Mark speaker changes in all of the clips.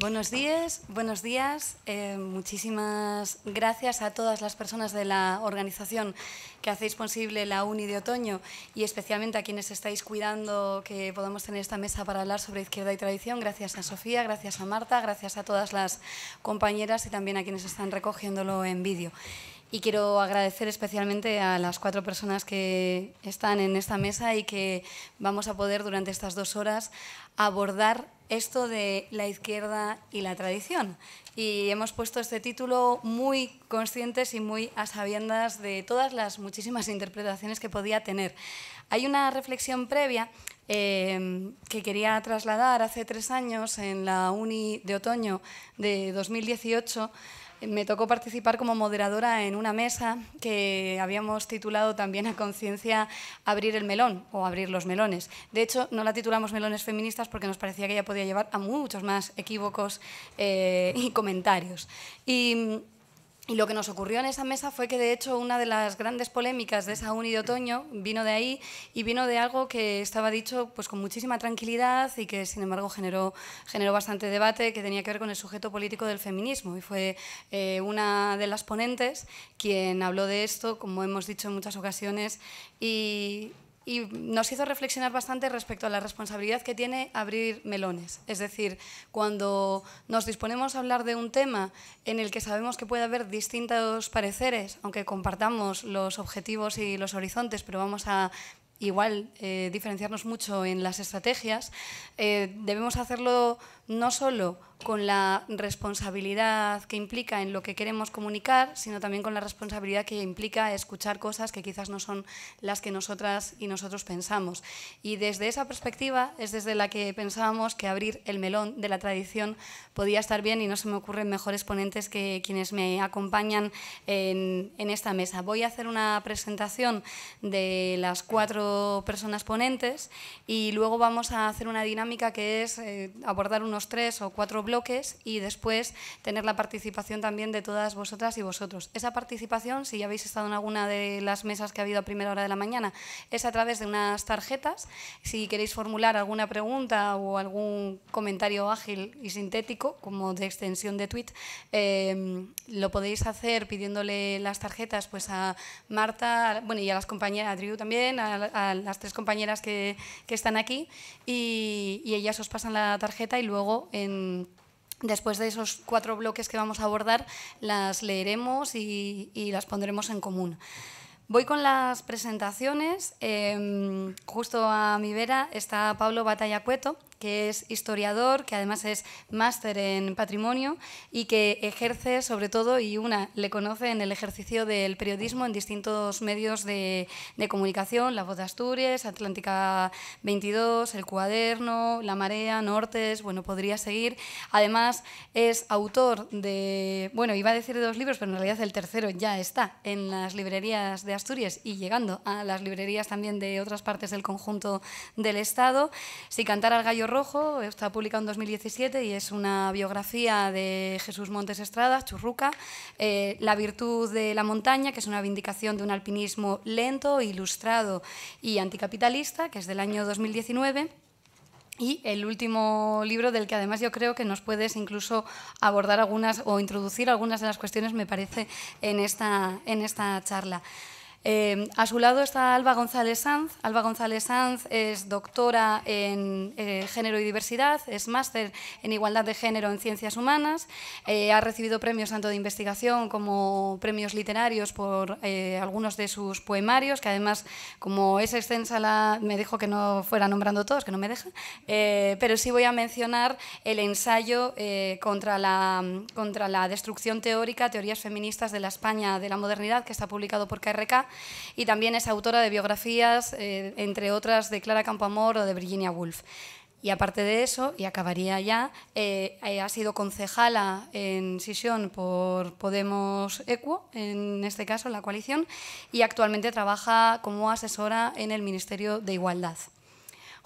Speaker 1: Buenos días, buenos días. Eh, muchísimas gracias a todas las personas de la organización que hacéis posible la UNI de otoño y especialmente a quienes estáis cuidando que podamos tener esta mesa para hablar sobre izquierda y tradición. Gracias a Sofía, gracias a Marta, gracias a todas las compañeras y también a quienes están recogiéndolo en vídeo. Y quiero agradecer especialmente a las cuatro personas que están en esta mesa y que vamos a poder durante estas dos horas abordar esto de la izquierda y la tradición. Y hemos puesto este título muy conscientes y muy a sabiendas de todas las muchísimas interpretaciones que podía tener. Hay una reflexión previa eh, que quería trasladar hace tres años en la Uni de Otoño de 2018 me tocó participar como moderadora en una mesa que habíamos titulado también a conciencia Abrir el melón o Abrir los melones. De hecho, no la titulamos Melones Feministas porque nos parecía que ella podía llevar a muchos más equívocos eh, y comentarios. Y lo que nos ocurrió en esa mesa fue que, de hecho, una de las grandes polémicas de esa uni de otoño vino de ahí y vino de algo que estaba dicho pues, con muchísima tranquilidad y que, sin embargo, generó, generó bastante debate que tenía que ver con el sujeto político del feminismo. Y fue eh, una de las ponentes quien habló de esto, como hemos dicho en muchas ocasiones, y y nos hizo reflexionar bastante respecto a la responsabilidad que tiene abrir melones. Es decir, cuando nos disponemos a hablar de un tema en el que sabemos que puede haber distintos pareceres, aunque compartamos los objetivos y los horizontes, pero vamos a igual eh, diferenciarnos mucho en las estrategias, eh, debemos hacerlo no solo con la responsabilidad que implica en lo que queremos comunicar, sino también con la responsabilidad que implica escuchar cosas que quizás no son las que nosotras y nosotros pensamos. Y desde esa perspectiva es desde la que pensábamos que abrir el melón de la tradición podía estar bien y no se me ocurren mejores ponentes que quienes me acompañan en, esta mesa. Voy a hacer una presentación de las cuatro personas ponentes y luego vamos a hacer una dinámica que es eh, abordar unos tres o cuatro bloques y después tener la participación también de todas vosotras y vosotros. Esa participación, si ya habéis estado en alguna de las mesas que ha habido a primera hora de la mañana, es a través de unas tarjetas. Si queréis formular alguna pregunta o algún comentario ágil y sintético, como de extensión de tweet, em, lo podéis hacer pidiéndole las tarjetas pues a Marta bueno, y a las compañeras, a Drew también, a, las tres compañeras que, están aquí y ellas os pasan la tarjeta y luego en después de esos cuatro bloques que vamos a abordar, las leeremos y, las pondremos en común. Voy con las presentaciones. Em, justo a mi vera está Pablo Batalla Cueto que es historiador, que además es máster en patrimonio y que ejerce sobre todo, y una le conoce en el ejercicio del periodismo en distintos medios de, comunicación, La Voz de Asturias, Atlántica 22, El Cuaderno, La Marea, Nortes, bueno, podría seguir. Además es autor de, bueno, iba a decir dos libros, pero en realidad el tercero ya está en las librerías de Asturias y llegando a las librerías también de otras partes del conjunto del Estado. Si cantar al gallo Rojo, está publicado en 2017 y es una biografía de Jesús Montes Estrada, Churruca, eh, La virtud de la montaña, que es una vindicación de un alpinismo lento, ilustrado y anticapitalista, que es del año 2019. Y el último libro del que además yo creo que nos puedes incluso abordar algunas o introducir algunas de las cuestiones, me parece, en esta, en esta charla. Em, a su lado está Alba González Sanz. Alba González Sanz es doctora en eh, género y diversidad, es máster en igualdad de género en ciencias humanas, eh, ha recibido premios tanto de investigación como premios literarios por eh, algunos de sus poemarios, que además, como es extensa, la, me dijo que no fuera nombrando todos, que no me deja, pero sí voy a mencionar el ensayo contra, la, contra la destrucción teórica, teorías feministas de la España de la modernidad, que está publicado por KRK y también es autora de biografías, eh, entre otras, de Clara Campoamor o de Virginia Woolf. Y aparte de eso, y acabaría ya, eh, eh, ha sido concejala en Sisión por Podemos Equo, en este caso, la coalición, y actualmente trabaja como asesora en el Ministerio de Igualdad.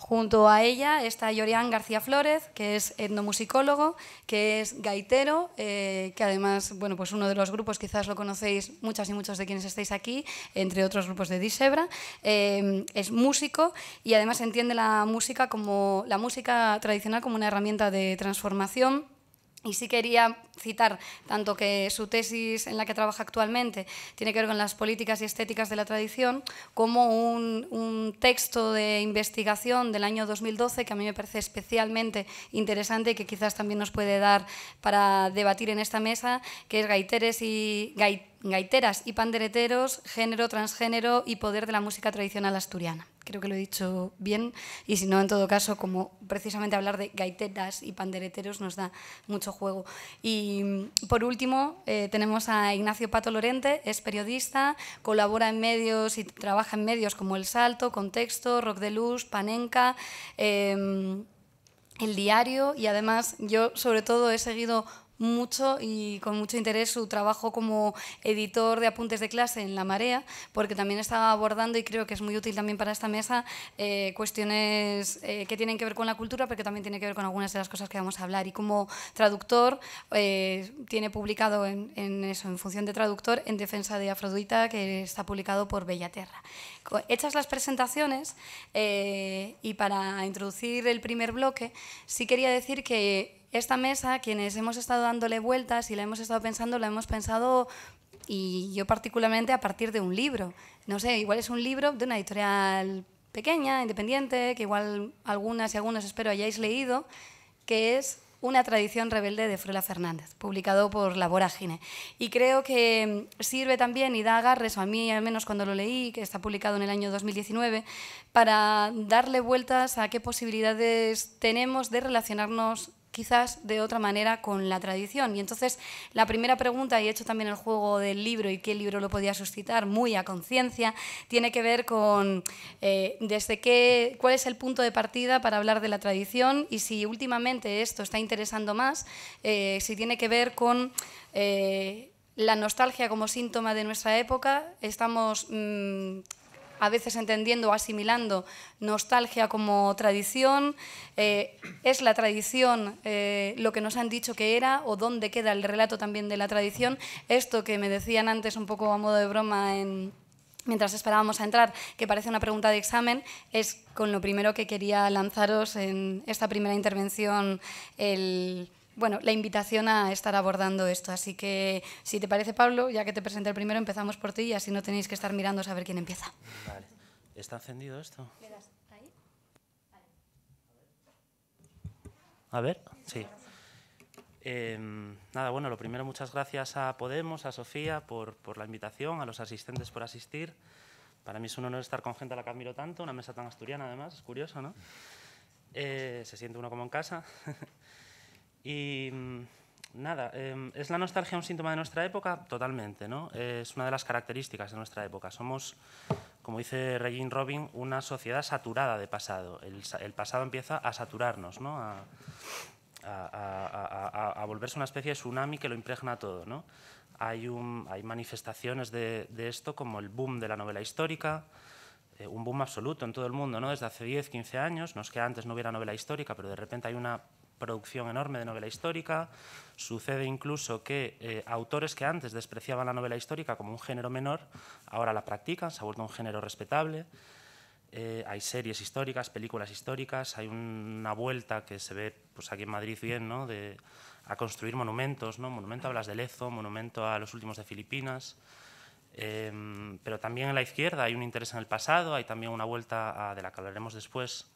Speaker 1: Junto a ella está Yorian García Flórez, que es etnomusicólogo, que es gaitero, eh, que además, bueno, pues uno de los grupos, quizás lo conocéis muchas y muchos de quienes estáis aquí, entre otros grupos de Disebra, eh, es músico y además entiende la música como la música tradicional como una herramienta de transformación y sí quería citar tanto que su tesis en la que trabaja actualmente tiene que ver con las políticas y estéticas de la tradición, como un, texto de investigación del año 2012 que a mí me parece especialmente interesante y que quizás también nos puede dar para debatir en esta mesa, que es Gaiteres y, Gait gaiteras y pandereteros, género, transgénero y poder de la música tradicional asturiana. Creo que lo he dicho bien y si no, en todo caso, como precisamente hablar de gaiteras y pandereteros nos da mucho juego. Y mm, por último, eh, tenemos a Ignacio Pato Lorente, es periodista, colabora en medios y trabaja en medios como El Salto, Contexto, Rock de Luz, Panenca. Eh, mm, el diario y además yo sobre todo he seguido mucho y con mucho interés su trabajo como editor de apuntes de clase en La Marea, porque también estaba abordando, y creo que es muy útil también para esta mesa, eh, cuestiones eh, que tienen que ver con la cultura, pero también tiene que ver con algunas de las cosas que vamos a hablar. Y como traductor, eh, tiene publicado en, eso, en función de traductor, En Defensa de Afroduita, que está publicado por Bellaterra. Hechas las presentaciones, y para introducir el primer bloque, sí quería decir que esta mesa, quienes hemos estado dándole vueltas y la hemos estado pensando, la hemos pensado y yo particularmente a partir de un libro. No sé, igual es un libro de una editorial pequeña, independiente, que igual algunas y algunos espero hayáis leído, que es Una tradición rebelde de Fruela Fernández, publicado por La Vorágine. Y creo que sirve también y da agarres, o a mí al menos cuando lo leí, que está publicado en el año 2019, para darle vueltas a qué posibilidades tenemos de relacionarnos quizás de otra manera con la tradición. Y entonces la primera pregunta, y he hecho también el juego del libro y qué libro lo podía suscitar muy a conciencia, tiene que ver con eh, desde qué, cuál es el punto de partida para hablar de la tradición y si últimamente esto está interesando más, eh, si tiene que ver con... Eh, la nostalgia como síntoma de nuestra época, estamos mm, a veces entendiendo o asimilando nostalgia como tradición. Eh, ¿Es la tradición eh, lo que nos han dicho que era o dónde queda el relato también de la tradición? Esto que me decían antes un poco a modo de broma mientras esperábamos a entrar, que parece una pregunta de examen, es con lo primero que quería lanzaros en esta primera intervención el bueno, la invitación a estar abordando esto. Así que, si te parece, Pablo, ya que te presenté primero, empezamos por ti y así no tenéis que estar mirando a saber quién empieza.
Speaker 2: Vale. ¿Está encendido esto? ahí? A ver, sí. Em, nada, bueno, lo primero, muchas gracias a Podemos, a Sofía por, la invitación, a los asistentes por asistir. Para mí es un honor estar con gente a la que admiro tanto, una mesa tan asturiana además, es curioso, ¿no? Eh, se siente uno como en casa. Y mm, nada, em, ¿es la nostalgia un síntoma de nuestra época? Totalmente, ¿no? es una de las características de nuestra época. Somos, como dice Regine Robin, una sociedad saturada de pasado. El, pasado empieza a saturarnos, ¿no? A, volverse una especie de tsunami que lo impregna todo, ¿no? Hay, hay manifestaciones de, de esto como el boom de la novela histórica, eh, un boom absoluto en todo el mundo, ¿no? Desde hace 10, 15 años, no es que antes no hubiera novela histórica, pero de repente hay una producción enorme de novela histórica. Sucede incluso que eh, autores que antes despreciaban la novela histórica como un género menor, ahora la practican, se ha vuelto un género respetable. Eh, hay series históricas, películas históricas, hay una vuelta que se ve pues, aquí en Madrid bien, ¿no? de, a construir monumentos, ¿no? monumento a Blas de Lezo, monumento a los últimos de Filipinas. Em, pero también en la izquierda hay un interés en el pasado, hay también una vuelta de la que hablaremos después,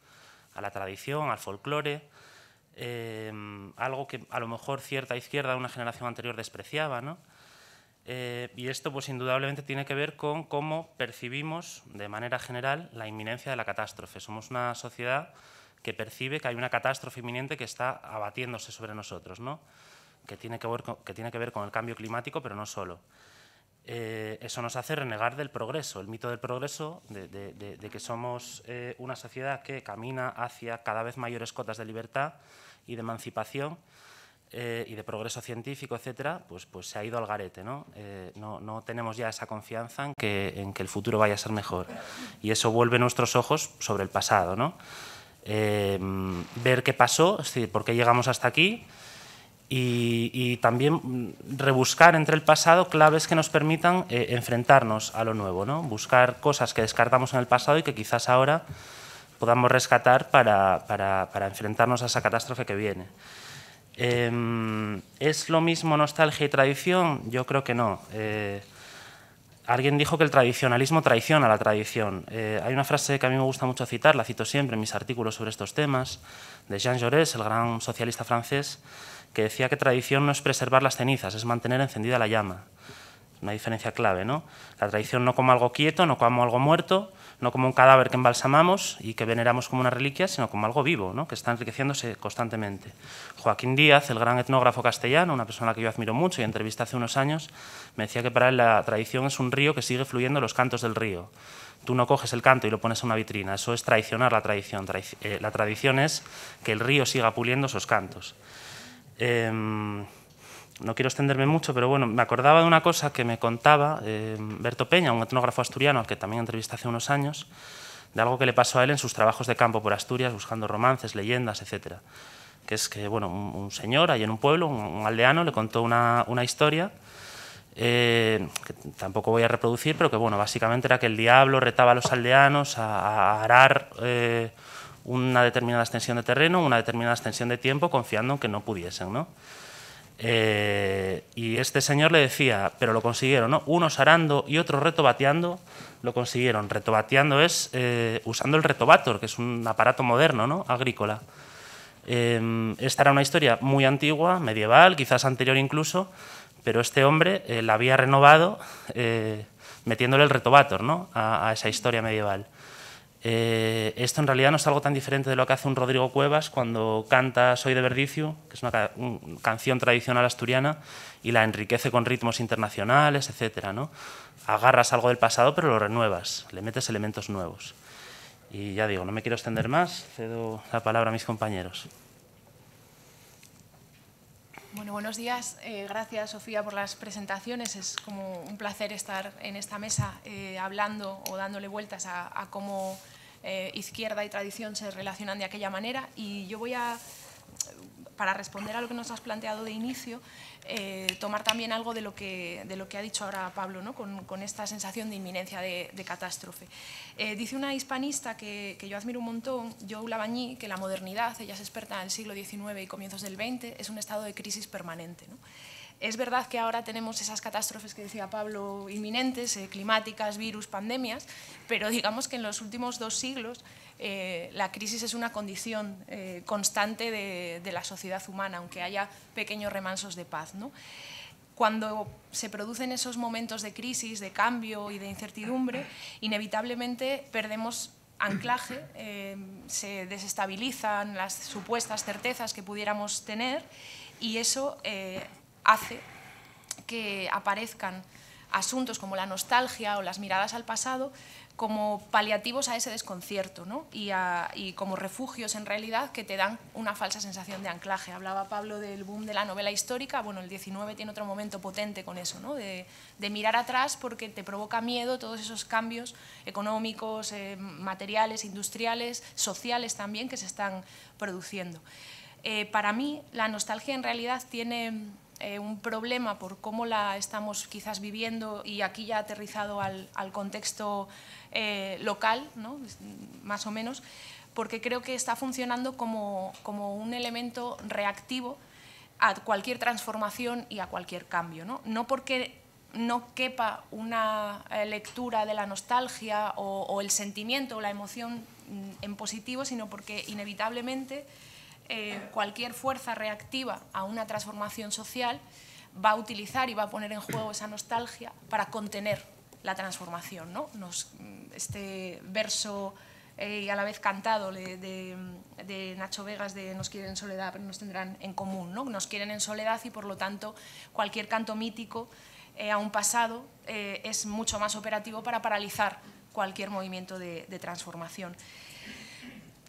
Speaker 2: a la tradición, al folclore. Em, algo que a lo mejor cierta izquierda de una generación anterior despreciaba. ¿no? Eh, y esto pues indudablemente tiene que ver con cómo percibimos de manera general la inminencia de la catástrofe. Somos una sociedad que percibe que hay una catástrofe inminente que está abatiéndose sobre nosotros, ¿no? que, tiene que, ver con, que tiene que ver con el cambio climático, pero no solo. Eh, eso nos hace renegar del progreso, el mito del progreso, de, que somos eh, una sociedad que camina hacia cada vez mayores cotas de libertad y de emancipación eh, y de progreso científico, etcétera, pues, pues se ha ido al garete. Eh, ¿no? no, tenemos ya esa confianza en que, en que, el futuro vaya a ser mejor. Y eso vuelve nuestros ojos sobre el pasado. Eh, ver qué pasó, es decir, por qué llegamos hasta aquí. Y, también rebuscar entre el pasado claves que nos permitan enfrentarnos a lo nuevo, ¿no? buscar cosas que descartamos en el pasado y que quizás ahora podamos rescatar para, enfrentarnos a esa catástrofe que viene. Em, ¿Es lo mismo nostalgia y tradición? Yo creo que no. Eh, alguien dijo que el tradicionalismo traiciona la tradición. Eh, hay una frase que a mí me gusta mucho citar, la cito siempre en mis artículos sobre estos temas, de Jean Jaurès, el gran socialista francés, que decía que tradición no es preservar las cenizas, es mantener encendida la llama. Una diferencia clave, ¿no? La tradición no como algo quieto, no como algo muerto, no como un cadáver que embalsamamos y que veneramos como una reliquia, sino como algo vivo, ¿no? que está enriqueciéndose constantemente. Joaquín Díaz, el gran etnógrafo castellano, una persona que yo admiro mucho y entrevisté hace unos años, me decía que para él la tradición es un río que sigue fluyendo los cantos del río. Tú no coges el canto y lo pones en una vitrina, eso es traicionar la tradición. Eh, la tradición es que el río siga puliendo esos cantos. Em, no quiero extenderme mucho, pero bueno, me acordaba de una cosa que me contaba eh, Berto Peña, un etnógrafo asturiano al que también entrevisté hace unos años, de algo que le pasó a él en sus trabajos de campo por Asturias, buscando romances, leyendas, etc. Que es que, bueno, un, señor ahí en un pueblo, un, aldeano, le contó una, historia eh, que tampoco voy a reproducir, pero que, bueno, básicamente era que el diablo retaba a los aldeanos a, arar eh, una determinada extensión de terreno, una determinada extensión de tiempo, confiando en que no pudiesen, ¿no? Eh, y este señor le decía, pero lo consiguieron, ¿no? unos arando y otros retobateando, lo consiguieron. Retobateando es eh, usando el retobator, que es un aparato moderno, ¿no? Agrícola. Eh, esta era una historia muy antigua, medieval, quizás anterior incluso, pero este hombre la había renovado metiéndole el retobator, ¿no? a esa historia medieval. Eh, esto en realidad no es algo tan diferente de lo que hace un Rodrigo Cuevas cuando canta Soy de Verdicio, que es una, canción tradicional asturiana, y la enriquece con ritmos internacionales, etc. ¿no? Agarras algo del pasado, pero lo renuevas, le metes elementos nuevos. Y ya digo, no me quiero extender más, cedo la palabra a mis compañeros.
Speaker 3: Bueno, buenos días. Eh, gracias, Sofía, por las presentaciones. Es como un placer estar en esta mesa eh, hablando o dándole vueltas a, a cómo eh, izquierda y tradición se relacionan de aquella manera y yo voy a, para responder a lo que nos has planteado de inicio, eh, tomar también algo de lo, que, de lo que ha dicho ahora Pablo, ¿no? con, esta sensación de inminencia de, catástrofe. Eh, dice una hispanista que, yo admiro un montón, Joe Bañí, que la modernidad, ella es experta en el siglo XIX y comienzos del XX, es un estado de crisis permanente. ¿no? Es verdad que ahora tenemos esas catástrofes que decía Pablo inminentes, eh, climáticas, virus, pandemias, pero digamos que en los últimos dos siglos eh, la crisis es una condición eh, constante de, la sociedad humana, aunque haya pequeños remansos de paz. ¿no? Cuando se producen esos momentos de crisis, de cambio y de incertidumbre, inevitablemente perdemos anclaje, em, se desestabilizan las supuestas certezas que pudiéramos tener y eso hace que aparezcan asuntos como la nostalgia o las miradas al pasado como paliativos a ese desconcierto ¿no? y, como refugios en realidad que te dan una falsa sensación de anclaje. Hablaba Pablo del boom de la novela histórica, bueno, el 19 tiene otro momento potente con eso, de, mirar atrás porque te provoca miedo todos esos cambios económicos, eh, materiales, industriales, sociales también que se están produciendo. Eh, para mí la nostalgia en realidad tiene eh, un problema por cómo la estamos quizás viviendo y aquí ya aterrizado al, contexto eh, local, más o menos, porque creo que está funcionando como, un elemento reactivo a cualquier transformación y a cualquier cambio. No, porque no quepa una eh, lectura de la nostalgia o, el sentimiento o la emoción mm, en positivo, sino porque inevitablemente eh, cualquier fuerza reactiva a una transformación social va a utilizar y va a poner en juego esa nostalgia para contener la transformación. Mm, este verso eh, y a la vez cantado de, Nacho Vegas de Nos quieren en soledad, pero nos tendrán en común. ¿no? Nos quieren en soledad y por lo tanto cualquier canto mítico eh, a un pasado es mucho más operativo para paralizar cualquier movimiento de transformación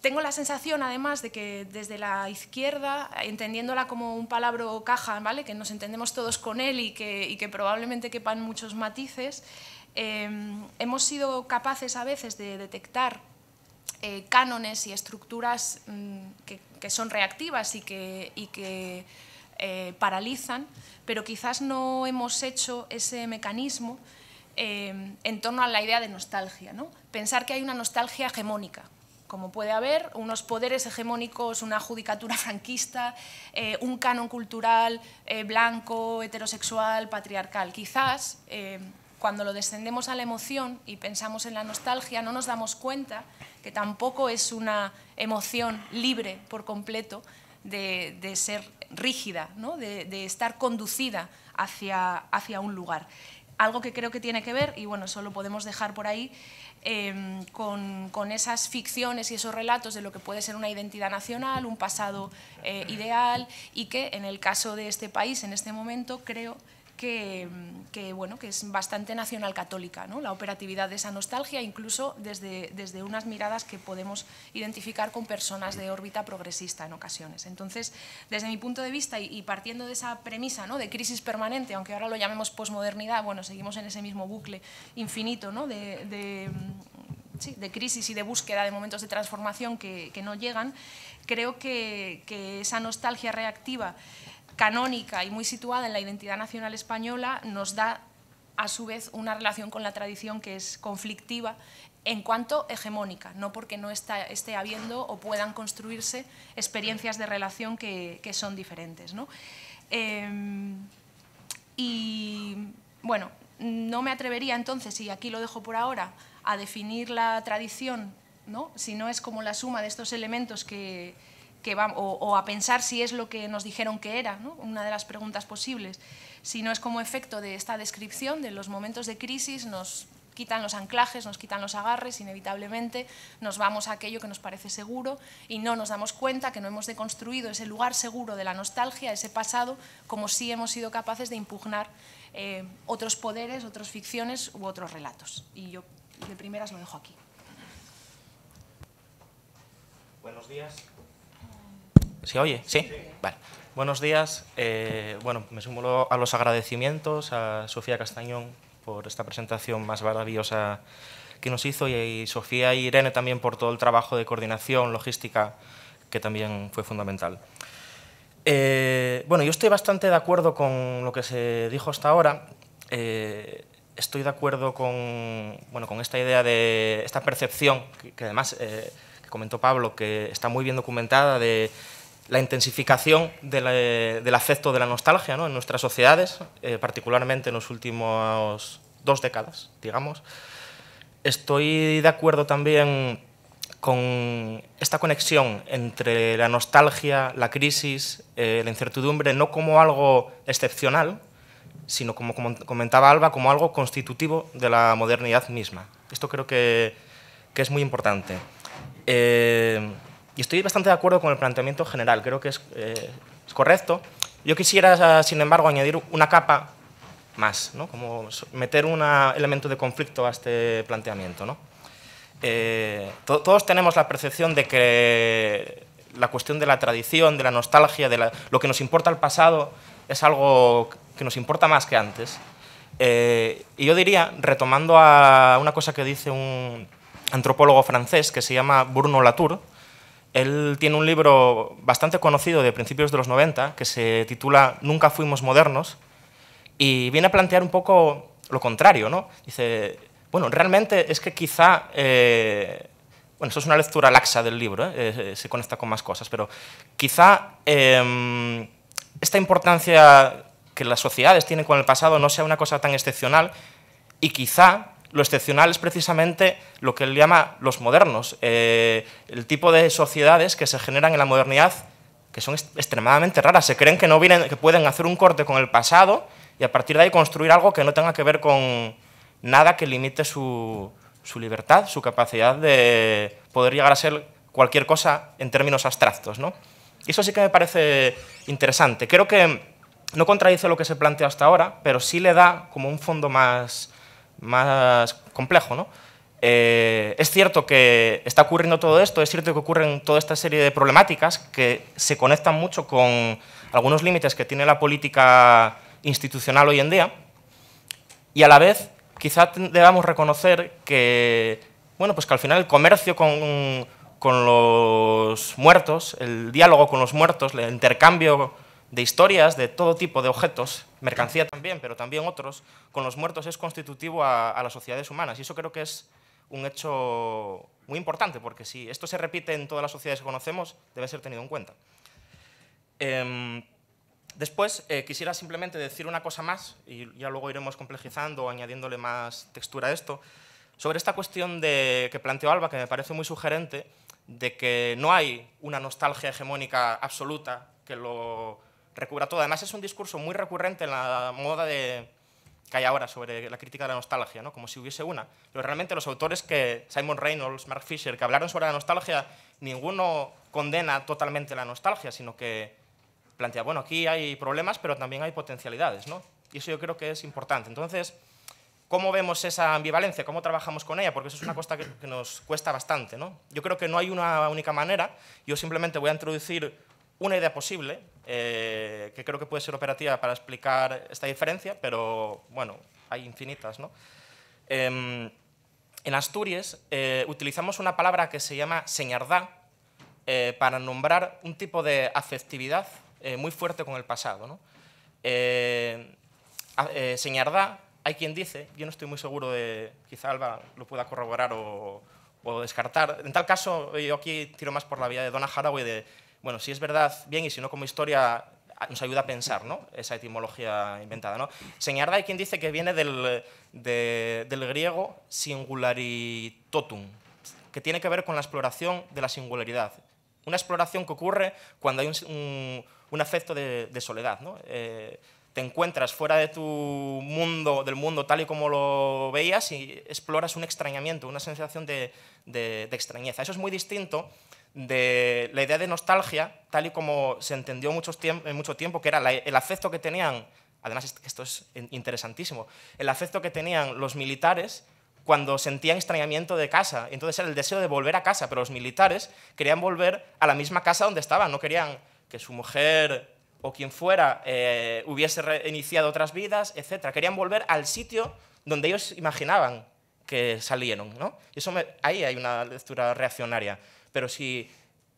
Speaker 3: tengo la sensación, además, de que desde la izquierda, entendiéndola como un palabro caja, ¿vale? que nos entendemos todos con él y que, probablemente quepan muchos matices, em, hemos sido capaces a veces de detectar eh, cánones y estructuras mm, que, son reactivas y que, eh, paralizan, pero quizás no hemos hecho ese mecanismo em, en torno a la idea de nostalgia. ¿no? Pensar que hay una nostalgia hegemónica, como puede haber, unos poderes hegemónicos, una judicatura franquista, eh, un canon cultural eh, blanco, heterosexual, patriarcal. Quizás eh, cuando lo descendemos a la emoción y pensamos en la nostalgia no nos damos cuenta que tampoco es una emoción libre por completo de, ser rígida, ¿no? de, estar conducida hacia, hacia un lugar algo que creo que tiene que ver, y bueno, lo podemos dejar por ahí, Em, con, esas ficciones y esos relatos de lo que puede ser una identidad nacional, un pasado eh, ideal y que en el caso de este país, en este momento, creo que, bueno, que es bastante nacional católica, ¿no? la operatividad de esa nostalgia, incluso desde, desde unas miradas que podemos identificar con personas de órbita progresista en ocasiones. Entonces, desde mi punto de vista y, partiendo de esa premisa ¿no? de crisis permanente, aunque ahora lo llamemos posmodernidad, bueno, seguimos en ese mismo bucle infinito ¿no? de, crisis y de búsqueda de momentos de transformación que, no llegan, creo que, que esa nostalgia reactiva canónica y muy situada en la identidad nacional española nos da a su vez una relación con la tradición que es conflictiva en cuanto hegemónica, no porque no esté habiendo o puedan construirse experiencias de relación que, son diferentes. ¿no? Em, y bueno, no me atrevería entonces, y aquí lo dejo por ahora, a definir la tradición, ¿no? si no es como la suma de estos elementos que, o, a pensar si es lo que nos dijeron que era, una de las preguntas posibles. Si no es como efecto de esta descripción de los momentos de crisis, nos quitan los anclajes, nos quitan los agarres, inevitablemente nos vamos a aquello que nos parece seguro y no nos damos cuenta que no hemos deconstruido ese lugar seguro de la nostalgia, ese pasado, como si hemos sido capaces de impugnar eh, otros poderes, otras ficciones u otros relatos. Y yo de primeras lo dejo aquí.
Speaker 4: Buenos días. Sí, oye? ¿Sí? Vale. Buenos días. Eh, bueno, me sumo a los agradecimientos a Sofía Castañón por esta presentación más maravillosa que nos hizo y Sofía y Irene también por todo el trabajo de coordinación, logística, que también fue fundamental. Eh, bueno, yo estoy bastante de acuerdo con lo que se dijo hasta ahora. Eh, estoy de acuerdo con, bueno, con esta idea de esta percepción, que, además que comentó Pablo, que está muy bien documentada, de la intensificación eh, del afecto de la nostalgia en nuestras sociedades, eh, particularmente en los últimos dos décadas, digamos. Estoy de acuerdo también con esta conexión entre la nostalgia, la crisis, eh, la incertidumbre, no como algo excepcional, sino como comentaba Alba, como algo constitutivo de la modernidad misma. Esto creo que, es muy importante. Y estoy bastante de acuerdo con el planteamiento general, creo que es, eh, correcto. Yo quisiera, ah, sin embargo, añadir una capa más, ¿no? como meter un elemento de conflicto a este planteamiento. Eh, todos tenemos la percepción de que la cuestión de la tradición, de la nostalgia, de lo que nos importa el pasado, es algo que nos importa más que antes. Eh, y yo diría, retomando a una cosa que dice un antropólogo francés que se llama Bruno Latour, él tiene un libro bastante conocido de principios de los 90 que se titula Nunca fuimos modernos y viene a plantear un poco lo contrario, ¿no? Dice, bueno, realmente es que quizá, eh, bueno, esto es una lectura laxa del libro, ¿eh? Eh, se conecta con más cosas, pero quizá esta importancia que las sociedades tienen con el pasado no sea una cosa tan excepcional y quizá lo excepcional es precisamente lo que él llama los modernos, eh, el tipo de sociedades que se generan en la modernidad que son extremadamente raras. Se creen que, no pueden hacer un corte con el pasado y a partir de ahí construir algo que no tenga que ver con nada que limite su, libertad, su capacidad de poder llegar a ser cualquier cosa en términos abstractos. ¿no? Eso sí que me parece interesante. Creo que no contradice lo que se plantea hasta ahora, pero sí le da como un fondo más, más complejo, eh, es cierto que está ocurriendo todo esto, es cierto que ocurren toda esta serie de problemáticas que se conectan mucho con algunos límites que tiene la política institucional hoy en día y a la vez quizá debamos reconocer que, bueno, pues que al final el comercio con, con los muertos, el diálogo con los muertos, el intercambio de historias de todo tipo de objetos, mercancía también, pero también otros, con los muertos es constitutivo a, las sociedades humanas. Y eso creo que es un hecho muy importante, porque si esto se repite en todas las sociedades que conocemos, debe ser tenido en cuenta. Em, después, eh, quisiera simplemente decir una cosa más, y ya luego iremos complejizando o añadiéndole más textura a esto, sobre esta cuestión de, que planteó Alba, que me parece muy sugerente, de que no hay una nostalgia hegemónica absoluta que lo recubra todo. Además, es un discurso muy recurrente en la moda de, que hay ahora sobre la crítica de la nostalgia, ¿no? como si hubiese una. Pero realmente los autores que Simon Reynolds, Mark Fisher, que hablaron sobre la nostalgia, ninguno condena totalmente la nostalgia, sino que plantea, bueno, aquí hay problemas, pero también hay potencialidades, ¿no? Y eso yo creo que es importante. Entonces, ¿cómo vemos esa ambivalencia? ¿Cómo trabajamos con ella? Porque eso es una cosa que, que nos cuesta bastante, ¿no? Yo creo que no hay una única manera. Yo simplemente voy a introducir una idea posible, eh, que creo que puede ser operativa para explicar esta diferencia, pero bueno, hay infinitas. ¿no? Em, en Asturias eh, utilizamos una palabra que se llama señardá eh, para nombrar un tipo de afectividad muy fuerte con el pasado. ¿no? señardá, hay quien dice, yo no estoy muy seguro de, quizá Alba lo pueda corroborar o, o descartar. En tal caso, yo aquí tiro más por la vía de Donna Haraway de bueno, si es verdad, bien, y si no, como historia ah, nos ayuda a pensar, ¿no? Esa etimología inventada, ¿no? Señarda hay quien dice que viene del, griego singularitotum, que tiene que ver con la exploración de la singularidad. Una exploración que ocurre cuando hay un, afecto de, soledad, ¿no? Eh, te encuentras fuera de tu mundo, del mundo tal y como lo veías y exploras un extrañamiento, una sensación de, extrañeza. Eso es muy distinto de la idea de nostalgia, tal y como se entendió en mucho tiempo, que era el afecto que tenían, además esto es interesantísimo, el afecto que tenían los militares cuando sentían extrañamiento de casa. Entonces era el deseo de volver a casa, pero los militares querían volver a la misma casa donde estaban, no querían que su mujer o quien fuera eh, hubiese reiniciado otras vidas, etc. Querían volver al sitio donde ellos imaginaban que salieron. ¿no? eso ahí hay una lectura reaccionaria. Pero si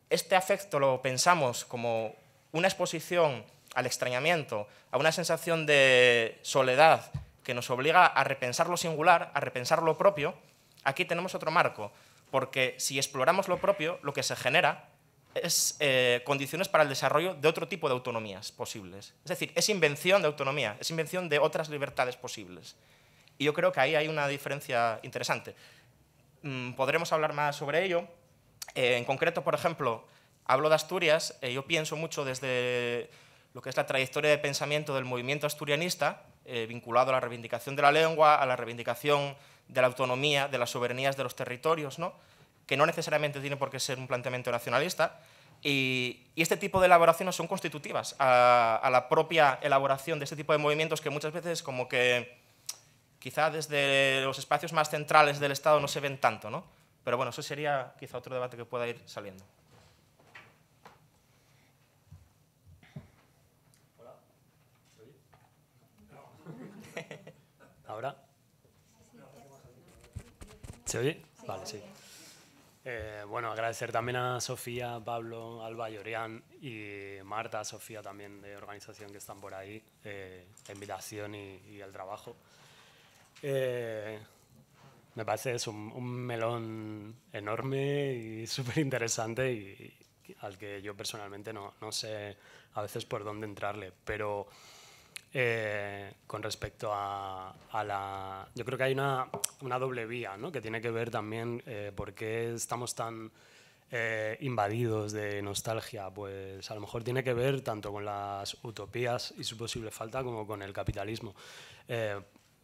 Speaker 4: este afecto lo pensamos como una exposición al extrañamiento, a una sensación de soledad que nos obliga a repensar lo singular, a repensar lo propio, aquí tenemos otro marco, porque si exploramos lo propio, lo que se genera es eh, condiciones para el desarrollo de otro tipo de autonomías posibles. Es decir, es invención de autonomía, es invención de otras libertades posibles. Y yo creo que ahí hay una diferencia interesante. Mm, podremos hablar más sobre ello, eh, en concreto, por ejemplo, hablo de Asturias, eh, yo pienso mucho desde lo que es la trayectoria de pensamiento del movimiento asturianista, eh, vinculado a la reivindicación de la lengua, a la reivindicación de la autonomía, de las soberanías de los territorios, que no necesariamente tiene por qué ser un planteamiento nacionalista, y, este tipo de elaboraciones son constitutivas a, la propia elaboración de este tipo de movimientos que muchas veces como que quizá desde los espacios más centrales del Estado no se ven tanto, pero bueno, eso sería quizá otro debate que pueda ir saliendo.
Speaker 5: Hola, ¿Ahora? ¿Se oye? Vale, sí. Eh, bueno, agradecer también a Sofía, Pablo, Alba y Orián y Marta, Sofía también de organización que están por ahí, eh, la invitación y, el trabajo. Eh, me parece es un, melón enorme y súper interesante y, al que yo personalmente no, no, sé a veces por dónde entrarle, pero eh, con respecto a, la... Yo creo que hay una, una doble vía, ¿no? que tiene que ver también eh, por qué estamos tan... Eh, invadidos de nostalgia, pues a lo mejor tiene que ver tanto con las utopías y su posible falta como con el capitalismo. Eh,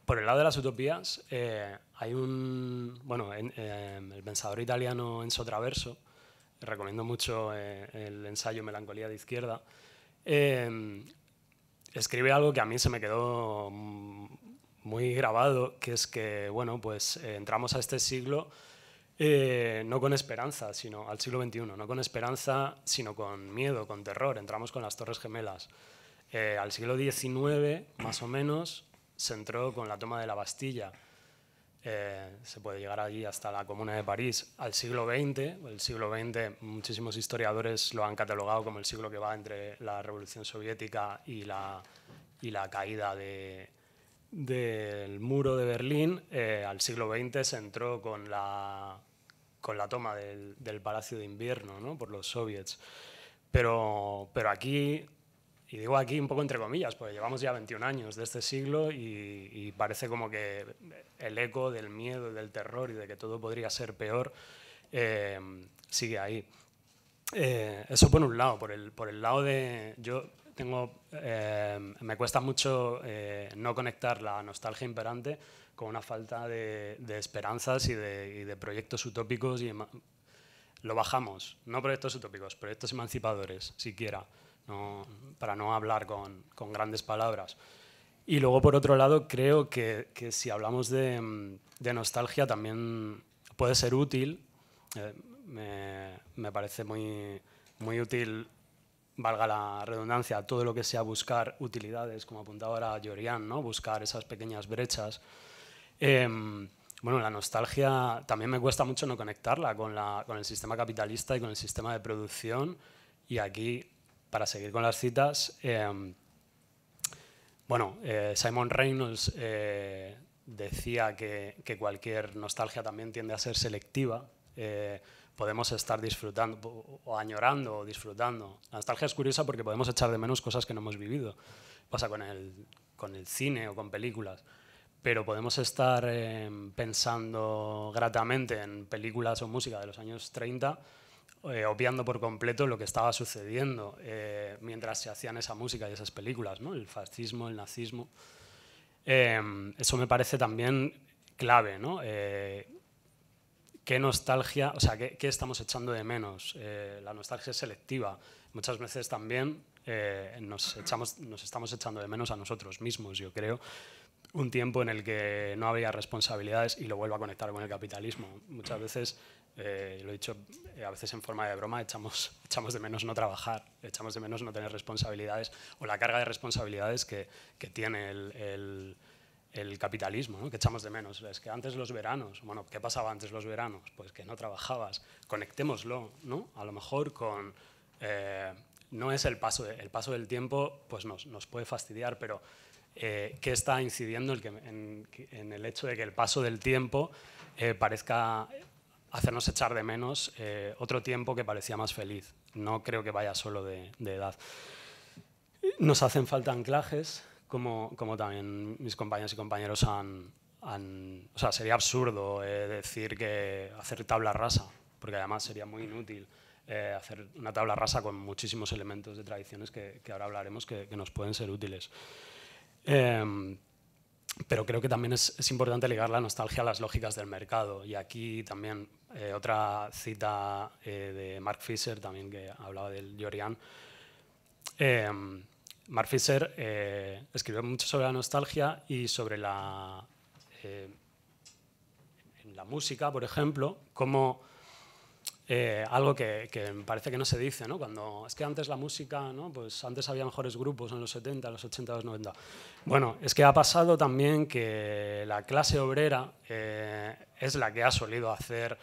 Speaker 5: por el lado de las utopías, eh, hay un. Bueno, en, em, el pensador italiano Enzo Traverso, recomiendo mucho eh, el ensayo Melancolía de Izquierda, em, escribe algo que a mí se me quedó muy grabado, que es que, bueno, pues eh, entramos a este siglo no con esperanza, sino al siglo XXI, no con esperanza, sino con miedo, con terror. Entramos con las Torres Gemelas. al siglo XIX, más o menos, se entró con la toma de la Bastilla. Eh, se puede llegar allí hasta la Comuna de París, al siglo XX. El siglo XX, muchísimos historiadores lo han catalogado como el siglo que va entre la Revolución Soviética y la, y la caída del muro de Berlín. Eh, al siglo XX se entró con la, con la toma del, Palacio de Invierno ¿no? por los soviets. Pero, pero aquí y digo aquí un poco entre comillas, porque llevamos ya 21 años de este siglo y, parece como que el eco del miedo, del terror y de que todo podría ser peor eh, sigue ahí. Eh, eso por un lado, por el, por el lado de... Yo tengo... Eh, me cuesta mucho no conectar la nostalgia imperante con una falta de, esperanzas y de, y de, proyectos utópicos y lo bajamos, no proyectos utópicos, proyectos emancipadores, siquiera para no hablar con, grandes palabras. Y luego, por otro lado, creo que, que si hablamos de, nostalgia también puede ser útil. Eh, me, me, parece muy, muy útil, valga la redundancia, todo lo que sea buscar utilidades, como apuntaba ahora Yorian, ¿no? buscar esas pequeñas brechas. Em, bueno, la nostalgia también me cuesta mucho no conectarla con, la, con el sistema capitalista y con el sistema de producción. Y aquí para seguir con las citas, em, bueno, eh, Simon Reynolds eh, decía que, cualquier nostalgia también tiende a ser selectiva. Eh, podemos estar disfrutando o añorando o disfrutando. La nostalgia es curiosa porque podemos echar de menos cosas que no hemos vivido. Pasa con el, con el cine o con películas. Pero podemos estar em, pensando gratamente en películas o música de los años 30 eh, obviando por completo lo que estaba sucediendo eh, mientras se hacían esa música y esas películas, el fascismo, el nazismo. Em, eso me parece también clave, eh, qué nostalgia, o sea, qué, estamos echando de menos. la nostalgia es selectiva. Muchas veces también nos, echamos, nos estamos echando de menos a nosotros mismos, yo creo. Un tiempo en el que no había responsabilidades, y lo vuelvo a conectar con el capitalismo. Muchas veces eh, lo he dicho eh, a veces en forma de broma, echamos, echamos de menos no trabajar, echamos de menos no tener responsabilidades o la carga de responsabilidades que, que tiene el, el, capitalismo, que echamos de menos. Es que antes los veranos, bueno, ¿qué pasaba antes los veranos? Pues que no trabajabas. Conectémoslo, ¿no? A lo mejor con... Eh, no es el paso, el paso del tiempo, pues nos, nos puede fastidiar, pero ¿qué está incidiendo el que, en, el hecho de que el paso del tiempo parezca hacernos echar de menos eh, otro tiempo que parecía más feliz. No creo que vaya solo de, edad. Nos hacen falta anclajes, como, como también mis compañeros y compañeros han... o sea, sería absurdo eh, decir que hacer tabla rasa, porque además sería muy inútil eh, hacer una tabla rasa con muchísimos elementos de tradiciones que, ahora hablaremos que, nos pueden ser útiles. Em, pero creo que también es, importante ligar la nostalgia a las lógicas del mercado. Y aquí también eh, otra cita eh, de Mark Fisher, también que hablaba del Yorian. Em, Mark Fisher eh, escribió mucho sobre la nostalgia y sobre la, la música, por ejemplo, cómo eh, algo que, que, parece que no se dice, ¿no? Cuando, es que antes la música, ¿no? Pues antes había mejores grupos en los 70, los 80, los 90. Bueno, es que ha pasado también que la clase obrera eh, es la que ha solido hacer...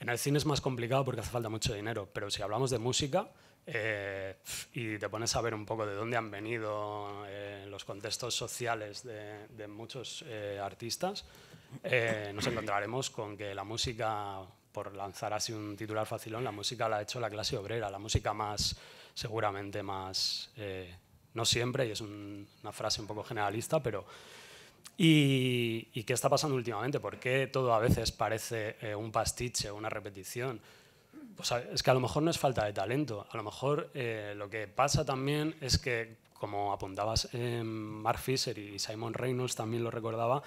Speaker 5: En el cine es más complicado porque hace falta mucho dinero, pero si hablamos de música eh, y te pones a ver un poco de dónde han venido los contextos sociales de, de muchos artistas, nos encontraremos con que la música por lanzar así un titular facilón, la música la ha hecho la clase obrera, la música más, seguramente más, eh, no siempre, y es una frase un poco generalista, pero... Y, qué está pasando últimamente? ¿Por qué todo a veces parece eh, un pastiche, una repetición? Pues es que a lo mejor no es falta de talento, a lo mejor eh, lo que pasa también es que, como apuntabas Mark Fisher y Simon Reynolds también lo recordaba,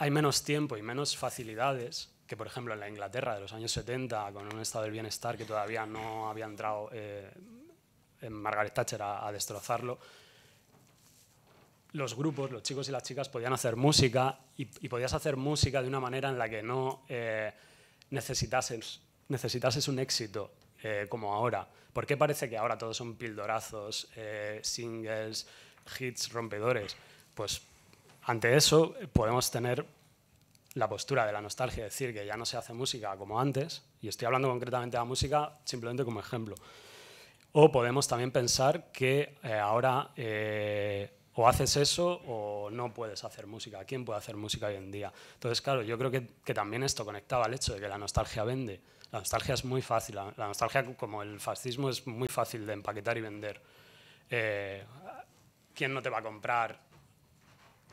Speaker 5: hay menos tiempo y menos facilidades que, por ejemplo, en la Inglaterra de los años 70, con un estado del bienestar que todavía no había entrado eh, en Margaret Thatcher a, destrozarlo, los grupos, los chicos y las chicas podían hacer música y, podías hacer música de una manera en la que no eh, necesitases, un éxito eh, como ahora. ¿Por qué parece que ahora todos son pildorazos, singles, hits rompedores? Pues ante eso podemos tener la postura de la nostalgia, decir que ya no se hace música como antes, y estoy hablando concretamente de la música simplemente como ejemplo. O podemos también pensar que eh, ahora eh, o haces eso o no puedes hacer música. ¿Quién puede hacer música hoy en día? Entonces, claro, yo creo que, también esto conectaba al hecho de que la nostalgia vende. La nostalgia es muy fácil. La, nostalgia, como el fascismo, es muy fácil de empaquetar y vender. Eh, ¿Quién no te va a comprar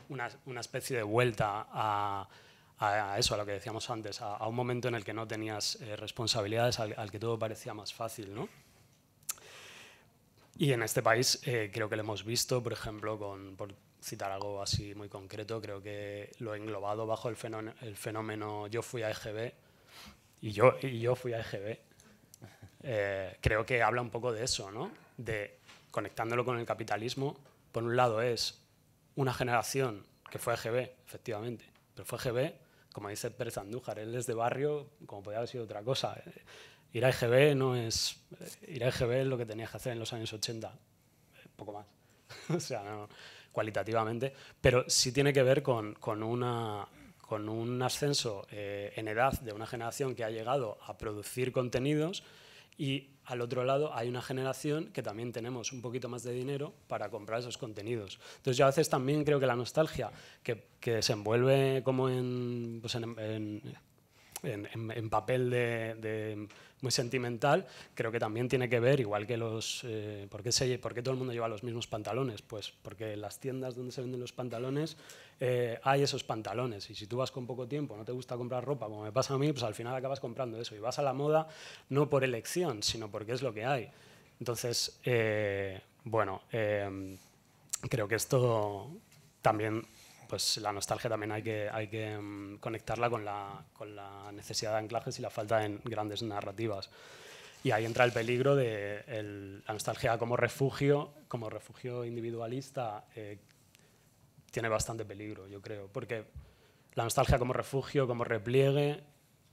Speaker 5: una, especie de vuelta a, eso, a lo que decíamos antes, a, un momento en el que no tenías eh, responsabilidades, al, que todo parecía más fácil, ¿no? Y en este país eh, creo que lo hemos visto, por ejemplo, con, por citar algo así muy concreto, creo que lo englobado bajo el fenómeno, yo fui a EGB y yo, yo fui a EGB. Eh, creo que habla un poco de eso, ¿no? De conectándolo con el capitalismo, por un lado es una generación que fue gb efectivamente, pero fue Gb como dice Pérez Andújar, él es de barrio, como podía haber sido otra cosa. Eh, ir a EGB no es. Eh, ir a lo que tenías que hacer en los años 80, eh, poco más. o sea, no, cualitativamente, pero sí tiene que ver con, una, con un ascenso en edad de una generación que ha llegado a producir contenidos y al otro lado hay una generación que también tenemos un poquito más de dinero para comprar esos contenidos. Entonces yo a veces también creo que la nostalgia que, se envuelve como en pues en, papel de, muy sentimental, creo que también tiene que ver, igual que los... Eh, ¿por, qué se, todo el mundo lleva los mismos pantalones? Pues porque en las tiendas donde se venden los pantalones eh, hay esos pantalones y si tú vas con poco tiempo, no te gusta comprar ropa, como me pasa a mí, pues al final acabas comprando eso y vas a la moda no por elección, sino porque es lo que hay. Entonces, eh, bueno, eh, creo que esto también pues la nostalgia también hay que, hay que mm, conectarla con la, con la, necesidad de anclajes y la falta de grandes narrativas. Y ahí entra el peligro de la nostalgia como refugio, como refugio individualista, eh, tiene bastante peligro, yo creo, porque la nostalgia como refugio, como repliegue,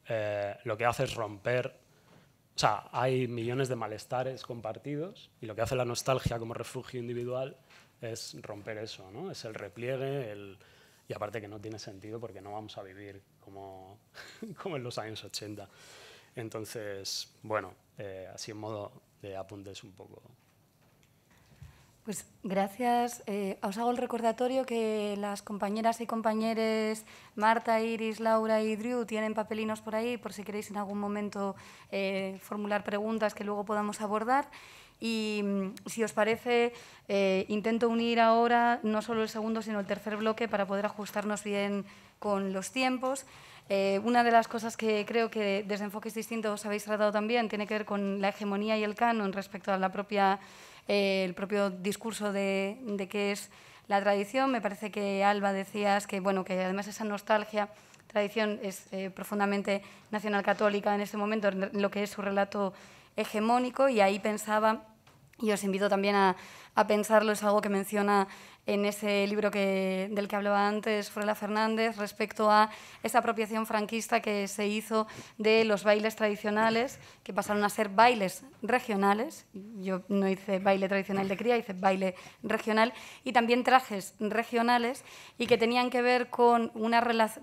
Speaker 5: eh, lo que hace es romper, o sea, hay millones de malestares compartidos y lo que hace la nostalgia como refugio individual es romper eso, ¿no? Es el repliegue, y aparte que no tiene sentido porque no vamos a vivir como, como en los años 80. Entonces, bueno, eh, así en modo de apuntes un poco.
Speaker 1: Pues gracias. Eh, os hago el recordatorio que las compañeras y compañeros Marta, Iris, Laura y Drew tienen papelinos por ahí por si queréis en algún momento eh, formular preguntas que luego podamos abordar. Y mm, si os parece, eh, intento unir ahora no solo el segundo, sino el tercer bloque para poder ajustarnos bien con los tiempos. Eh, una de las cosas que creo que desde enfoques distintos habéis tratado también tiene que ver con la hegemonía y el canon respecto a la propia, eh, el propio discurso de, de qué es la tradición. Me parece que Alba decías que, bueno, que además esa nostalgia tradición es profundamente nacional católica en este momento, en lo que es su relato hegemónico y ahí pensaba, y os invito también a, pensarlo, es algo que menciona en ese libro que, del que hablaba antes Frela Fernández respecto a esa apropiación franquista que se hizo de los bailes tradicionales, que pasaron a ser bailes regionales. Yo no hice baile tradicional de cría, hice baile regional. Y también trajes regionales y que tenían que ver con una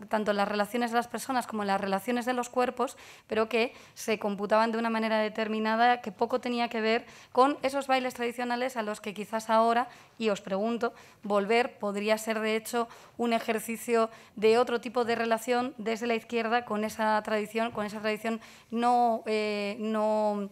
Speaker 1: tanto las relaciones de las personas como las relaciones de los cuerpos, pero que se computaban de una manera determinada que poco tenía que ver con esos bailes tradicionales a los que quizás ahora, y os pregunto, volver podría ser, de hecho, un ejercicio de otro tipo de relación desde la izquierda con esa tradición, con esa tradición no, eh, no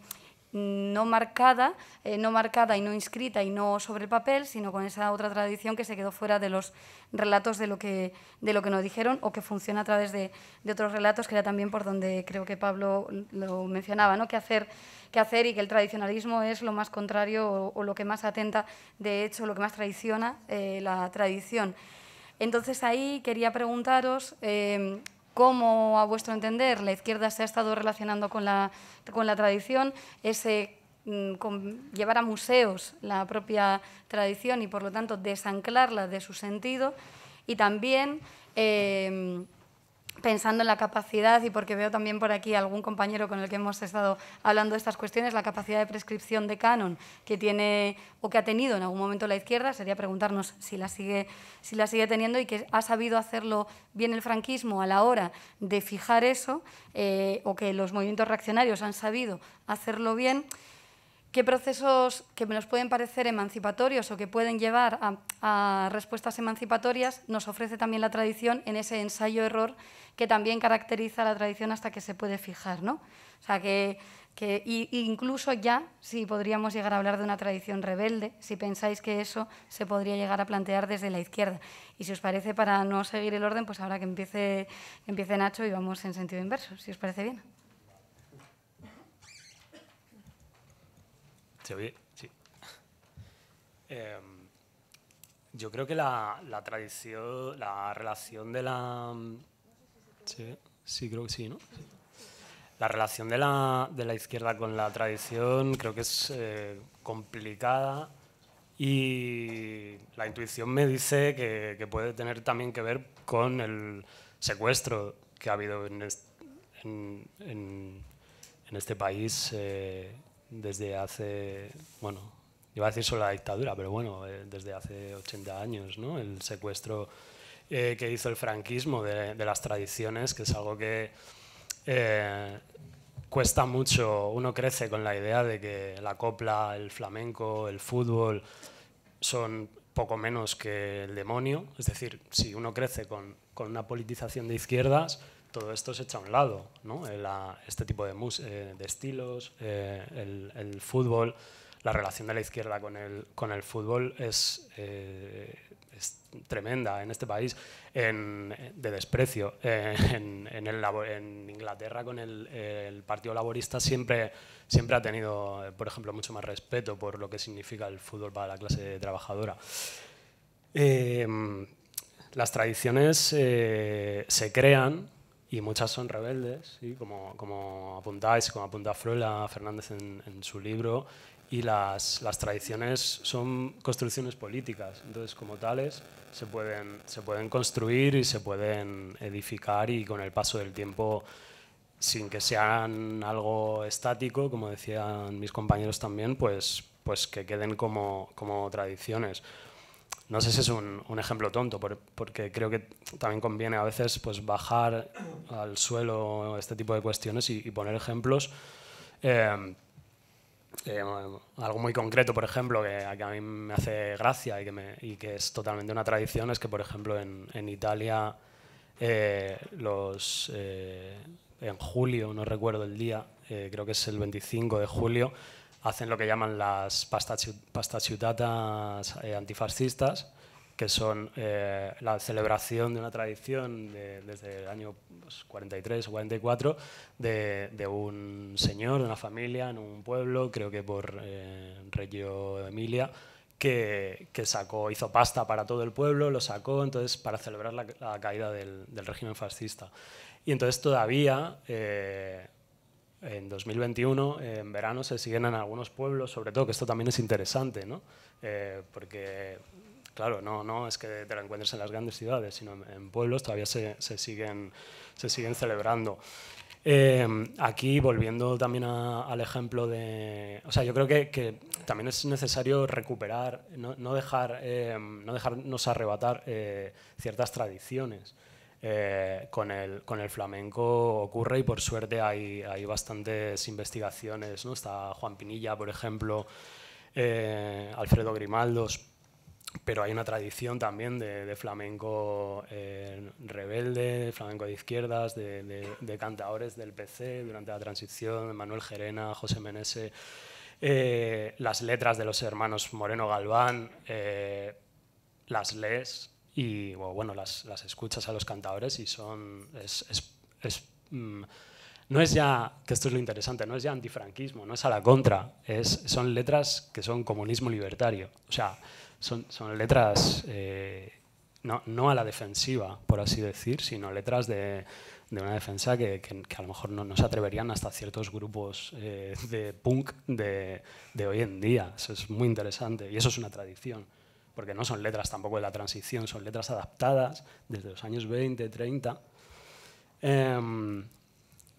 Speaker 1: no marcada, eh, no marcada y no inscrita y no sobre el papel, sino con esa otra tradición que se quedó fuera de los relatos de lo que, de lo que nos dijeron o que funciona a través de, otros relatos, que era también por donde creo que Pablo lo mencionaba, ¿no? que hacer hacer y que el tradicionalismo es lo más contrario o, lo que más atenta, de hecho, lo que más traiciona eh, la tradición. Entonces ahí quería preguntaros eh, cómo, a vuestro entender, la izquierda se ha estado relacionando con la, con la tradición, ese mm, llevar a museos la propia tradición y, por lo tanto, desanclarla de su sentido y también eh, pensando en la capacidad y porque veo también por aquí algún compañero con el que hemos estado hablando de estas cuestiones, la capacidad de prescripción de canon que tiene o que ha tenido en algún momento la izquierda, sería preguntarnos si la sigue, si la sigue teniendo y que ha sabido hacerlo bien el franquismo a la hora de fijar eso eh, o que los movimientos reaccionarios han sabido hacerlo bien qué procesos que nos pueden parecer emancipatorios o que pueden llevar a, respuestas emancipatorias nos ofrece también la tradición en ese ensayo-error que también caracteriza la tradición hasta que se puede fijar, ¿no? O sea, que, incluso ya, si podríamos llegar a hablar de una tradición rebelde, si pensáis que eso se podría llegar a plantear desde la izquierda. Y si os parece, para no seguir el orden, pues ahora que empiece, empiece Nacho y vamos en sentido inverso, si os parece bien.
Speaker 5: Sí. Em, yo creo que la, tradición, la relación de la... Mm, sí, creo sí, ¿no? La relación de la, izquierda con la tradición creo que es eh, complicada y la intuición me dice que, puede tener también que ver con el secuestro que ha habido en, este país eh, desde hace, bueno, iba a decir solo la dictadura, pero bueno, eh, desde hace 80 años, ¿no? El secuestro eh, que hizo el franquismo de, las tradiciones, que es algo que eh, cuesta mucho, uno crece con la idea de que la copla, el flamenco, el fútbol son poco menos que el demonio, es decir, si uno crece con, con una politización de izquierdas, todo esto se echa a un lado, este tipo de, eh, estilos, eh, el, fútbol, la relación de la izquierda con el, fútbol eh, es, tremenda en este país, de desprecio. en, el, Inglaterra con el, Partido Laborista siempre, ha tenido, por ejemplo, mucho más respeto por lo que significa el fútbol para la clase trabajadora las tradiciones se crean y muchas son rebeldes, ¿sí? como, como apuntáis, como apunta Froela Fernández en, en, su libro, y las, las, tradiciones son construcciones políticas, entonces como tales se pueden, se pueden construir y se pueden edificar y con el paso del tiempo, sin que sean algo estático, como decían mis compañeros también, pues, pues que queden como, como tradiciones. No sé si es un, ejemplo tonto, porque creo que también conviene a veces pues, bajar al suelo este tipo de cuestiones y, poner ejemplos. Eh, eh, algo muy concreto, por ejemplo, que, a mí me hace gracia y que, y que, es totalmente una tradición, es que, por ejemplo, en, Italia, eh, los, en julio, no recuerdo el día, creo que es el 25 de julio, hacen lo que llaman las pastachutatas eh, antifascistas, que son eh, la celebración de una tradición desde el año 43 pues, o 44 de, de, un señor, de una familia, en un pueblo, creo que por eh, Reggio Emilia, que, que, sacó, hizo pasta para todo el pueblo, lo sacó entonces para celebrar la, caída del, régimen fascista. Y entonces todavía en 2021, en verano, se siguen en algunos pueblos, sobre todo, que esto también es interesante, ¿no? Eh, porque, claro, no, es que te lo encuentres en las grandes ciudades, sino en, pueblos todavía se, siguen, celebrando. Em, aquí, volviendo también al ejemplo de... O sea, yo creo que, también es necesario recuperar, no, dejar, em, no dejarnos arrebatar eh, ciertas tradiciones. Eh, con, el, flamenco ocurre y por suerte hay, bastantes investigaciones. ¿no? Está Juan Pinilla, por ejemplo, eh, Alfredo Grimaldos, pero hay una tradición también de, flamenco eh, rebelde, flamenco de izquierdas, de, de, de, cantadores del PC durante la transición, Manuel Gerena, José Menese, las letras de los hermanos Moreno Galván, las lees y bueno, las, las, escuchas a los cantadores y son... Es, es, es, mm, no es ya, que esto es lo interesante, no es ya antifranquismo, no es a la contra, es, son letras que son comunismo libertario, o sea, son, son letras eh, no, no, a la defensiva, por así decir, sino letras de, de una defensa que, que, a lo mejor no, se atreverían hasta ciertos grupos eh, de punk de, de hoy en día, eso es muy interesante y eso es una tradición porque no son letras tampoco de la transición, son letras adaptadas desde los años 20, 30. Eh,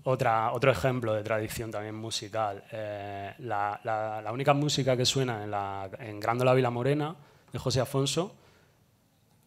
Speaker 5: otro ejemplo de tradición también musical, eh, la, única música que suena en, la, Vila Morena de José Afonso,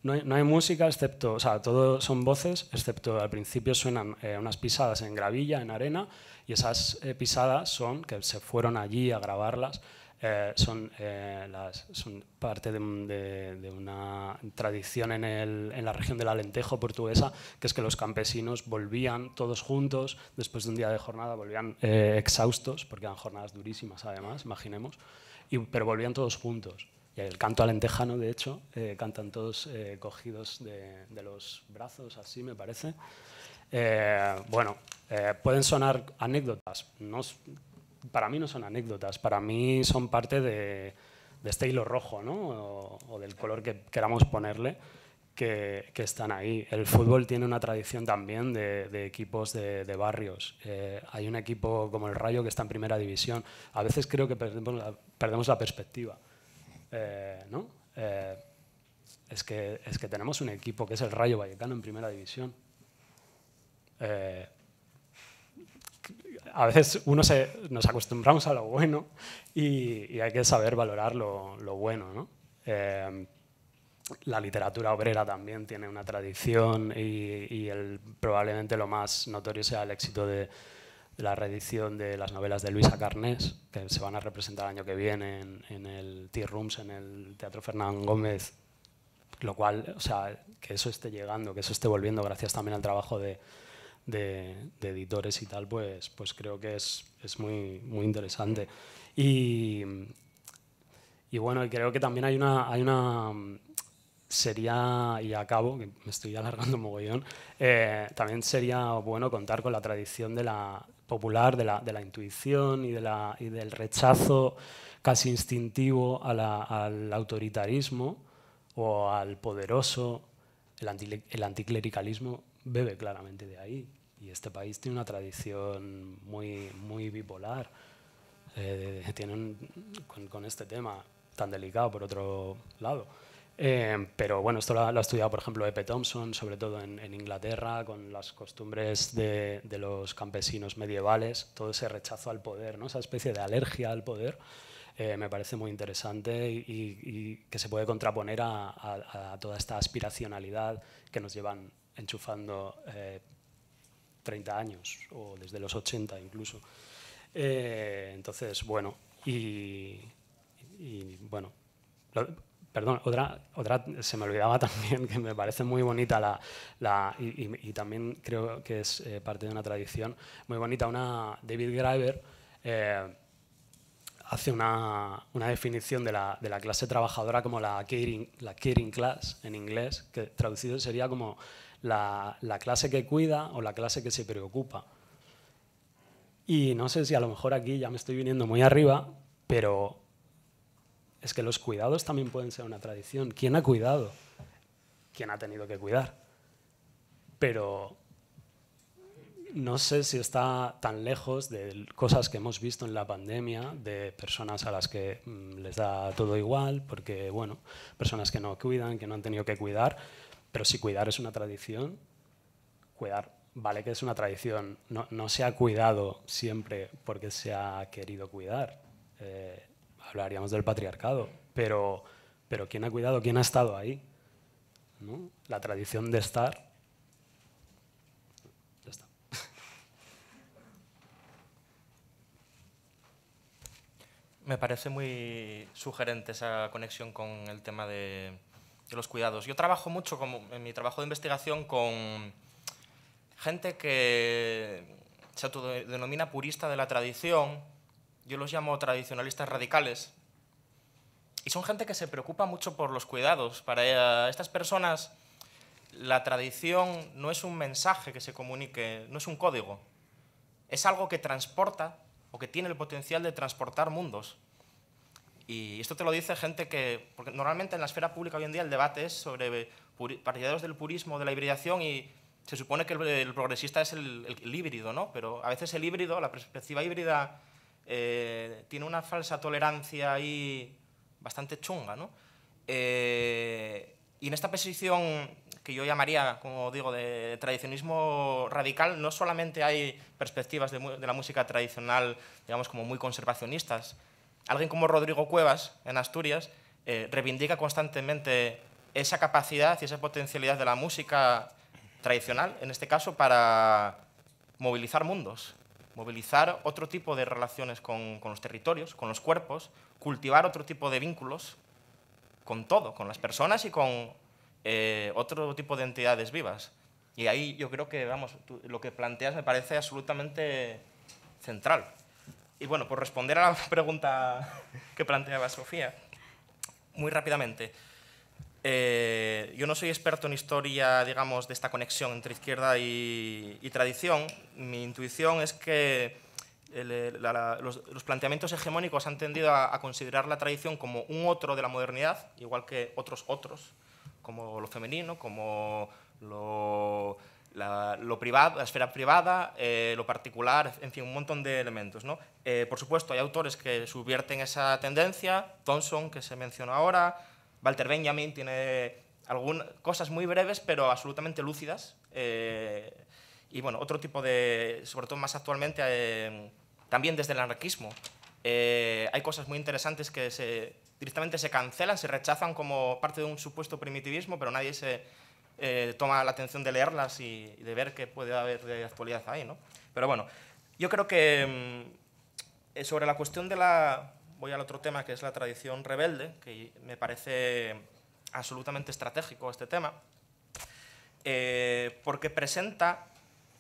Speaker 5: no hay, música excepto, o sea, todo son voces, excepto al principio suenan eh, unas pisadas en gravilla, en arena, y esas eh, pisadas son que se fueron allí a grabarlas eh, son, eh, las, son, parte de, una tradición en, la región del Alentejo portuguesa, que es que los campesinos volvían todos juntos, después de un día de jornada, volvían eh, exhaustos, porque eran jornadas durísimas además, imaginemos, y, pero volvían todos juntos. Y el canto alentejano, de hecho, cantan todos cogidos de, los brazos, así me parece. bueno, pueden sonar anécdotas, no, para mí no son anécdotas, para mí son parte de, este hilo rojo, ¿no? o, del color que queramos ponerle, que, están ahí. El fútbol tiene una tradición también de, equipos de, barrios. Eh, hay un equipo como el Rayo que está en primera división. A veces creo que perdemos la, perspectiva, eh, ¿no? Eh, es, que, es que tenemos un equipo que es el Rayo Vallecano en primera división a veces uno nos acostumbramos a lo bueno y, hay que saber valorar lo, bueno. Eh, la literatura obrera también tiene una tradición y, probablemente lo más notorio sea el éxito de, la reedición de las novelas de Luisa Carnés, que se van a representar el año que viene en, el Tea Rooms, en el Teatro Fernán Gómez, lo cual, o sea, que eso esté llegando, que eso esté volviendo gracias también al trabajo de, de, editores y tal, pues, pues creo que es, muy, muy interesante. Y, y bueno, creo que también hay una, hay una sería, y acabo, que me estoy alargando mogollón, eh, también sería bueno contar con la tradición de la popular, de la, de la intuición y, de la, del rechazo casi instintivo al autoritarismo o al poderoso, el, el anticlericalismo, bebe claramente de ahí. Y este país tiene una tradición muy, muy bipolar. Eh, tienen con, este tema tan delicado por otro lado. Eh, pero bueno, esto lo, ha estudiado, por ejemplo, E.P. Thompson, sobre todo en, Inglaterra, con las costumbres de, los campesinos medievales, todo ese rechazo al poder, ¿no? esa especie de alergia al poder, eh, me parece muy interesante y, que se puede contraponer a, a toda esta aspiracionalidad que nos llevan enchufando 30 eh, años o desde los 80 incluso. Eh, entonces, bueno, y, bueno, perdón, otra, otra se me olvidaba también que me parece muy bonita la, y, también creo que es eh, parte de una tradición muy bonita, una David Graeber hace una, definición de la, clase trabajadora como la caring, la caring class en inglés, que traducido sería como la, clase que cuida o la clase que se preocupa. Y no sé si a lo mejor aquí ya me estoy viniendo muy arriba, pero es que los cuidados también pueden ser una tradición. ¿Quién ha cuidado? ¿Quién ha tenido que cuidar? Pero no sé si está tan lejos de cosas que hemos visto en la pandemia, de personas a las que mm, les da todo igual, porque, bueno, personas que no cuidan, que no han tenido que cuidar. Pero si cuidar es una tradición, cuidar, vale que es una tradición, no, se ha cuidado siempre porque se ha querido cuidar. Eh, hablaríamos del patriarcado, pero, pero ¿quién ha cuidado? ¿Quién ha estado ahí? La tradición de estar Ya está.
Speaker 4: Me parece muy sugerente esa conexión con el tema de los cuidados. Yo trabajo mucho como, en mi trabajo de investigación con gente que se denomina purista de la tradición, yo los llamo tradicionalistas radicales, y son gente que se preocupa mucho por los cuidados. Para estas personas la tradición no es un mensaje que se comunique, no es un código, es algo que transporta o que tiene el potencial de transportar mundos. Y esto te lo dice gente que, porque normalmente en la esfera pública hoy en día el debate es sobre partidarios del purismo, de la hibridación y se supone que el, progresista es el, híbrido, ¿no? Pero a veces el híbrido, la perspectiva híbrida, eh, tiene una falsa tolerancia ahí bastante chunga, ¿no? Eh, y en esta posición que yo llamaría, como digo, de tradicionismo radical, no solamente hay perspectivas de, de la música tradicional, digamos, como muy conservacionistas, alguien como Rodrigo Cuevas, en Asturias, eh, reivindica constantemente esa capacidad y esa potencialidad de la música tradicional, en este caso, para movilizar mundos, movilizar otro tipo de relaciones con, los territorios, con los cuerpos, cultivar otro tipo de vínculos con todo, con las personas y con eh, otro tipo de entidades vivas. Y ahí yo creo que, vamos, lo que planteas me parece absolutamente central. Y bueno, por responder a la pregunta que planteaba Sofía, muy rápidamente. Eh, yo no soy experto en historia, digamos, de esta conexión entre izquierda y, tradición. Mi intuición es que eh, los, planteamientos hegemónicos han tendido a, considerar la tradición como un otro de la modernidad, igual que otros otros, como lo femenino, como lo la, lo privado, la esfera privada, eh, lo particular, en fin, un montón de elementos. ¿no? Eh, por supuesto, hay autores que subvierten esa tendencia, Thompson, que se mencionó ahora, Walter Benjamin tiene algunas cosas muy breves, pero absolutamente lúcidas. Eh, y bueno, otro tipo de, sobre todo más actualmente, también desde el anarquismo. hay cosas muy interesantes que directamente se cancelan, se rechazan como parte de un supuesto primitivismo, pero nadie se, eh, toma la atención de leerlas y, de ver qué puede haber de actualidad ahí, ¿no? Pero bueno, yo creo que mm, eh, sobre la cuestión de la... Voy al otro tema, que es la tradición rebelde, que me parece absolutamente estratégico este tema, eh, porque presenta,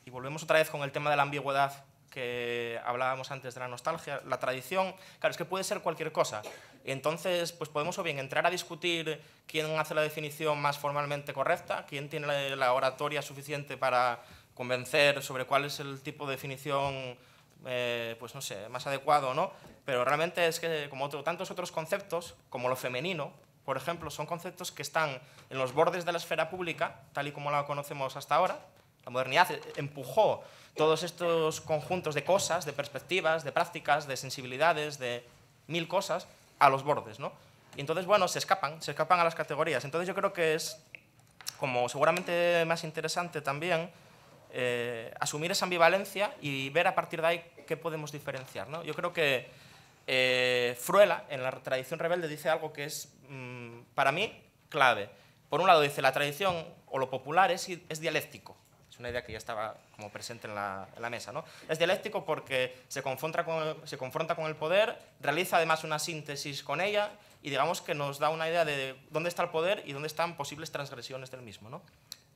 Speaker 4: y volvemos otra vez con el tema de la ambigüedad que hablábamos antes de la nostalgia, la tradición, claro, es que puede ser cualquier cosa. Entonces, pues podemos o bien entrar a discutir quién hace la definición más formalmente correcta, quién tiene la oratoria suficiente para convencer sobre cuál es el tipo de definición, eh, pues no sé, más adecuado o no, pero realmente es que, como tantos otros conceptos, como lo femenino, por ejemplo, son conceptos que están en los bordes de la esfera pública, tal y como la conocemos hasta ahora. La modernidad empujó todos estos conjuntos de cosas, de perspectivas, de prácticas, de sensibilidades, de mil cosas, a los bordes, ¿no? Y entonces, bueno, se escapan, se escapan a las categorías. Entonces yo creo que es, como seguramente más interesante también, eh, asumir esa ambivalencia y ver a partir de ahí qué podemos diferenciar, ¿no? Yo creo que eh, Fruela, en la tradición rebelde, dice algo que es, mm, para mí, clave. Por un lado dice, la tradición o lo popular es dialéctico, es una idea que ya estaba como presente en la, mesa. ¿no? Es dialéctico porque se confronta, con el, se confronta con el poder, realiza además una síntesis con ella y digamos que nos da una idea de dónde está el poder y dónde están posibles transgresiones del mismo. ¿no?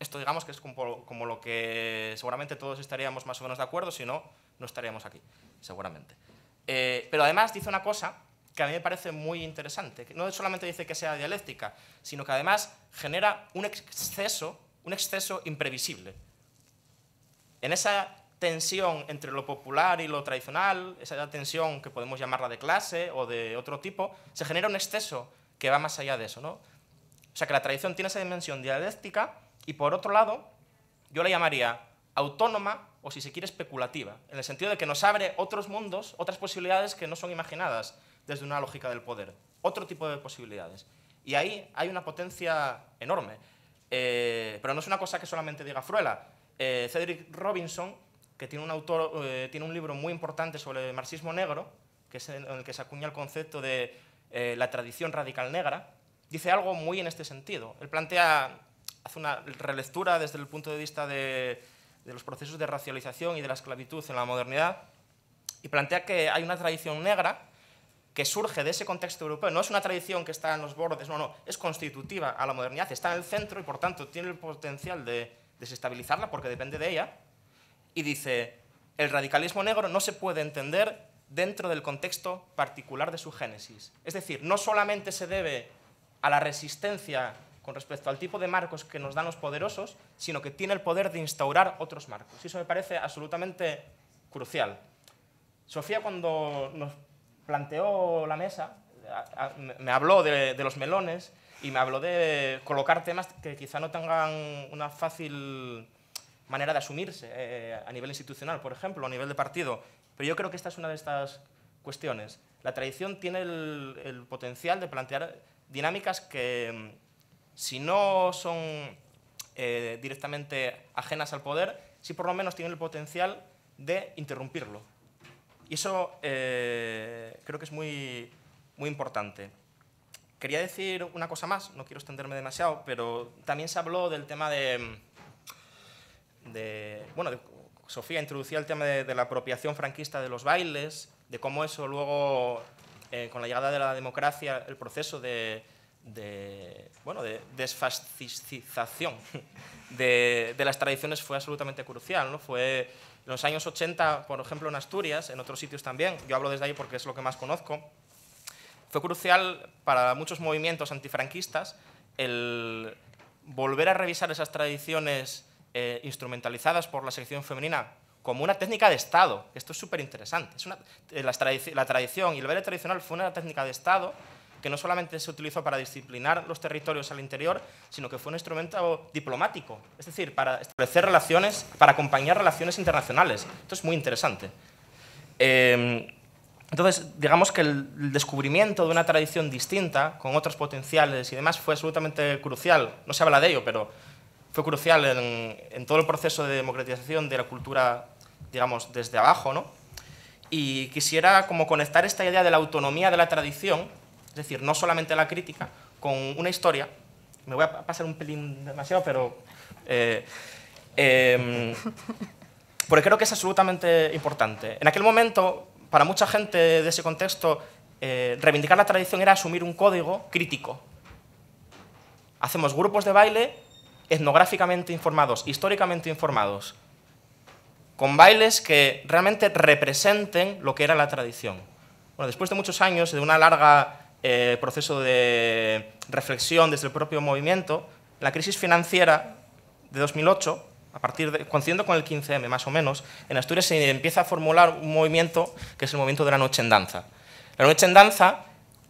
Speaker 4: Esto digamos que es como, lo que seguramente todos estaríamos más o menos de acuerdo, si no, no estaríamos aquí, seguramente. Eh, pero además dice una cosa que a mí me parece muy interesante. que No solamente dice que sea dialéctica, sino que además genera un exceso, un exceso imprevisible en esa tensión entre lo popular y lo tradicional, esa tensión que podemos llamarla de clase o de otro tipo, se genera un exceso que va más allá de eso. ¿no? O sea que la tradición tiene esa dimensión dialéctica y por otro lado, yo la llamaría autónoma o si se quiere especulativa, en el sentido de que nos abre otros mundos, otras posibilidades que no son imaginadas desde una lógica del poder, otro tipo de posibilidades. Y ahí hay una potencia enorme. Eh, pero no es una cosa que solamente diga Fruela. Eh, Cedric Robinson, que tiene un, autor, eh, tiene un libro muy importante sobre el marxismo negro, que es en el que se acuña el concepto de eh, la tradición radical negra, dice algo muy en este sentido. Él plantea, hace una relectura desde el punto de vista de los procesos de racialización y de la esclavitud en la modernidad, y plantea que hay una tradición negra que surge de ese contexto europeo. No es una tradición que está en los bordes, no, no, es constitutiva a la modernidad, está en el centro y por tanto tiene el potencial de desestabilizarla porque depende de ella. Y dice, el radicalismo negro no se puede entender dentro del contexto particular de su génesis. Es decir, no solamente se debe a la resistencia con respecto al tipo de marcos que nos dan los poderosos, sino que tiene el poder de instaurar otros marcos. Y eso me parece absolutamente crucial. Sofía, cuando nos planteó la mesa, me habló de, los melones y me habló de colocar temas que quizá no tengan una fácil manera de asumirse eh, a nivel institucional, por ejemplo, a nivel de partido. Pero yo creo que esta es una de estas cuestiones. La tradición tiene el, potencial de plantear dinámicas que, mm, si no son eh, directamente ajenas al poder, sí por lo menos tienen el potencial de interrumpirlo. Y eso eh, creo que es muy, muy importante. Quería decir una cosa más, no quiero extenderme demasiado, pero también se habló del tema de... bueno, Sofía introducía el tema de, la apropiación franquista de los bailes, de cómo eso luego, eh, con la llegada de la democracia, el proceso de, bueno, de desfascización de, de, las tradiciones fue absolutamente crucial, ¿no? Fue en los años 80, por ejemplo, en Asturias, en otros sitios también, yo hablo desde ahí porque es lo que más conozco, fue crucial para muchos movimientos antifranquistas el volver a revisar esas tradiciones eh, instrumentalizadas por la sección femenina como una técnica de Estado. Esto es súper interesante. Eh, la, tradición y el baile tradicional fue una técnica de Estado que no solamente se utilizó para disciplinar los territorios al interior, sino que fue un instrumento diplomático, es decir, para establecer relaciones, para acompañar relaciones internacionales. Esto es muy interesante. Em, entonces, digamos que el descubrimiento de una tradición distinta, con otros potenciales y demás, fue absolutamente crucial. No se habla de ello, pero fue crucial en, en todo el proceso de democratización de la cultura, digamos, desde abajo, ¿no? Y quisiera como conectar esta idea de la autonomía de la tradición es decir, no solamente la crítica, con una historia, me voy a pasar un pelín demasiado, pero... Eh, em, porque creo que es absolutamente importante. En aquel momento, para mucha gente de ese contexto, eh, reivindicar la tradición era asumir un código crítico. Hacemos grupos de baile etnográficamente informados, históricamente informados, con bailes que realmente representen lo que era la tradición. Bueno, después de muchos años de una larga eh, proceso de reflexión desde el propio movimiento, la crisis financiera de 2008, a partir de, coincidiendo con el 15M más o menos, en Asturias se empieza a formular un movimiento que es el movimiento de la noche en danza. La noche en danza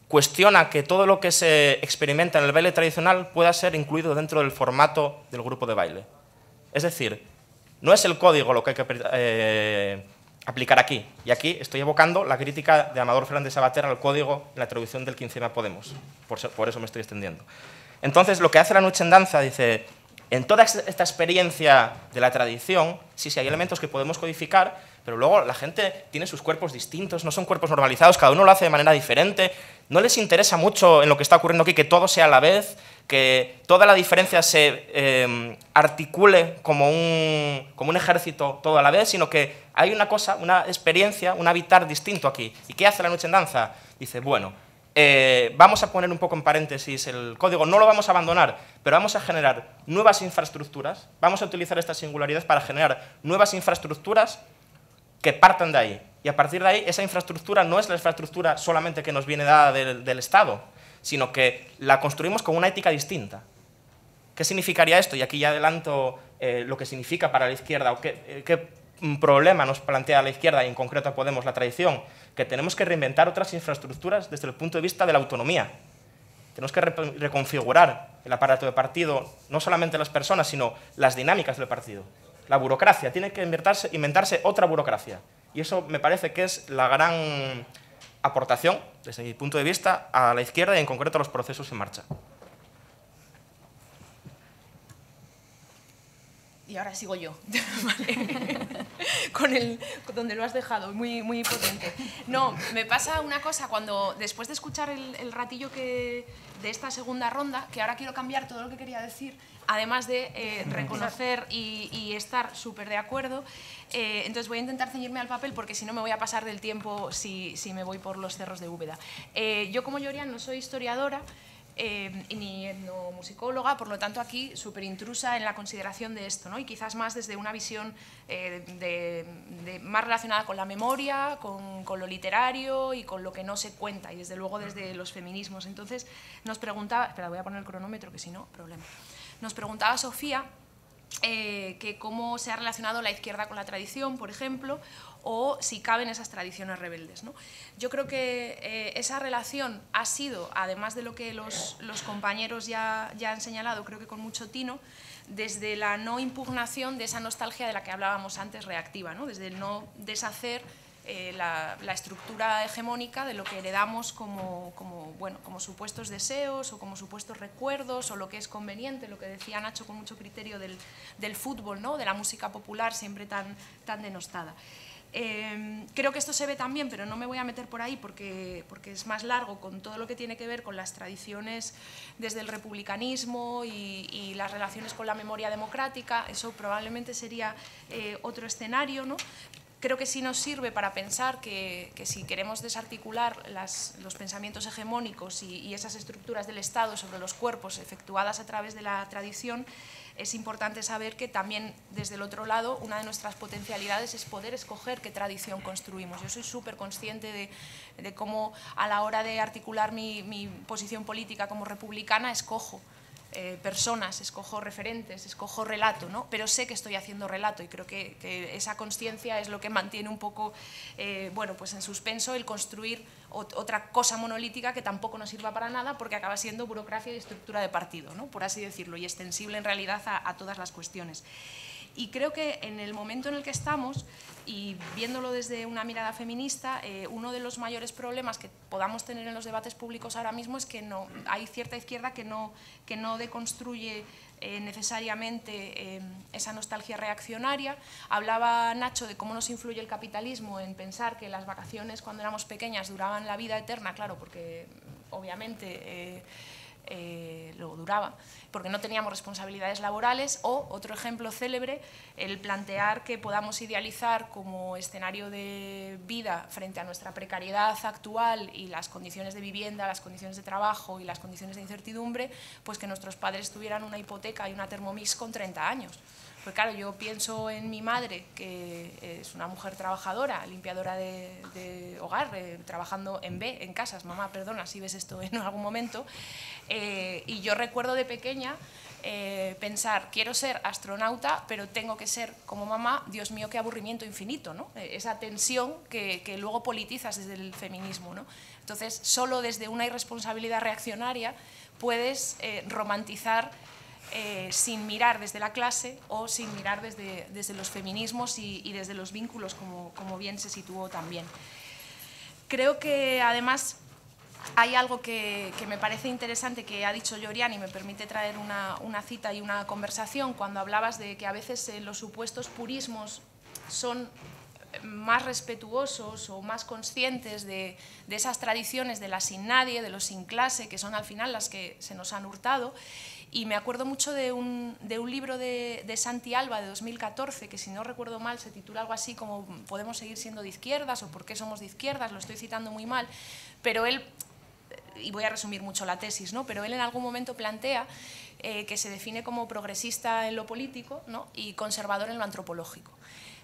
Speaker 4: cuestiona que todo lo que se experimenta en el baile tradicional pueda ser incluido dentro del formato del grupo de baile. Es decir, no es el código lo que hay que eh, aplicar aquí. Y aquí estoy evocando la crítica de Amador Fernández Sabater al código en la traducción del quincena Podemos. Por, por, eso me estoy extendiendo. Entonces, lo que hace la noche en danza, dice, en toda esta experiencia de la tradición, si sí, hay elementos que podemos codificar, pero luego la gente tiene sus cuerpos distintos, no son cuerpos normalizados, cada uno lo hace de manera diferente, no les interesa mucho en lo que está ocurriendo aquí que todo sea a la vez, que toda la diferencia se em, articule como un, como un ejército todo a la vez, sino que hay una cosa, una experiencia, un hábitat distinto aquí. ¿Y qué hace la noche en danza? Dice, bueno, eh, vamos a poner un poco en paréntesis el código, no lo vamos a abandonar, pero vamos a generar nuevas infraestructuras, vamos a utilizar esta singularidad para generar nuevas infraestructuras que partan de ahí. Y a partir de ahí, esa infraestructura no es la infraestructura solamente que nos viene dada del, Estado, sino que la construimos con una ética distinta. ¿Qué significaría esto? Y aquí ya adelanto eh, lo que significa para la izquierda, o eh, qué, problema nos plantea la izquierda, y en concreto a Podemos la tradición, que tenemos que reinventar otras infraestructuras desde el punto de vista de la autonomía. Tenemos que reconfigurar el aparato de partido, no solamente las personas, sino las dinámicas del partido la burocracia, tiene que inventarse, otra burocracia. Y eso me parece que es la gran aportación, desde mi punto de vista, a la izquierda y en concreto a los procesos en marcha.
Speaker 3: y ahora sigo yo, con el donde lo has dejado, muy, muy potente. No, me pasa una cosa cuando después de escuchar el, el ratillo que, de esta segunda ronda, que ahora quiero cambiar todo lo que quería decir, además de eh, reconocer y, estar súper de acuerdo, eh, entonces voy a intentar ceñirme al papel porque si no me voy a pasar del tiempo si, me voy por los cerros de Úbeda. Eh, yo como Llorian no soy historiadora, ni etnomusicóloga, por lo tanto aquí súper intrusa en la consideración de esto, ¿no? y quizás más desde una visión más relacionada con la memoria, con, lo literario y con lo que no se cuenta, y desde luego desde los feminismos. Entonces nos pregunta, espera, voy a poner el cronómetro, que si no, problema. Nos preguntaba Sofía eh, que cómo se ha relacionado la izquierda con la tradición, por ejemplo, o si caben esas tradiciones rebeldes. Yo creo que eh, esa relación ha sido, además de lo que los, los compañeros ya, ya, han señalado, creo que con mucho tino, desde la no impugnación de esa nostalgia de la que hablábamos antes reactiva, ¿no? desde el no deshacer eh, la, estructura hegemónica de lo que heredamos como, como, bueno, como supuestos deseos o como supuestos recuerdos o lo que es conveniente, lo que decía Nacho con mucho criterio del, fútbol, ¿no? de la música popular siempre tan, tan denostada. Em, creo que esto se ve también, pero no me voy a meter por ahí porque, porque es más largo con todo lo que tiene que ver con las tradiciones desde el republicanismo y, las relaciones con la memoria democrática. Eso probablemente sería eh, otro escenario, ¿no? creo que sí nos sirve para pensar que, si queremos desarticular los pensamientos hegemónicos y, esas estructuras del Estado sobre los cuerpos efectuadas a través de la tradición, es importante saber que también desde el otro lado una de nuestras potencialidades es poder escoger qué tradición construimos. Yo soy súper consciente de, cómo a la hora de articular mi posición política como republicana escojo eh, personas, escojo referentes, escojo relato, ¿no? pero sé que estoy haciendo relato y creo que, esa conciencia es lo que mantiene un poco eh, bueno, pues en suspenso el construir otra cosa monolítica que tampoco nos sirva para nada porque acaba siendo burocracia y estructura de partido, ¿no? por así decirlo, y extensible en realidad a todas las cuestiones. Y creo que en el momento en el que estamos, y viéndolo desde una mirada feminista, eh, uno de los mayores problemas que podamos tener en los debates públicos ahora mismo es que no, hay cierta izquierda que no, que no deconstruye eh, necesariamente eh, esa nostalgia reaccionaria. Hablaba Nacho de cómo nos influye el capitalismo en pensar que las vacaciones cuando éramos pequeñas duraban la vida eterna, claro, porque obviamente eh, duraba, porque no teníamos responsabilidades laborales o, otro ejemplo célebre, el plantear que podamos idealizar como escenario de vida frente a nuestra precariedad actual y las condiciones de vivienda, las condiciones de trabajo y las condiciones de incertidumbre, pues que nuestros padres tuvieran una hipoteca y una termomix con 30 años. Porque claro, yo pienso en mi madre, que es una mujer trabajadora, limpiadora de, hogar, eh, trabajando en B, en casas. Mamá, perdona si ves esto en algún momento. Eh, y yo recuerdo de pequeña eh, pensar, quiero ser astronauta, pero tengo que ser como mamá, Dios mío, qué aburrimiento infinito, ¿no? Esa tensión que, luego politizas desde el feminismo, ¿no? Entonces, solo desde una irresponsabilidad reaccionaria puedes romantizar eh, sin mirar desde la clase o sin mirar desde, desde los feminismos y, desde los vínculos, como, bien se situó también. Creo que además hay algo que, me parece interesante que ha dicho Llorian y me permite traer una, cita y una conversación cuando hablabas de que a veces eh, los supuestos purismos son más respetuosos o más conscientes de, de esas tradiciones de la sin nadie, de los sin clase, que son al final las que se nos han hurtado y me acuerdo mucho de un, de un libro de, Santi Alba de 2014, que si no recuerdo mal se titula algo así como ¿Podemos seguir siendo de izquierdas? o ¿Por qué somos de izquierdas? Lo estoy citando muy mal, pero él, eh, y voy a resumir mucho la tesis, ¿no? pero él en algún momento plantea eh, que se define como progresista en lo político y conservador en lo antropológico.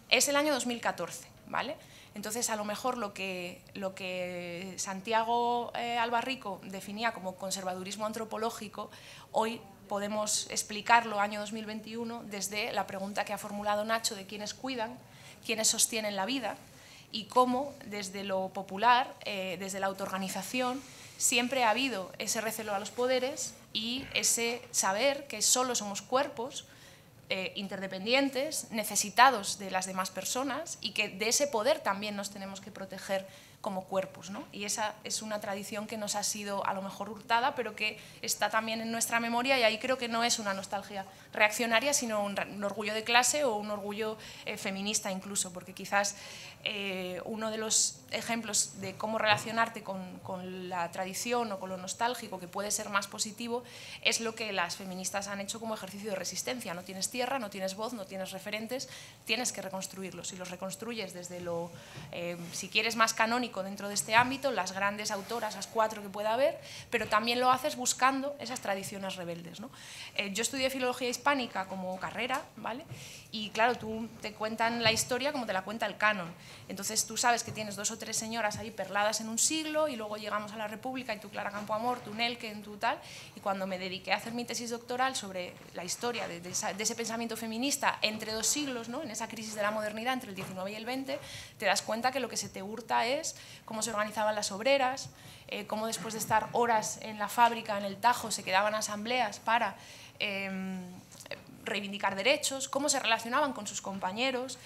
Speaker 3: Es el año 2014, ¿vale? Entonces, a lo mejor lo que, lo que Santiago eh, Albarrico definía como conservadurismo antropológico, hoy podemos explicarlo año 2021 desde la pregunta que ha formulado Nacho de quiénes cuidan, quiénes sostienen la vida y cómo desde lo popular, eh, desde la autoorganización, siempre ha habido ese recelo a los poderes y ese saber que solo somos cuerpos eh, interdependientes, necesitados de las demás personas y que de ese poder también nos tenemos que proteger como cuerpos. ¿no? Y esa es una tradición que nos ha sido a lo mejor hurtada, pero que está también en nuestra memoria y ahí creo que no es una nostalgia reaccionaria, sino un, orgullo de clase o un orgullo eh, feminista incluso, porque quizás eh, uno de los ejemplos de cómo relacionarte con, la tradición o con lo nostálgico que puede ser más positivo es lo que las feministas han hecho como ejercicio de resistencia. No tienes tierra, no tienes voz, no tienes referentes, tienes que reconstruirlos. Si los reconstruyes desde lo, eh, si quieres, más canónico dentro de este ámbito, las grandes autoras, las cuatro que pueda haber, pero también lo haces buscando esas tradiciones rebeldes. Eh, yo estudié filología hispánica como carrera, ¿vale? Y claro, tú te cuentan la historia como te la cuenta el canon. Entonces tú sabes que tienes dos o tres señoras ahí perladas en un siglo y luego llegamos a la República y tu Clara Campoamor, tu Nelken, tu tal. Y cuando me dediqué a hacer mi tesis doctoral sobre la historia de, ese pensamiento feminista entre dos siglos, ¿no? en esa crisis de la modernidad entre el 19 y el 20, te das cuenta que lo que se te hurta es cómo se organizaban las obreras, eh, cómo después de estar horas en la fábrica, en el Tajo, se quedaban asambleas para... Em, reivindicar derechos, cómo se relacionaban con sus compañeros,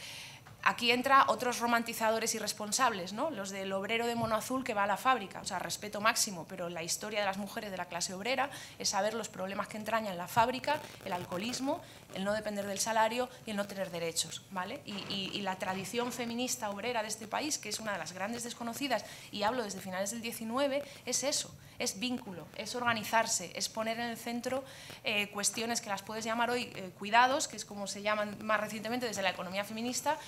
Speaker 3: aquí entra otros romantizadores irresponsables, ¿no? los del obrero de mono azul que va a la fábrica, o sea, respeto máximo, pero la historia de las mujeres de la clase obrera es saber los problemas que en la fábrica, el alcoholismo, el no depender del salario y el no tener derechos. ¿vale? Y, la tradición feminista obrera de este país, que es una de las grandes desconocidas, y hablo desde finales del 19, es eso, es vínculo, es organizarse, es poner en el centro eh, cuestiones que las puedes llamar hoy eh, cuidados, que es como se llaman más recientemente desde la economía feminista,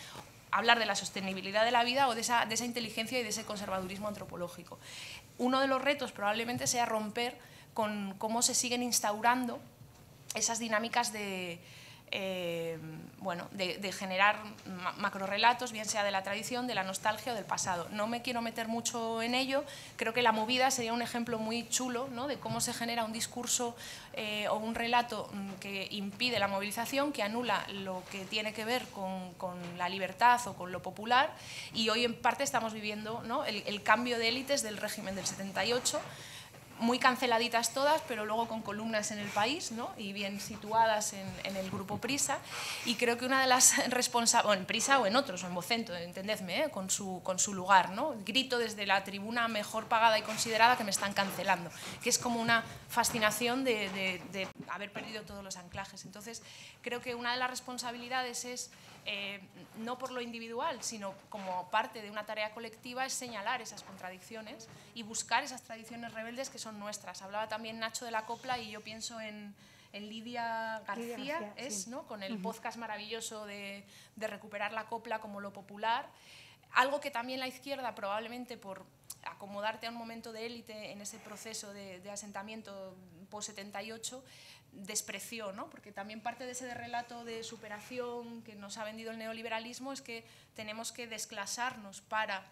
Speaker 3: hablar de la sostenibilidad de la vida o de esa inteligencia y de ese conservadurismo antropológico. Uno de los retos probablemente sea romper con cómo se siguen instaurando esas dinámicas de, eh, de, generar macrorrelatos, macrorelatos, bien sea de la tradición, de la nostalgia o del pasado. No me quiero meter mucho en ello, creo que la movida sería un ejemplo muy chulo de cómo se genera un discurso eh, o un relato mm, que impide la movilización, que anula lo que tiene que ver con, la libertad o con lo popular y hoy en parte estamos viviendo el, el cambio de élites del régimen del 78 muy canceladitas todas, pero luego con columnas en el país ¿no? y bien situadas en, el grupo Prisa. Y creo que una de las responsables, o en Prisa o en otros, o en Vocento, entendedme, ¿eh? con, su, con su lugar, ¿no? grito desde la tribuna mejor pagada y considerada que me están cancelando, que es como una fascinación de, de, de haber perdido todos los anclajes. Entonces, creo que una de las responsabilidades es eh, no por lo individual, sino como parte de una tarea colectiva, es señalar esas contradicciones y buscar esas tradiciones rebeldes que son nuestras. Hablaba también Nacho de la copla y yo pienso en, Lidia García, es, ¿no? con el podcast maravilloso de, recuperar la copla como lo popular. Algo que también la izquierda, probablemente por, acomodarte a un momento de élite en ese proceso de, de asentamiento post-78, despreció, ¿no? porque también parte de ese relato de superación que nos ha vendido el neoliberalismo es que tenemos que desclasarnos para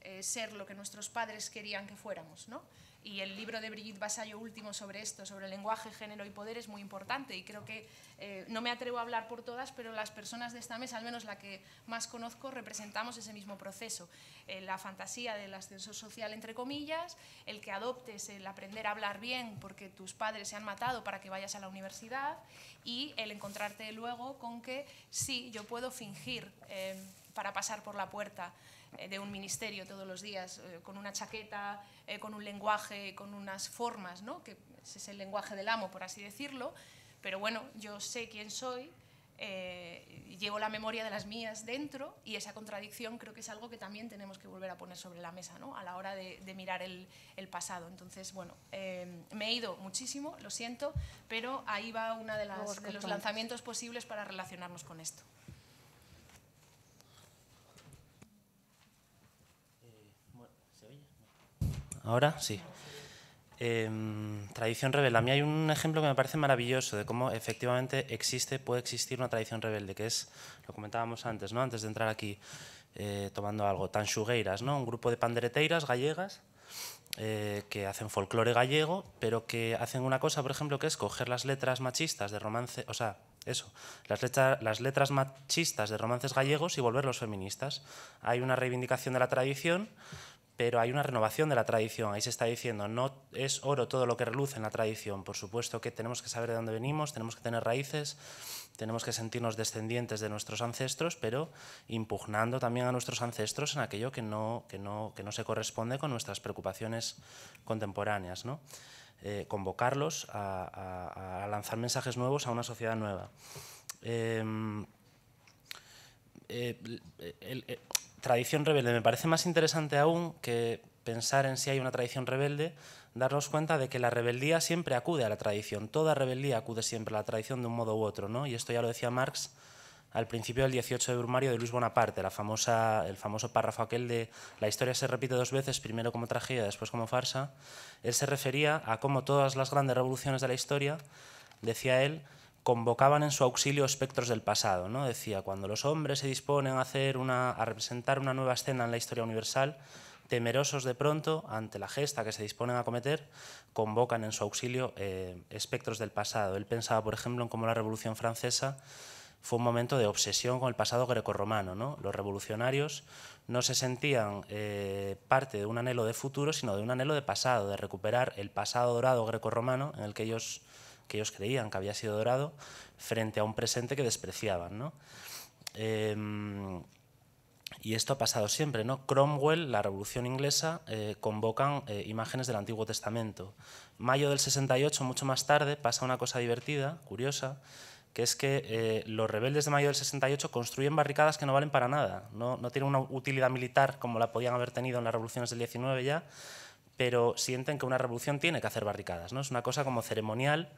Speaker 3: eh, ser lo que nuestros padres querían que fuéramos. ¿no? y el libro de Brigitte Basallo último sobre esto, sobre lenguaje, género y poder, es muy importante y creo que eh, no me atrevo a hablar por todas, pero las personas de esta mesa, al menos la que más conozco, representamos ese mismo proceso. Eh, la fantasía del ascenso social, entre comillas, el que adoptes el aprender a hablar bien porque tus padres se han matado para que vayas a la universidad y el encontrarte luego con que sí, yo puedo fingir eh, para pasar por la puerta. Eh, de un ministerio todos los días, eh, con una chaqueta, eh, con un lenguaje, con unas formas, ¿no? que es el lenguaje del amo, por así decirlo, pero bueno, yo sé quién soy, llevo la memoria de las mías dentro y esa contradicción creo que es algo que también tenemos que volver a poner sobre la mesa ¿no? a la hora de, mirar el, pasado. Entonces, bueno, em, me he ido muchísimo, lo siento, pero ahí va uno de, de los lanzamientos posibles para relacionarnos con esto.
Speaker 2: ¿Ahora? Sí. Em, tradición rebelde. A mí hay un ejemplo que me parece maravilloso de cómo efectivamente existe, puede existir una tradición rebelde, que es, lo comentábamos antes, ¿no? antes de entrar aquí eh, tomando algo, Tanxugueiras, ¿no? un grupo de pandereteiras gallegas eh, que hacen folclore gallego, pero que hacen una cosa, por ejemplo, que es coger las letras machistas de romance, o sea, eso, las, las letras machistas de romances gallegos y volverlos feministas. Hay una reivindicación de la tradición pero hay una renovación de la tradición. Ahí se está diciendo, no es oro todo lo que reluce en la tradición. Por supuesto que tenemos que saber de dónde venimos, tenemos que tener raíces, tenemos que sentirnos descendientes de nuestros ancestros, pero impugnando también a nuestros ancestros en aquello que no, que no, que no se corresponde con nuestras preocupaciones contemporáneas. Eh, convocarlos a, lanzar mensajes nuevos a una sociedad nueva. Em, eh, eh, tradición rebelde. Me parece más interesante aún que pensar en si hay una tradición rebelde, darnos cuenta de que la rebeldía siempre acude a la tradición. Toda rebeldía acude siempre a la tradición de un modo u otro. ¿no? Y esto ya lo decía Marx al principio del 18 de Brumario de Luis Bonaparte, la famosa, el famoso párrafo aquel de la historia se repite dos veces, primero como tragedia, después como farsa. Él se refería a cómo todas las grandes revoluciones de la historia, decía él, convocaban en su auxilio espectros del pasado. ¿no? Decía, cuando los hombres se disponen a, hacer una, a representar una nueva escena en la historia universal, temerosos de pronto ante la gesta que se disponen a cometer, convocan en su auxilio eh, espectros del pasado. Él pensaba, por ejemplo, en cómo la Revolución Francesa fue un momento de obsesión con el pasado grecorromano. ¿no? Los revolucionarios no se sentían eh, parte de un anhelo de futuro, sino de un anhelo de pasado, de recuperar el pasado dorado grecorromano en el que ellos que ellos creían que había sido dorado frente a un presente que despreciaban. Em, y esto ha pasado siempre. ¿no? Cromwell, la Revolución Inglesa, eh, convocan eh, imágenes del Antiguo Testamento. Mayo del 68, mucho más tarde, pasa una cosa divertida, curiosa, que es que eh, los rebeldes de mayo del 68 construyen barricadas que no valen para nada, no, tienen una utilidad militar como la podían haber tenido en las revoluciones del 19 ya, pero sienten que una revolución tiene que hacer barricadas, ¿no? es una cosa como ceremonial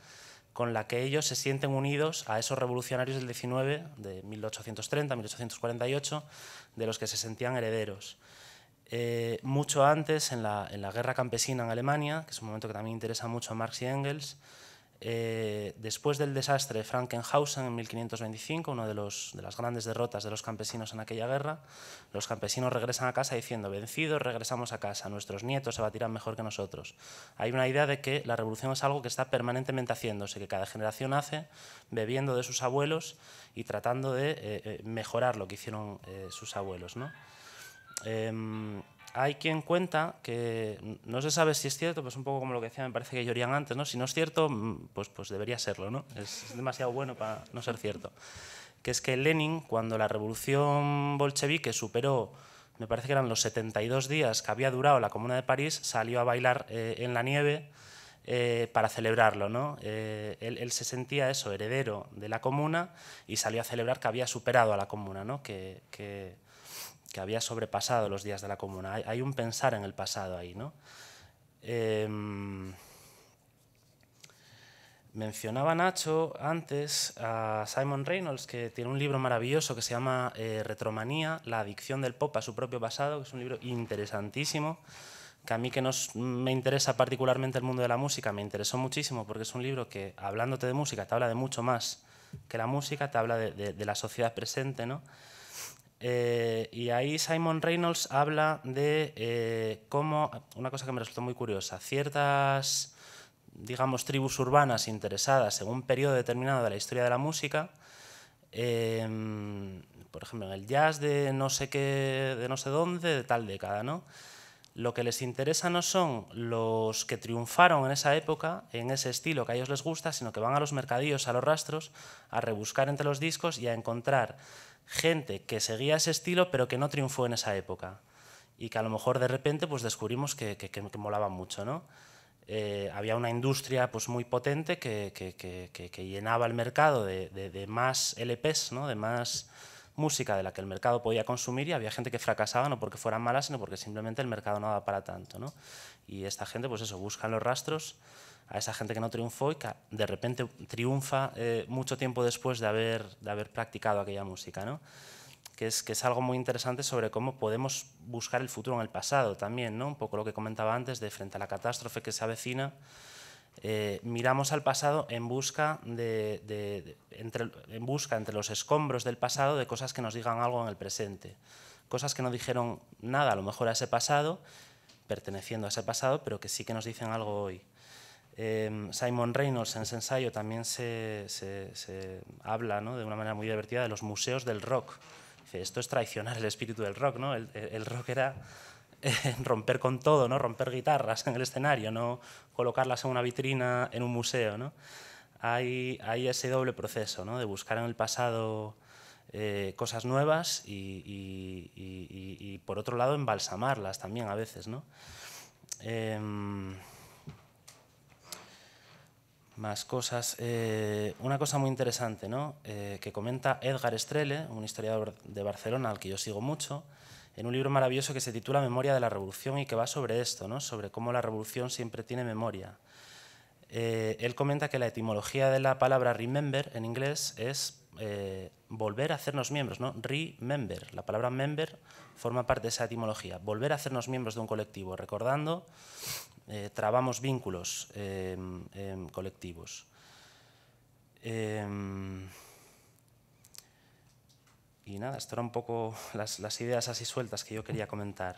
Speaker 2: con la que ellos se sienten unidos a esos revolucionarios del 19, de 1830, 1848, de los que se sentían herederos. Eh, mucho antes, en la, en la, guerra campesina en Alemania, que es un momento que también interesa mucho a Marx y Engels, eh, después del desastre de Frankenhausen en 1525, una de, los, de las grandes derrotas de los campesinos en aquella guerra, los campesinos regresan a casa diciendo, vencidos, regresamos a casa, nuestros nietos se batirán mejor que nosotros. Hay una idea de que la revolución es algo que está permanentemente haciéndose, que cada generación hace, bebiendo de sus abuelos y tratando de eh, eh, mejorar lo que hicieron eh, sus abuelos. ¿no? Em, hay quien cuenta que no se sabe si es cierto, pues un poco como lo que decía, me parece que llorían antes, ¿no? Si no es cierto, mm, pues, pues debería serlo, ¿no? Es, demasiado bueno para no ser cierto. Que es que Lenin, cuando la revolución bolchevique superó, me parece que eran los 72 días que había durado la Comuna de París, salió a bailar eh, en la nieve eh, para celebrarlo, ¿no? Eh, él, él, se sentía eso, heredero de la Comuna, y salió a celebrar que había superado a la Comuna, ¿no? que, que que había sobrepasado los días de la comuna. Hay, un pensar en el pasado ahí, ¿no? Em, mencionaba Nacho antes a Simon Reynolds, que tiene un libro maravilloso que se llama eh, Retromanía, la adicción del pop a su propio pasado, que es un libro interesantísimo, que a mí que me interesa particularmente el mundo de la música, me interesó muchísimo porque es un libro que, hablándote de música, te habla de mucho más que la música, te habla de, la sociedad presente, ¿no? Eh, y ahí Simon Reynolds habla de eh, cómo, una cosa que me resultó muy curiosa, ciertas, digamos, tribus urbanas interesadas en un periodo determinado de la historia de la música, em, por ejemplo, en el jazz de no sé qué, de no sé dónde, de tal década, ¿no? Lo que les interesa no son los que triunfaron en esa época, en ese estilo que a ellos les gusta, sino que van a los mercadillos, a los rastros, a rebuscar entre los discos y a encontrar gente que seguía ese estilo pero que no triunfó en esa época y que a lo mejor de repente pues descubrimos que, que, molaba mucho. ¿no? Eh, había una industria pues, muy potente que, que llenaba el mercado de, de, más LPs, ¿no? de más música de la que el mercado podía consumir y había gente que fracasaba no porque fueran malas, sino porque simplemente el mercado no daba para tanto. ¿no? Y esta gente, pues eso, busca los rastros a esa gente que no triunfó y que de repente triunfa eh, mucho tiempo después de haber, de haber practicado aquella música. ¿no? Que, es, que es algo muy interesante sobre cómo podemos buscar el futuro en el pasado también, ¿no? un poco lo que comentaba antes de frente a la catástrofe que se avecina. Eh, miramos al pasado en busca, de, en busca entre los escombros del pasado de cosas que nos digan algo en el presente, cosas que no dijeron nada a lo mejor a ese pasado, perteneciendo a ese pasado, pero que sí que nos dicen algo hoy. Em, Simon Reynolds en ese ensayo también se, habla de una manera muy divertida de los museos del rock. Dice, esto es traicionar el espíritu del rock, ¿no? El, rock era eh, romper con todo, ¿no? romper guitarras en el escenario, no colocarlas en una vitrina en un museo. Hay, ese doble proceso ¿no? de buscar en el pasado eh, cosas nuevas y, y, por otro lado embalsamarlas también a veces. ¿no? Em, más cosas. Eh, una cosa muy interesante eh, que comenta Edgar Estrelle, un historiador de Barcelona al que yo sigo mucho, en un libro maravilloso que se titula Memoria de la Revolución y que va sobre esto, sobre cómo la revolución siempre tiene memoria. Eh, él comenta que la etimología de la palabra remember en inglés es volver a hacernos miembros, ¿no? remember. La palabra member forma parte de esa etimología, volver a hacernos miembros de un colectivo, recordando eh, trabamos vínculos eh, colectivos. Eh, y nada, esto era un poco las, ideas así sueltas que yo quería comentar.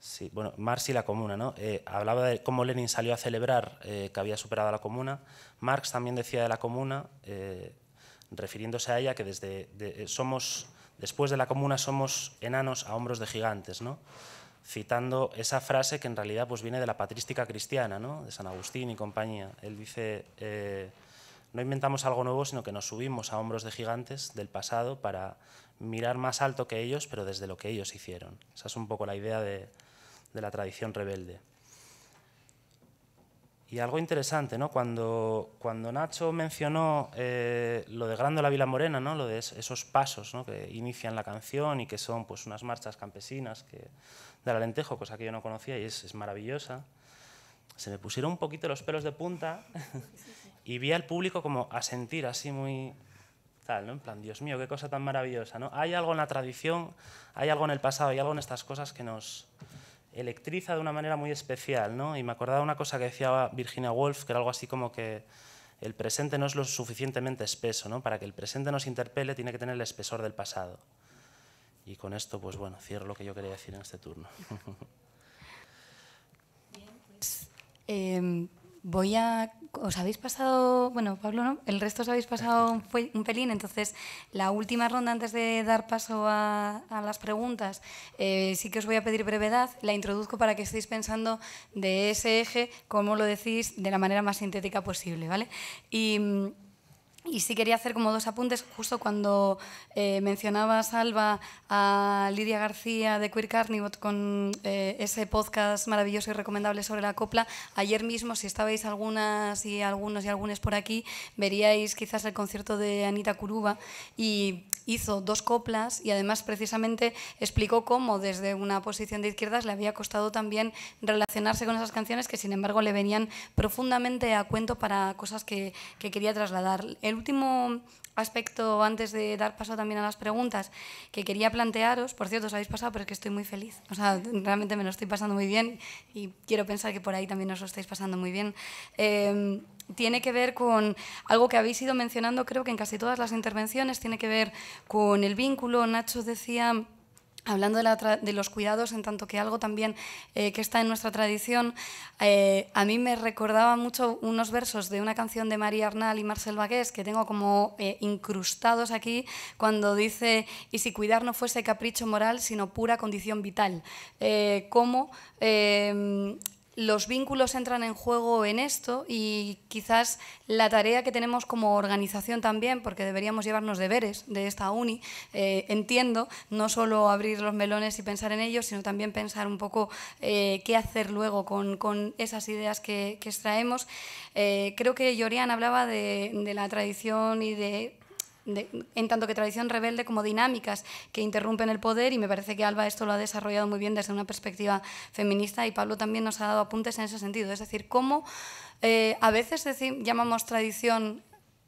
Speaker 2: sí, bueno, Marx y la comuna, ¿no? hablaba de cómo Lenin salió a celebrar que había superado a la comuna. Marx también decía de la comuna, refiriéndose a ella, que desde somos después de la comuna somos enanos a hombros de gigantes, ¿no? citando esa frase que en realidad pues, viene de la patrística cristiana, ¿no? de San Agustín y compañía. Él dice, eh, no inventamos algo nuevo, sino que nos subimos a hombros de gigantes del pasado para mirar más alto que ellos, pero desde lo que ellos hicieron. Esa es un poco la idea de la tradición rebelde. Y algo interesante, ¿no? Cuando, cuando Nacho mencionó eh, lo de Grando la Vila Morena, ¿no? Lo de esos pasos ¿no? que inician la canción y que son pues, unas marchas campesinas que, de la lentejo, cosa que yo no conocía y es, maravillosa, se me pusieron un poquito los pelos de punta y vi al público como a sentir así muy, Tal, ¿no? En plan, Dios mío, qué cosa tan maravillosa, ¿no? Hay algo en la tradición, hay algo en el pasado, hay algo en estas cosas que nos, electriza de una manera muy especial, ¿no? Y me acordaba una cosa que decía Virginia Woolf, que era algo así como que el presente no es lo suficientemente espeso, ¿no? Para que el presente nos interpele tiene que tener el espesor del pasado. Y con esto, pues bueno, cierro lo que yo quería decir en este turno.
Speaker 1: Bien, pues, em, voy a... Os habéis pasado, bueno, Pablo, ¿no? El resto os habéis pasado un, pelín, entonces la última ronda antes de dar paso a, las preguntas, eh, sí que os voy a pedir brevedad, la introduzco para que estéis pensando de ese eje, como lo decís, de la manera más sintética posible, ¿vale? Y mm, y sí quería hacer como dos apuntes, justo cuando mencionaba eh, mencionabas, Alba, a Lidia García de Queer Carnivore con eh, ese podcast maravilloso y recomendable sobre la copla. Ayer mismo, si estabais algunas y algunos y algunas por aquí, veríais quizás el concierto de Anita Curuba y hizo dos coplas y además precisamente explicó cómo desde una posición de izquierdas le había costado también relacionarse con esas canciones que sin embargo le venían profundamente a cuento para cosas que, quería trasladar. El último aspecto antes de dar paso también a las preguntas que quería plantearos. Por cierto, os habéis pasado, pero es que estoy muy feliz. O sea, realmente me lo estoy pasando muy bien y quiero pensar que por ahí también os lo estáis pasando muy bien. Em, tiene que ver con algo que habéis ido mencionando, creo que en casi todas las intervenciones, tiene que ver con el vínculo. Nacho decía Hablando de, los cuidados, en tanto que algo también eh, que está en nuestra tradición, eh, a mí me recordaba mucho unos versos de una canción de María Arnal y Marcel Bagués que tengo como eh, incrustados aquí, cuando dice, y si cuidar no fuese capricho moral, sino pura condición vital. ¿Cómo los vínculos entran en juego en esto y quizás la tarea que tenemos como organización también, porque deberíamos llevarnos deberes de esta uni, eh, entiendo, no solo abrir los melones y pensar en ellos, sino también pensar un poco eh, qué hacer luego con, esas ideas que, extraemos. Eh, creo que Llorian hablaba de la tradición y de en tanto que tradición rebelde como dinámicas que interrumpen el poder y me parece que Alba esto lo ha desarrollado muy bien desde una perspectiva feminista y Pablo también nos ha dado apuntes en ese sentido, es decir, cómo eh, a veces llamamos tradición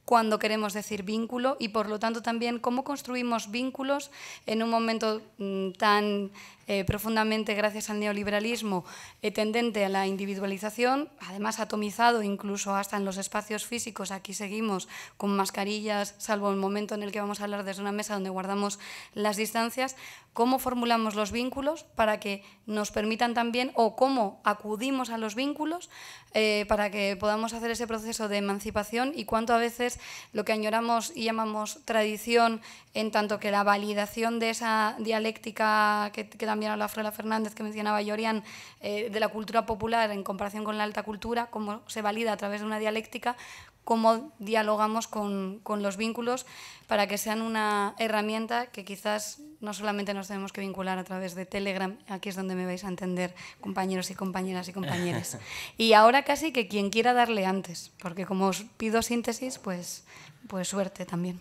Speaker 1: cuando queremos decir vínculo y por lo tanto también cómo construimos vínculos en un momento mm, tan eh, profundamente gracias al neoliberalismo eh, tendente a la individualización, además atomizado incluso hasta en los espacios físicos. Aquí seguimos con mascarillas, salvo el momento en el que vamos a hablar desde una mesa donde guardamos las distancias. ¿Cómo formulamos los vínculos para que nos permitan también o cómo acudimos a los vínculos eh, para que podamos hacer ese proceso de emancipación y cuánto a veces lo que añoramos y llamamos tradición, en tanto que la validación de esa dialéctica que, también habla Frela Fernández, que mencionaba Yorian, eh, de la cultura popular en comparación con la alta cultura, cómo se valida a través de una dialéctica, cómo dialogamos con, los vínculos para que sean una herramienta que quizás no solamente nos tenemos que vincular a través de Telegram, aquí es donde me vais a entender, compañeros y compañeras y compañeras. Y ahora casi que quien quiera darle antes, porque como os pido síntesis, pues, pues suerte también.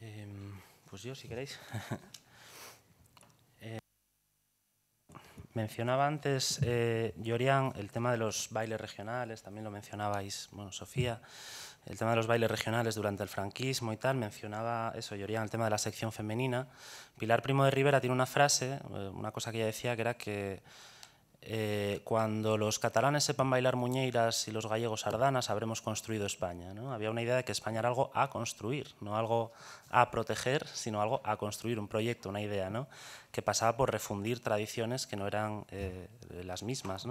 Speaker 2: Em, pues yo, si queréis. Mencionaba antes, eh, el tema de los bailes regionales, también lo mencionabais, bueno, Sofía, el tema de los bailes regionales durante el franquismo y tal, mencionaba eso, Yorian, el tema de la sección femenina. Pilar Primo de Rivera tiene una frase, eh, una cosa que ella decía, que era que eh, cuando los catalanes sepan bailar muñeiras y los gallegos sardanas, habremos construido España. Había una idea de que España era algo a construir, no algo a proteger, sino algo a construir, un proyecto, una idea, que pasaba por refundir tradiciones que no eran eh, las mismas.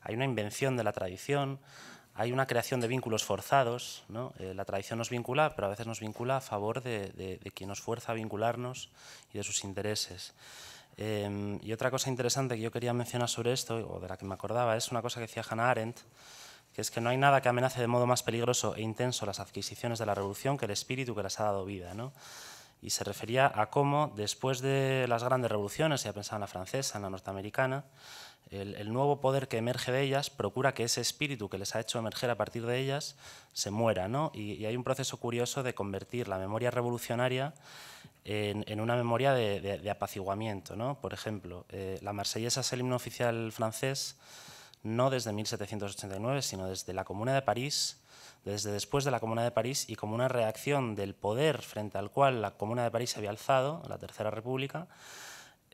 Speaker 2: Hay una invención de la tradición, hay una creación de vínculos forzados. Eh, la tradición nos vincula, pero a veces nos vincula a favor de, de quien nos fuerza a vincularnos y de sus intereses. Em, y otra cosa interesante que yo quería mencionar sobre esto, o de la que me acordaba, es una cosa que decía Hannah Arendt, que es que no hay nada que amenace de modo más peligroso e intenso las adquisiciones de la revolución que el espíritu que les ha dado vida. Y se refería a cómo, después de las grandes revoluciones, ya pensaba en la francesa, en la norteamericana, el, nuevo poder que emerge de ellas procura que ese espíritu que les ha hecho emerger a partir de ellas se muera. y hay un proceso curioso de convertir la memoria revolucionaria en, una memoria de, apaciguamiento. ¿no? Por ejemplo, eh, la marsellesa es el himno oficial francés no desde 1789, sino desde la Comuna de París, desde después de la Comuna de París y como una reacción del poder frente al cual la Comuna de París se había alzado, la Tercera República,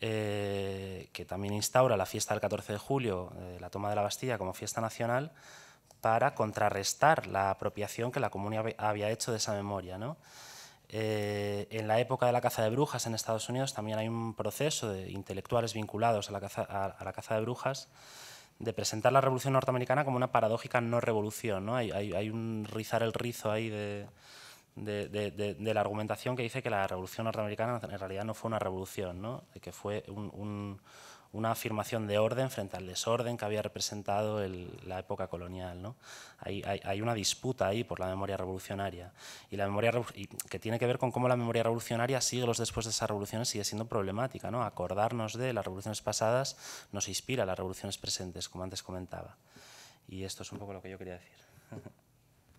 Speaker 2: eh, que también instaura la fiesta del 14 de julio, eh, la toma de la Bastilla como fiesta nacional, para contrarrestar la apropiación que la Comuna había hecho de esa memoria. ¿no? Eh, en la época de la caza de brujas en Estados Unidos también hay un proceso de intelectuales vinculados a la caza, de brujas de presentar la revolución norteamericana como una paradójica no revolución. ¿no? Hay, un rizar el rizo ahí de, la argumentación que dice que la revolución norteamericana en realidad no fue una revolución, ¿no? que fue un una afirmación de orden frente al desorden que había representado la época colonial. Hay, una disputa ahí por la memoria revolucionaria, y la memoria que tiene que ver con cómo la memoria revolucionaria los después de esas revoluciones sigue siendo problemática. ¿no? Acordarnos de las revoluciones pasadas nos inspira a las revoluciones presentes, como antes comentaba. Y esto es un poco lo que yo quería decir.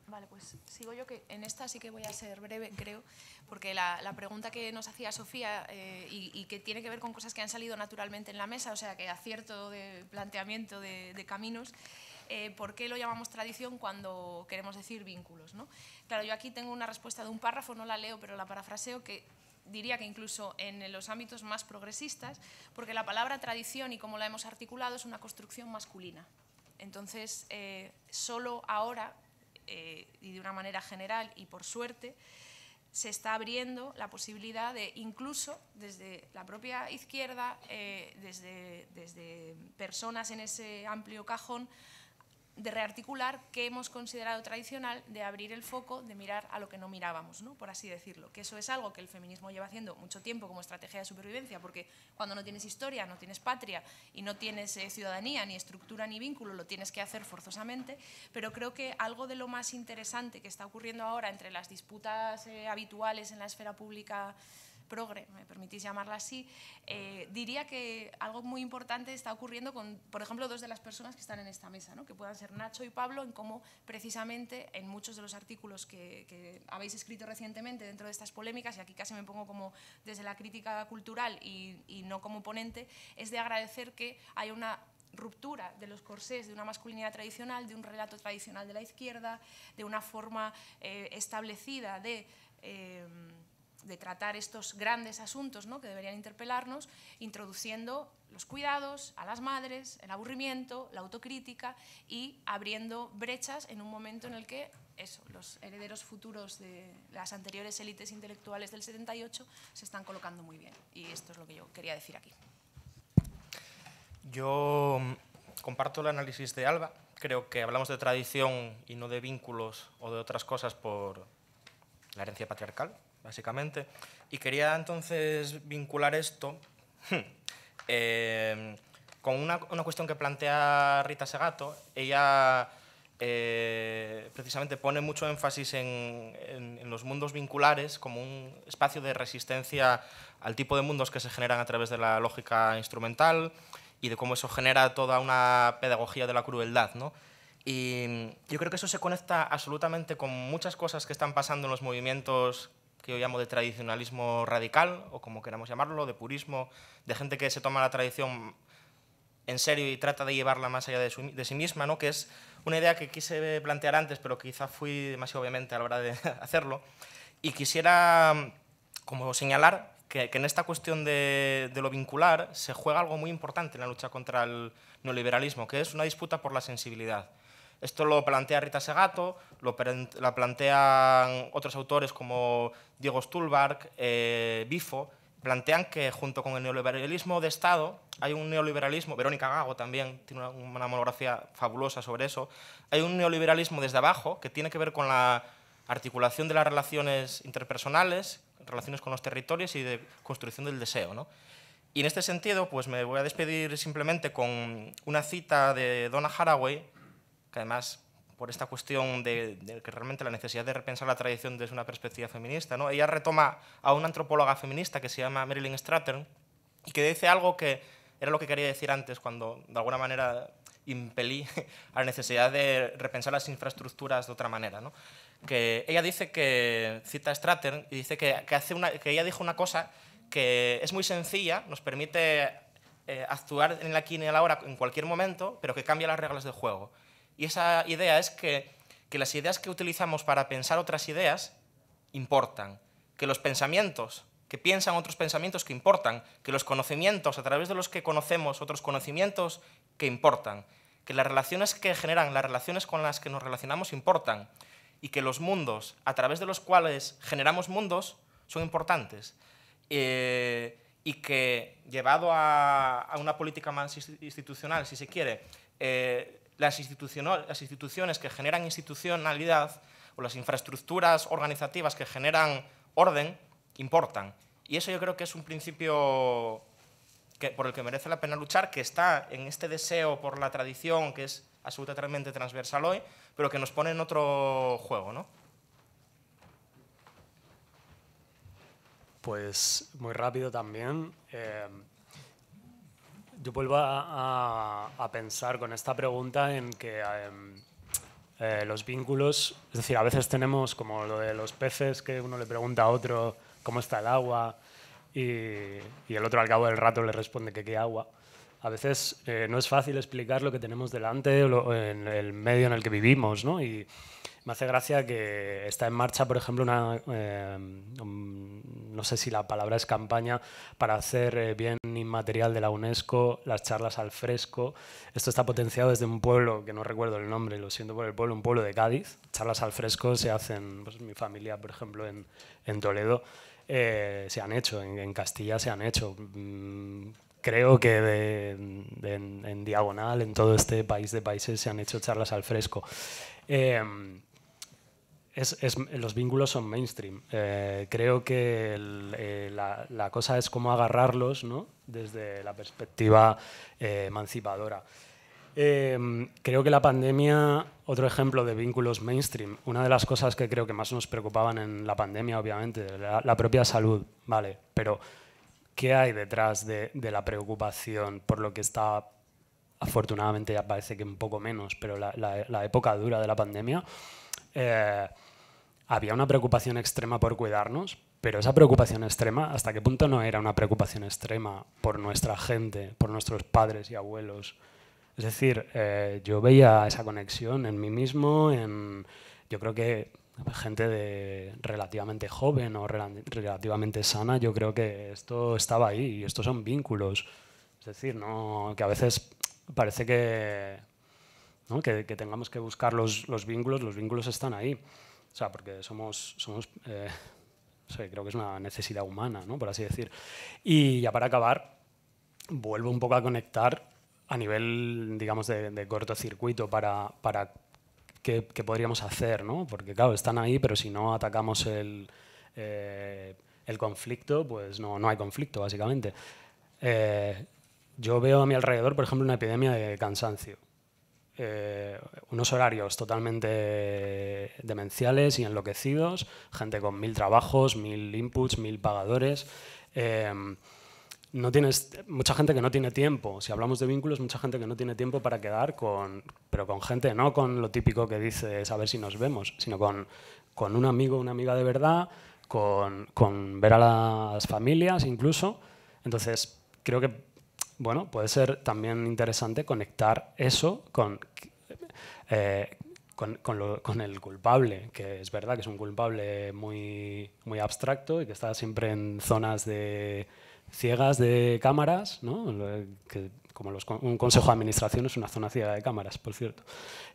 Speaker 3: Vale, pues sigo yo que en esta sí que voy a ser breve, creo, porque la, pregunta que nos hacía Sofía eh, y, que tiene que ver con cosas que han salido naturalmente en la mesa, o sea, que acierto de planteamiento de, caminos, eh, ¿por qué lo llamamos tradición cuando queremos decir vínculos? ¿no? Claro, yo aquí tengo una respuesta de un párrafo, no la leo, pero la parafraseo, que diría que incluso en los ámbitos más progresistas, porque la palabra tradición y como la hemos articulado es una construcción masculina. Entonces, eh, solo ahora eh, y de una manera general y por suerte, se está abriendo la posibilidad de, incluso desde la propia izquierda, eh, desde personas en ese amplio cajón, de rearticular que hemos considerado tradicional, de abrir el foco, de mirar a lo que no mirábamos, ¿no? por así decirlo. Que eso es algo que el feminismo lleva haciendo mucho tiempo como estrategia de supervivencia, porque cuando no tienes historia, no tienes patria y no tienes eh, ciudadanía, ni estructura, ni vínculo, lo tienes que hacer forzosamente. Pero creo que algo de lo más interesante que está ocurriendo ahora entre las disputas eh, habituales en la esfera pública progre, me permitís llamarla así, eh, diría que algo muy importante está ocurriendo con, por ejemplo, dos de las personas que están en esta mesa, ¿no? que puedan ser Nacho y Pablo, en cómo precisamente en muchos de los artículos que, habéis escrito recientemente dentro de estas polémicas, y aquí casi me pongo como desde la crítica cultural y, no como ponente, es de agradecer que haya una ruptura de los corsés de una masculinidad tradicional, de un relato tradicional de la izquierda, de una forma eh, establecida de... Eh, de tratar estos grandes asuntos ¿no? que deberían interpelarnos, introduciendo los cuidados a las madres, el aburrimiento, la autocrítica y abriendo brechas en un momento en el que eso, los herederos futuros de las anteriores élites intelectuales del 78 se están colocando muy bien. Y esto es lo que yo quería decir aquí.
Speaker 4: Yo mm, comparto el análisis de Alba. Creo que hablamos de tradición y no de vínculos o de otras cosas por la herencia patriarcal, básicamente. Y quería entonces vincular esto eh, con una, una, cuestión que plantea Rita Segato. Ella eh, precisamente pone mucho énfasis en, en, los mundos vinculares como un espacio de resistencia al tipo de mundos que se generan a través de la lógica instrumental y de cómo eso genera toda una pedagogía de la crueldad, ¿no? Y yo creo que eso se conecta absolutamente con muchas cosas que están pasando en los movimientos que yo llamo de tradicionalismo radical, o como queramos llamarlo, de purismo, de gente que se toma la tradición en serio y trata de llevarla más allá de, sí misma, ¿no? que es una idea que quise plantear antes, pero quizá fui demasiado obviamente a la hora de hacerlo. Y quisiera como señalar que, en esta cuestión de, lo vincular se juega algo muy importante en la lucha contra el neoliberalismo, que es una disputa por la sensibilidad. Esto lo plantea Rita Segato, lo la plantean otros autores como Diego Stulbark, eh, Bifo, plantean que junto con el neoliberalismo de Estado hay un neoliberalismo, Verónica Gago también tiene una, monografía fabulosa sobre eso, hay un neoliberalismo desde abajo que tiene que ver con la articulación de las relaciones interpersonales, relaciones con los territorios y de construcción del deseo. ¿no? Y en este sentido, pues me voy a despedir simplemente con una cita de Donna Haraway, que además por esta cuestión de, que realmente la necesidad de repensar la tradición desde una perspectiva feminista. ¿no? Ella retoma a una antropóloga feminista que se llama Marilyn Stratton y que dice algo que era lo que quería decir antes cuando de alguna manera impelí a la necesidad de repensar las infraestructuras de otra manera. Que ella dice que, cita a y dice que, hace que ella dijo una cosa que es muy sencilla, nos permite eh, actuar en la aquí y en la hora en cualquier momento, pero que cambia las reglas del juego. Y esa idea es que, las ideas que utilizamos para pensar otras ideas importan, que los pensamientos que piensan otros pensamientos que importan, que los conocimientos a través de los que conocemos otros conocimientos que importan, que las relaciones que generan las relaciones con las que nos relacionamos importan y que los mundos a través de los cuales generamos mundos son importantes. Eh, y que llevado a, una política más institucional, si se quiere, eh, las, las instituciones que generan institucionalidad o las infraestructuras organizativas que generan orden importan. Y eso yo creo que es un principio por el que merece la pena luchar, que está en este deseo por la tradición, que es absolutamente transversal hoy, pero que nos pone en otro
Speaker 5: juego, Pues muy rápido también. Eh, yo vuelvo a, a, pensar con esta pregunta en que em, eh, los vínculos, es decir, a veces tenemos como lo de los peces que uno le pregunta a otro cómo está el agua y, el otro al cabo del rato le responde que qué agua. A veces eh, no es fácil explicar lo que tenemos delante o en el medio en el que vivimos, ¿no? Y, me hace gracia que está en marcha, por ejemplo, una, eh, no sé si la palabra es campaña, para hacer eh, bien inmaterial de la UNESCO, las charlas al fresco. Esto está potenciado desde un pueblo, que no recuerdo el nombre, lo siento por el pueblo, un pueblo de Cádiz. Charlas al fresco se hacen, pues mi familia, por ejemplo, en, en Toledo, eh, se han hecho, en, Castilla se han hecho. Mm, creo que en, diagonal, en todo este país de países, se han hecho charlas al fresco los vínculos son mainstream. Eh, creo que eh, la, cosa es cómo agarrarlos ¿no? desde la perspectiva eh, emancipadora. Em, creo que la pandemia, otro ejemplo de vínculos mainstream, una de las cosas que creo que más nos preocupaban en la pandemia, obviamente, la, la propia salud, ¿vale? Pero, ¿qué hay detrás de, la preocupación por lo que está afortunadamente ya parece que un poco menos, pero la, época dura de la pandemia, eh, había una preocupación extrema por cuidarnos, pero esa preocupación extrema, ¿hasta qué punto no era una preocupación extrema por nuestra gente, por nuestros padres y abuelos? Es decir, eh, yo veía esa conexión en mí mismo, en, yo creo que gente de relativamente joven o relativamente sana, yo creo que esto estaba ahí y estos son vínculos. Es decir, que a veces parece que que, tengamos que buscar los, vínculos, los vínculos están ahí. O sea, porque somos, somos eh, creo que es una necesidad humana, por así decir. Y ya para acabar, vuelvo un poco a conectar a nivel, digamos, de, cortocircuito para, para qué, podríamos hacer, ¿no? Porque claro, están ahí, pero si no atacamos el, eh, el conflicto, pues no, no hay conflicto, básicamente. Eh, yo veo a mi alrededor, por ejemplo, una epidemia de cansancio. Eh, unos horarios totalmente demenciales y enloquecidos, gente con mil trabajos, mil inputs, mil pagadores. Em, no tienes mucha gente que no tiene tiempo. Si hablamos de vínculos, mucha gente que no tiene tiempo para quedar con, pero con gente, no con lo típico que dice a ver si nos vemos, sino con, con un amigo, una amiga de verdad, con, con ver a las familias incluso. Entonces, creo que bueno, puede ser también interesante conectar eso con, eh, con, el culpable, que es verdad que es un culpable muy, muy abstracto y que está siempre en zonas de ciegas de cámaras, ¿no? como un consejo de administración es una zona ciega de cámaras, por cierto.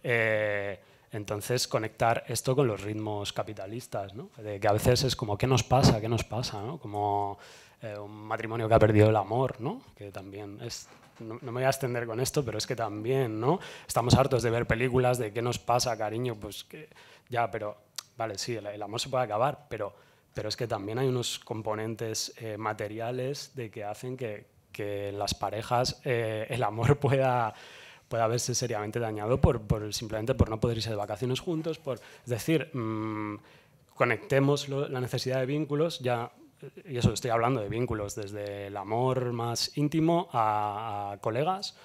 Speaker 5: Eh, entonces, conectar esto con los ritmos capitalistas, de que a veces es como, ¿qué nos pasa? ¿Qué nos pasa? ¿no? Como eh, un matrimonio que ha perdido el amor, ¿no? que también es... No, me voy a extender con esto, pero es que también, ¿no? Estamos hartos de ver películas de qué nos pasa, cariño, pues que ya, pero, vale, sí, el, amor se puede acabar, pero, pero es que también hay unos componentes eh, materiales de que hacen que, que en las parejas eh, el amor pueda pueda verse seriamente dañado por, por, simplemente por no poder irse de vacaciones juntos, por, es decir, mm, conectemos la necesidad de vínculos, ya y eso estoy hablando de vínculos, desde el amor más íntimo a, colegas,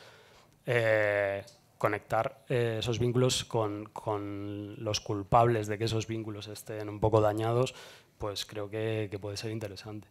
Speaker 5: eh, conectar eh, esos vínculos con, los culpables de que esos vínculos estén un poco dañados, pues creo que, que puede ser interesante.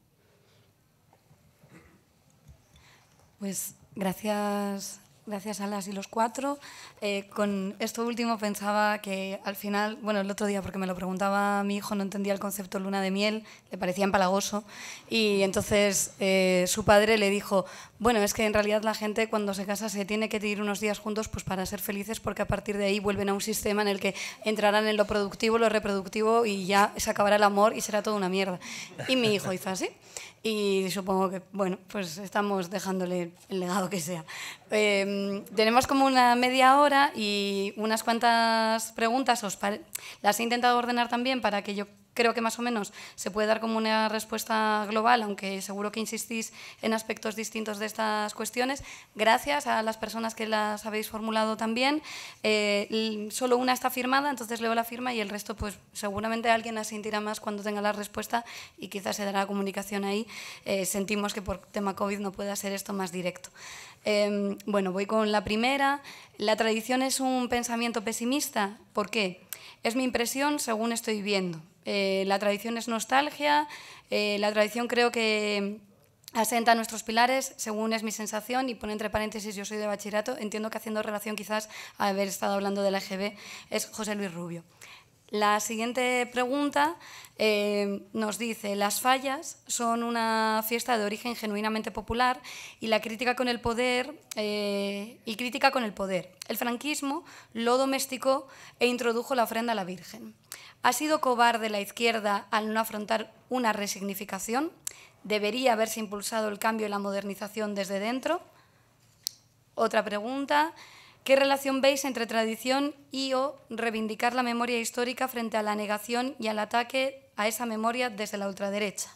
Speaker 1: Pues gracias gracias a las y los cuatro. Eh, con esto último pensaba que al final, bueno, el otro día porque me lo preguntaba mi hijo, no entendía el concepto luna de miel, le parecía empalagoso, y entonces eh, su padre le dijo, bueno, es que en realidad la gente cuando se casa se tiene que ir unos días juntos pues para ser felices porque a partir de ahí vuelven a un sistema en el que entrarán en lo productivo, lo reproductivo y ya se acabará el amor y será toda una mierda. Y mi hijo hizo así y supongo que, bueno, pues estamos dejándole el legado que sea. Em, tenemos como una media hora y unas cuantas preguntas. Os las he intentado ordenar también para que yo creo que más o menos se puede dar como una respuesta global, aunque seguro que insistís en aspectos distintos de estas cuestiones. Gracias a las personas que las habéis formulado también. Eh, solo una está firmada, entonces leo la firma y el resto, pues seguramente alguien sentirá más cuando tenga la respuesta y quizás se dará comunicación ahí. Eh, sentimos que por tema COVID no pueda ser esto más directo. Em, bueno, voy con la primera. La tradición es un pensamiento pesimista. ¿Por qué? Es mi impresión según estoy viendo. Eh, la tradición es nostalgia, eh, la tradición creo que asenta nuestros pilares, según es mi sensación, y pone entre paréntesis yo soy de bachillerato, entiendo que haciendo relación quizás a haber estado hablando del EGB, es José Luis Rubio. La siguiente pregunta eh, nos dice, las fallas son una fiesta de origen genuinamente popular y la crítica con el poder eh, y crítica con el poder. El franquismo lo domesticó e introdujo la ofrenda a la Virgen. ¿Ha sido cobarde la izquierda al no afrontar una resignificación? ¿Debería haberse impulsado el cambio y la modernización desde dentro? Otra pregunta. ¿Qué relación veis entre tradición y o reivindicar la memoria histórica frente a la negación y al ataque a esa memoria desde la ultraderecha?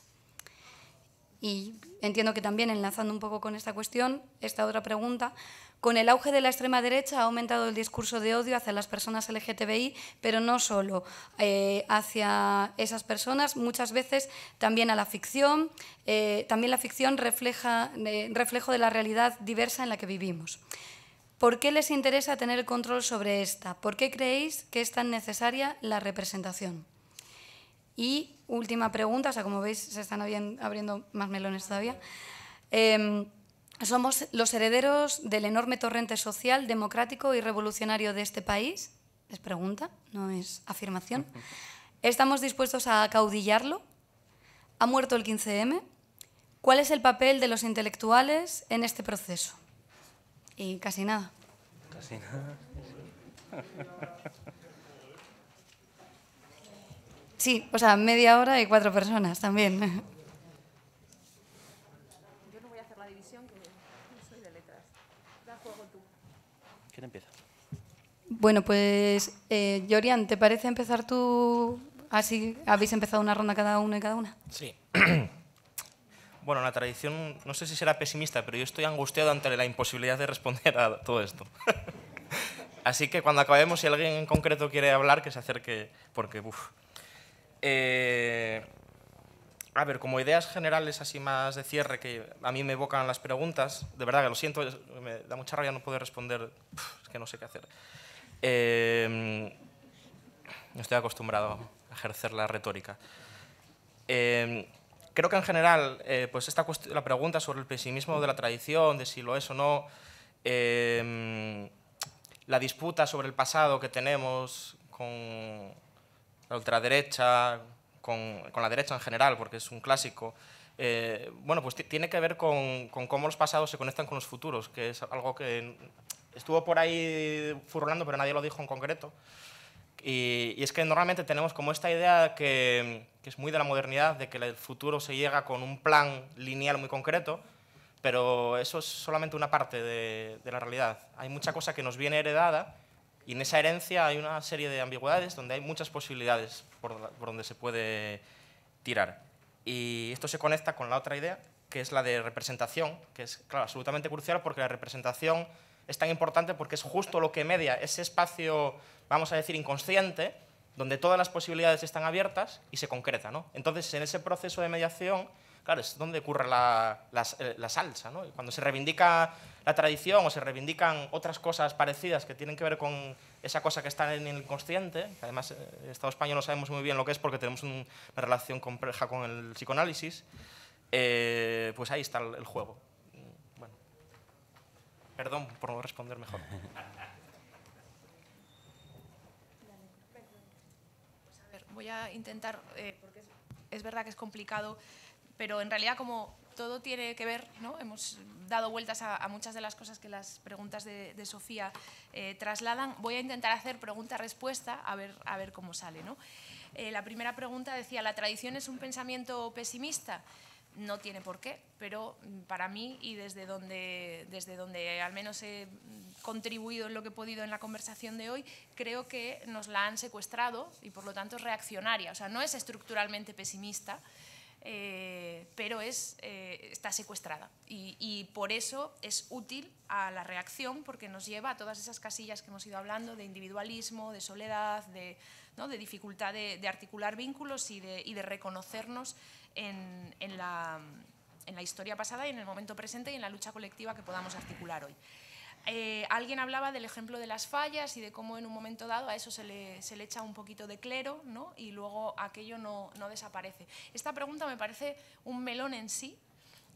Speaker 1: Y entiendo que también, enlazando un poco con esta cuestión, esta otra pregunta, con el auge de la extrema derecha ha aumentado el discurso de odio hacia las personas LGTBI, pero no solo eh, hacia esas personas, muchas veces también a la ficción. Eh, también la ficción refleja eh, reflejo de la realidad diversa en la que vivimos. ¿Por qué les interesa tener control sobre esta? ¿Por qué creéis que es tan necesaria la representación? Y última pregunta, o sea, como veis, se están abriendo más melones todavía. Em, somos los herederos del enorme torrente social, democrático y revolucionario de este país. Es pregunta, no es afirmación. ¿Estamos dispuestos a acaudillarlo? ¿Ha muerto el 15M? ¿Cuál es el papel de los intelectuales en este proceso? y casi nada.
Speaker 2: Casi nada.
Speaker 1: Sí, o sea, media hora y cuatro personas también. Yo
Speaker 3: no voy a hacer la división, que soy de letras. Da juego tú.
Speaker 2: ¿Quién empieza?
Speaker 1: Bueno, pues, eh, Yorian, ¿te parece empezar tú así? ¿Habéis empezado una ronda cada uno y cada una?
Speaker 4: Sí. bueno, la tradición, no sé si será pesimista, pero yo estoy angustiado ante la imposibilidad de responder a todo esto. Así que cuando acabemos, si alguien en concreto quiere hablar, que se acerque, porque, uff. Eh, a ver, como ideas generales así más de cierre que a mí me evocan las preguntas, de verdad que lo siento, me da mucha rabia no poder responder, es que no sé qué hacer. no eh, estoy acostumbrado a ejercer la retórica. Eh, creo que en general, eh, pues esta la pregunta sobre el pesimismo de la tradición, de si lo es o no, em, la disputa sobre el pasado que tenemos con la ultraderecha, con, la derecha en general, porque es un clásico, eh, bueno, pues tiene que ver con, con, cómo los pasados se conectan con los futuros, que es algo que estuvo por ahí furlando, pero nadie lo dijo en concreto. Y, es que normalmente tenemos como esta idea que, es muy de la modernidad, de que el futuro se llega con un plan lineal muy concreto, pero eso es solamente una parte de, la realidad. Hay mucha cosa que nos viene heredada y en esa herencia hay una serie de ambigüedades donde hay muchas posibilidades por, donde se puede tirar. Y esto se conecta con la otra idea, que es la de representación, que es absolutamente crucial porque la representación es tan importante porque es justo lo que media ese espacio vamos a decir, inconsciente, donde todas las posibilidades están abiertas y se concreta. ¿no? Entonces, en ese proceso de mediación, claro, es donde ocurre eh, la, salsa, ¿no? cuando se reivindica la tradición o se reivindican otras cosas parecidas que tienen que ver con esa cosa que está en el inconsciente, que además eh, el Estado español no sabemos muy bien lo que es porque tenemos una relación compleja con el psicoanálisis, eh, pues ahí está el, el juego. Bueno, perdón por no responder
Speaker 5: mejor.
Speaker 3: voy a intentar, eh, porque es, verdad que es complicado, pero en realidad como todo tiene que ver, ¿no? hemos dado vueltas a, muchas de las cosas que las preguntas de, Sofía eh, trasladan, voy a intentar hacer pregunta-respuesta a ver, a ver cómo sale. ¿no? Eh, la primera pregunta decía, ¿la tradición es un pensamiento pesimista? no tiene por qué, pero mm, para mí y desde donde, desde donde al menos he mm, contribuido en lo que he podido en la conversación de hoy, creo que nos la han secuestrado y por lo tanto es reaccionaria, o sea, no es estructuralmente pesimista, eh, pero es, eh, está secuestrada y, por eso es útil a la reacción porque nos lleva a todas esas casillas que hemos ido hablando de individualismo, de soledad, de, ¿no? de dificultad de, articular vínculos y de, y de reconocernos en, la, historia pasada y en el momento presente y en la lucha colectiva que podamos articular hoy. Eh, alguien hablaba del ejemplo de las fallas y de cómo en un momento dado a eso se le, echa un poquito de clero ¿no? y luego aquello no desaparece. Esta pregunta me parece un melón en sí,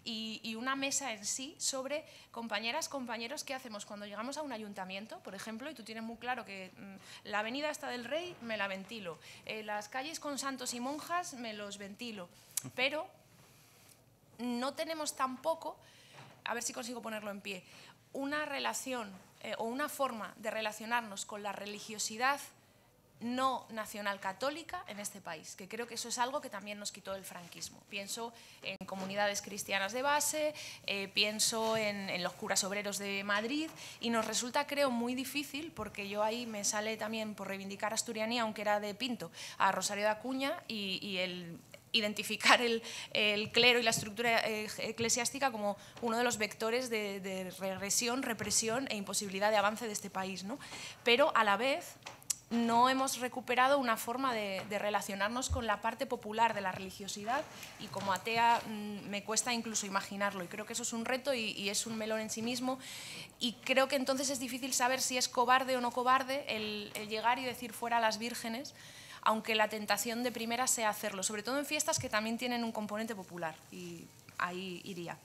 Speaker 3: y, una mesa en sí sobre compañeras, compañeros, qué hacemos cuando llegamos a un ayuntamiento, por ejemplo, y tú tienes muy claro que mm, la avenida está del Rey, me la ventilo, eh, las calles con santos y monjas, me los ventilo, pero no tenemos tampoco, a ver si consigo ponerlo en pie, una relación eh, o una forma de relacionarnos con la religiosidad no nacional católica en este país, que creo que eso es algo que también nos quitó el franquismo. Pienso en comunidades cristianas de base, eh, pienso en, los curas obreros de Madrid y nos resulta, creo, muy difícil, porque yo ahí me sale también por reivindicar asturianía, aunque era de Pinto, a Rosario de Acuña y, el identificar el, clero y la estructura eh, eclesiástica como uno de los vectores de, de regresión, represión e imposibilidad de avance de este país. ¿no? Pero a la vez no hemos recuperado una forma de, relacionarnos con la parte popular de la religiosidad y como atea mm, me cuesta incluso imaginarlo y creo que eso es un reto y, es un melón en sí mismo y creo que entonces es difícil saber si es cobarde o no cobarde el llegar y decir fuera a las vírgenes aunque la tentación de primera sea hacerlo, sobre todo en fiestas que también tienen un componente popular y ahí iría.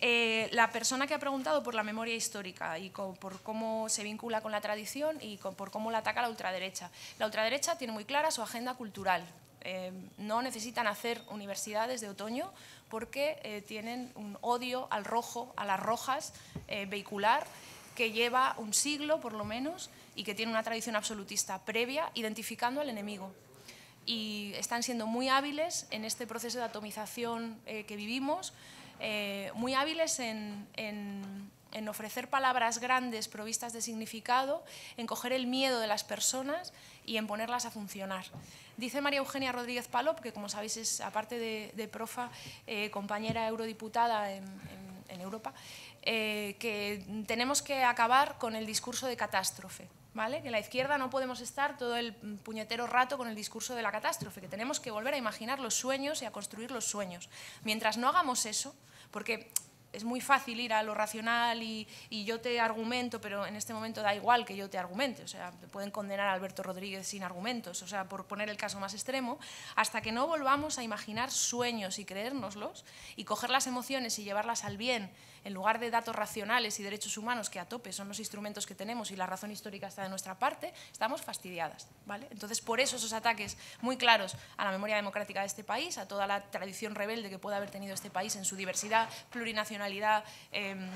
Speaker 3: Eh, la persona que ha preguntado por la memoria histórica y por cómo se vincula con la tradición y por cómo la ataca la ultraderecha. La ultraderecha tiene muy clara su agenda cultural. Eh, no necesitan hacer universidades de otoño porque eh, tienen un odio al rojo, a las rojas vehicular que lleva un siglo por lo menos y que tiene una tradición absolutista previa identificando al enemigo y están siendo muy hábiles en este proceso de atomización que vivimos eh, muy hábiles en, ofrecer palabras grandes provistas de significado, en coger el miedo de las personas y en ponerlas a funcionar. Dice María Eugenia Rodríguez Palop, que como sabéis es, aparte de, profa, eh, compañera eurodiputada en Europa, eh, que tenemos que acabar con el discurso de catástrofe. ¿Vale? Que la izquierda no podemos estar todo el puñetero rato con el discurso de la catástrofe, que tenemos que volver a imaginar los sueños y a construir los sueños. Mientras no hagamos eso, porque es muy fácil ir a lo racional y, y, yo te argumento, pero en este momento da igual que yo te argumente. O sea, pueden condenar a Alberto Rodríguez sin argumentos, o sea, por poner el caso más extremo, hasta que no volvamos a imaginar sueños y creérnoslos y coger las emociones y llevarlas al bien en lugar de datos racionales y derechos humanos, que a tope son los instrumentos que tenemos y la razón histórica está de nuestra parte, estamos fastidiadas. ¿vale? Entonces, por eso esos ataques muy claros a la memoria democrática de este país, a toda la tradición rebelde que puede haber tenido este país en su diversidad, plurinacionalidad, em,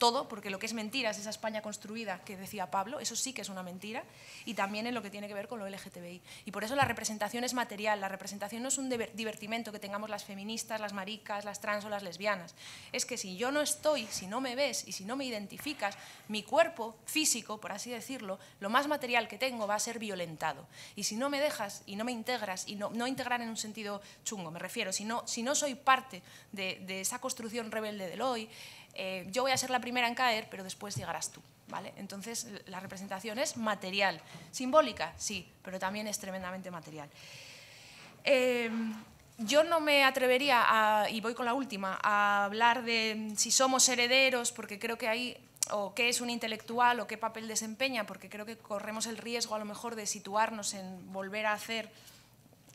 Speaker 3: todo, porque lo que es mentira es esa España construida que decía Pablo, eso sí que es una mentira, y también en lo que tiene que ver con lo LGTBI. Y por eso la representación es material, la representación no es un divertimento que tengamos las feministas, las maricas, las trans o las lesbianas. Es que si yo no estoy, si no me ves y si no me identificas, mi cuerpo físico, por así decirlo, lo más material que tengo va a ser violentado. Y si no me dejas y no me integras, y no, no integrar en un sentido chungo, me refiero, si no, si no soy parte de, de esa construcción rebelde del hoy, eh, yo voy a ser la primera en caer, pero después llegarás tú. ¿Vale? Entonces, la representación es material. ¿Simbólica? Sí, pero también es tremendamente material. Em, yo no me atrevería, a, y voy con la última, a hablar de si somos herederos, porque creo que hay, o qué es un intelectual o qué papel desempeña, porque creo que corremos el riesgo a lo mejor de situarnos en volver a hacer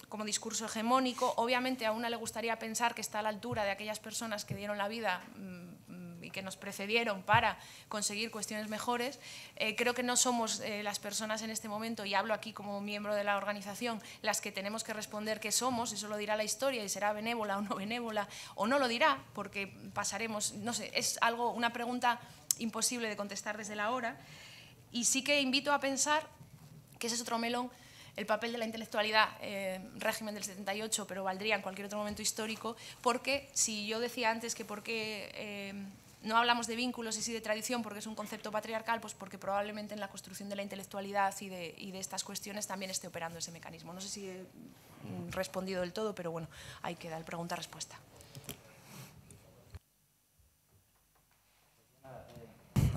Speaker 3: como discurso hegemónico. Obviamente a una le gustaría pensar que está a la altura de aquellas personas que dieron la vida mm, y que nos precedieron para conseguir cuestiones mejores, eh, creo que no somos eh, las personas en este momento, y hablo aquí como miembro de la organización, las que tenemos que responder que somos, eso lo dirá la historia y será benévola o no benévola, o no lo dirá, porque pasaremos, no sé, es algo, una pregunta imposible de contestar desde la hora. Y sí que invito a pensar, que ese es otro melón, el papel de la intelectualidad, eh, régimen del 78, pero valdría en cualquier otro momento histórico, porque si yo decía antes que por qué no hablamos de vínculos y sí de tradición porque es un concepto patriarcal, pues porque probablemente en la construcción de la intelectualidad y de, estas cuestiones también esté operando ese mecanismo. No sé si he mm, respondido del todo, pero bueno, ahí queda el pregunta-respuesta.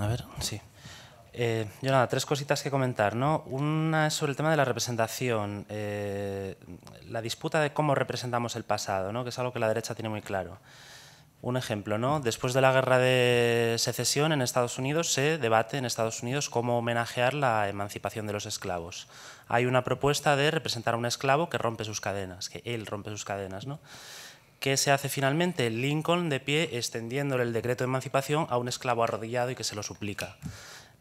Speaker 2: A ver, sí. Eh, yo nada, tres cositas que comentar. ¿no? Una es sobre el tema de la representación, eh, la disputa de cómo representamos el pasado, ¿no? que es algo que la derecha tiene muy claro. Un ejemplo, ¿no? Después de la guerra de secesión en Estados Unidos se debate en Estados Unidos cómo homenajear la emancipación de los esclavos. Hay una propuesta de representar a un esclavo que rompe sus cadenas, que él rompe sus cadenas, ¿no? ¿Qué se hace finalmente? Lincoln de pie extendiéndole el decreto de emancipación a un esclavo arrodillado y que se lo suplica.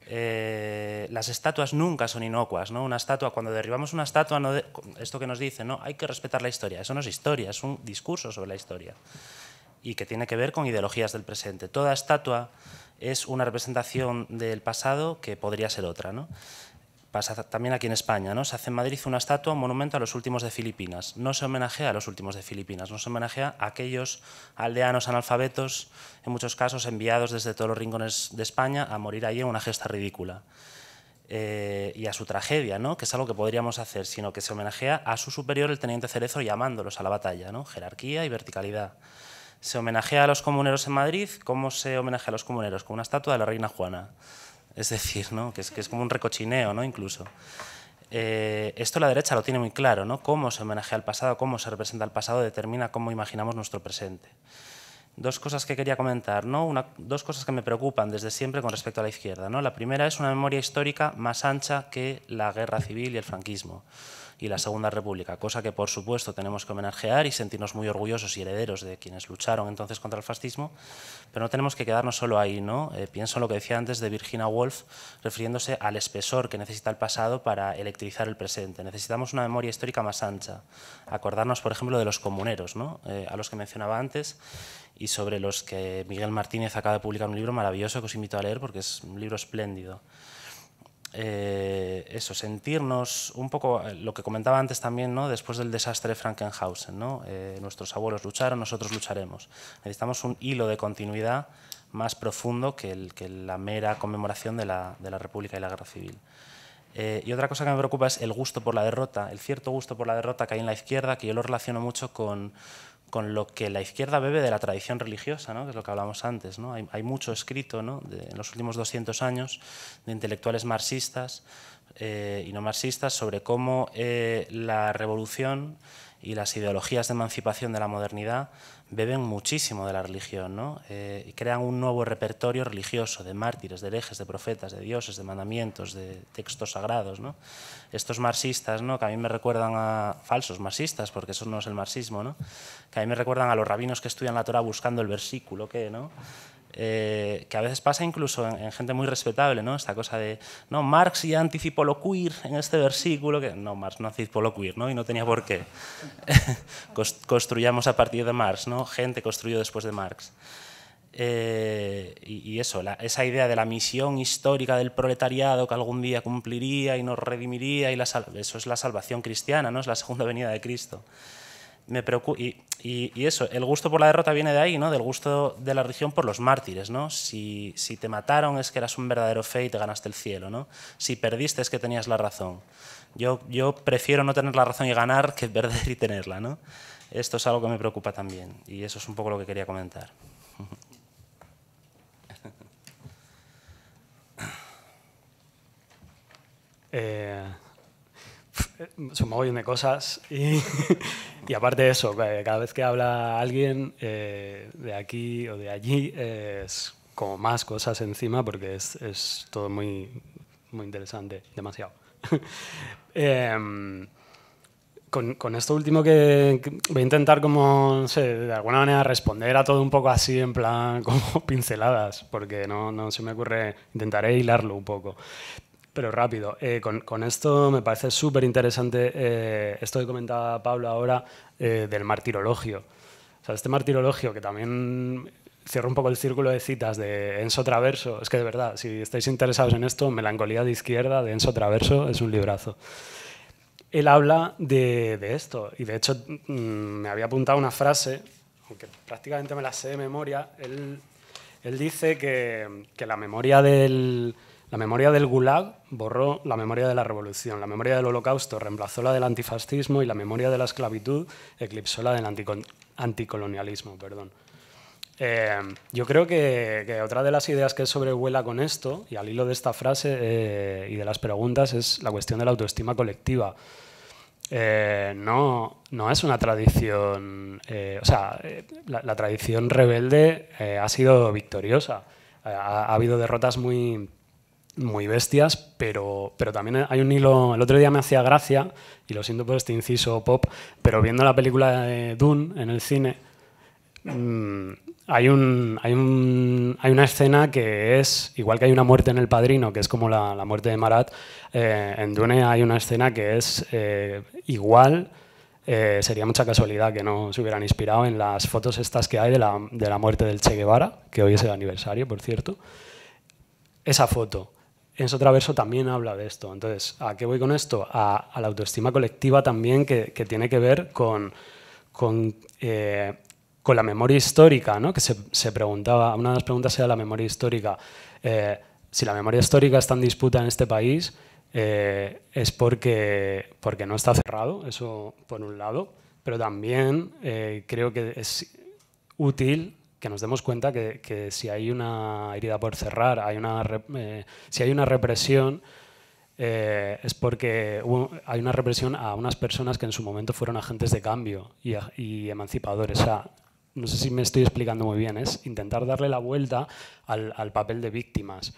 Speaker 2: Eh, las estatuas nunca son inocuas, ¿no? Una estatua, cuando derribamos una estatua, esto que nos dice, ¿no? Hay que respetar la historia. Eso no es historia, es un discurso sobre la historia y que tiene que ver con ideologías del presente. Toda estatua es una representación del pasado que podría ser otra. ¿no? Pasa también aquí en España. ¿no? Se hace en Madrid una estatua, un monumento a los últimos de Filipinas. No se homenajea a los últimos de Filipinas, no se homenajea a aquellos aldeanos analfabetos, en muchos casos enviados desde todos los rincones de España a morir allí en una gesta ridícula. Eh, y a su tragedia, ¿no? que es algo que podríamos hacer, sino que se homenajea a su superior, el teniente Cerezo, llamándolos a la batalla, ¿no? jerarquía y verticalidad se homenajea a los comuneros en Madrid, ¿cómo se homenajea a los comuneros? Con una estatua de la reina Juana. Es decir, ¿no? que, es, como un recochineo, ¿no? incluso. Eh, esto la derecha lo tiene muy claro, ¿no? Cómo se homenajea al pasado, cómo se representa el pasado, determina cómo imaginamos nuestro presente. Dos cosas que quería comentar, dos cosas que me preocupan desde siempre con respecto a la izquierda. ¿no? La primera es una memoria histórica más ancha que la guerra civil y el franquismo y la Segunda República, cosa que por supuesto tenemos que homenajear y sentirnos muy orgullosos y herederos de quienes lucharon entonces contra el fascismo, pero no tenemos que quedarnos solo ahí. ¿no? Eh, pienso en lo que decía antes de Virginia Woolf, refiriéndose al espesor que necesita el pasado para electrizar el presente. Necesitamos una memoria histórica más ancha, acordarnos, por ejemplo, de los comuneros, ¿no? Eh, a los que mencionaba antes, y sobre los que Miguel Martínez acaba de publicar un libro maravilloso que os invito a leer porque es un libro espléndido. Eh, eso, sentirnos un poco, eh, lo que comentaba antes también, ¿no? después del desastre de Frankenhausen, ¿no? Eh, nuestros abuelos lucharon, nosotros lucharemos. Necesitamos un hilo de continuidad más profundo que, el, que la mera conmemoración de la, de la, República y la Guerra Civil. y otra cosa que me preocupa es el gusto por la derrota, el cierto gusto por la derrota que hay en la izquierda, que yo lo relaciono mucho con, con lo que la izquierda bebe de la tradición religiosa, ¿no? que es lo que hablamos antes. ¿no? Hay, mucho escrito ¿no? en los últimos 200 años de intelectuales marxistas eh, y no marxistas sobre cómo eh, la revolución y las ideologías de emancipación de la modernidad beben muchísimo de la religión, ¿no? Eh, y crean un nuevo repertorio religioso de mártires, de herejes, de profetas, de dioses, de mandamientos, de textos sagrados, ¿no? Estos marxistas, ¿no? Que a mí me recuerdan a falsos marxistas, porque eso no es el marxismo, ¿no? Que a mí me recuerdan a los rabinos que estudian la Torah buscando el versículo, que… no? Eh, que a veces pasa incluso en, gente muy respetable, ¿no? Esta cosa de, no, Marx ya anticipó lo queer en este versículo, que no, Marx no anticipó lo queer, ¿no? Y no tenía por qué. Construyamos a partir de Marx, ¿no? Gente construyó después de Marx. Eh, y, eso, esa idea de la misión histórica del proletariado que algún día cumpliría y nos redimiría, y eso es la salvación cristiana, ¿no? Es la segunda venida de Cristo me preocupa, y, y, eso, el gusto por la derrota viene de ahí, ¿no? Del gusto de la religión por los mártires, ¿no? Si, te mataron es que eras un verdadero fe y te ganaste el cielo, ¿no? Si perdiste es que tenías la razón. Yo, yo prefiero no tener la razón y ganar que perder y tenerla, ¿no? Esto es algo que me preocupa también y eso es un poco lo que quería
Speaker 5: comentar. Eh un mogollón de cosas y, aparte de eso, eh, cada vez que habla alguien eh, de aquí o de allí eh, es como más cosas encima porque es, todo muy, muy interesante, demasiado. Em, con, esto último que, voy a intentar como, de alguna manera responder a todo un poco así, en plan como pinceladas, porque no, no se me ocurre, intentaré hilarlo un poco pero rápido. Eh, con, esto me parece súper interesante eh, esto que comentaba Pablo ahora eh, del martirologio. O sea, este martirologio que también cierra un poco el círculo de citas de Enso Traverso. Es que de verdad, si estáis interesados en esto, Melancolía de Izquierda de Enso Traverso es un librazo. Él habla de, esto y de hecho mm, me había apuntado una frase, aunque prácticamente me la sé de memoria. Él, él dice que, que la memoria del la memoria del Gulag borró la memoria de la revolución, la memoria del holocausto reemplazó la del antifascismo y la memoria de la esclavitud eclipsó la del anticolonialismo. Perdón. Eh, yo creo que, otra de las ideas que sobrevuela con esto, y al hilo de esta frase eh, y de las preguntas, es la cuestión de la autoestima colectiva. Eh, no, no es una tradición, o sea, la, tradición rebelde ha sido victoriosa. ha habido derrotas muy muy bestias, pero, pero también hay un hilo, el otro día me hacía gracia, y lo siento por este inciso pop, pero viendo la película de Dune en el cine, mm, hay, un, hay, un, hay, una escena que es, igual que hay una muerte en El Padrino, que es como la, la muerte de Marat, eh, en Dune hay una escena que es eh, igual, eh, sería mucha casualidad que no se hubieran inspirado en las fotos estas que hay de la, de la muerte del Che Guevara, que hoy es el aniversario, por cierto. Esa foto, en Traverso también habla de esto. Entonces, ¿a qué voy con esto? A, la autoestima colectiva también que, tiene que ver con, con, eh, la memoria histórica, ¿no? que se, preguntaba, una de las preguntas era la memoria histórica. Eh, si la memoria histórica está en disputa en este país, eh, es porque, porque no está cerrado, eso por un lado, pero también creo que es útil que nos demos cuenta que, que, si hay una herida por cerrar, hay una eh, si hay una represión, eh, es porque hay una represión a unas personas que en su momento fueron agentes de cambio y, emancipadores. O no sé si me estoy explicando muy bien, es intentar darle la vuelta al, papel de víctimas.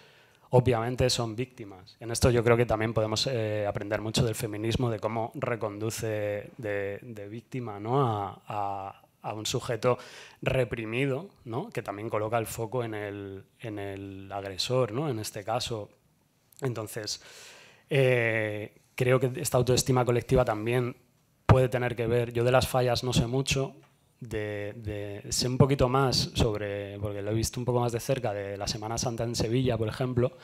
Speaker 5: Obviamente son víctimas. En esto yo creo que también podemos eh, aprender mucho del feminismo, de cómo reconduce de, víctima ¿no? a a un sujeto reprimido, ¿no? que también coloca el foco en el, en el agresor, ¿no? en este caso. Entonces, eh, creo que esta autoestima colectiva también puede tener que ver, yo de las fallas no sé mucho, de, sé un poquito más sobre, porque lo he visto un poco más de cerca, de la Semana Santa en Sevilla, por ejemplo,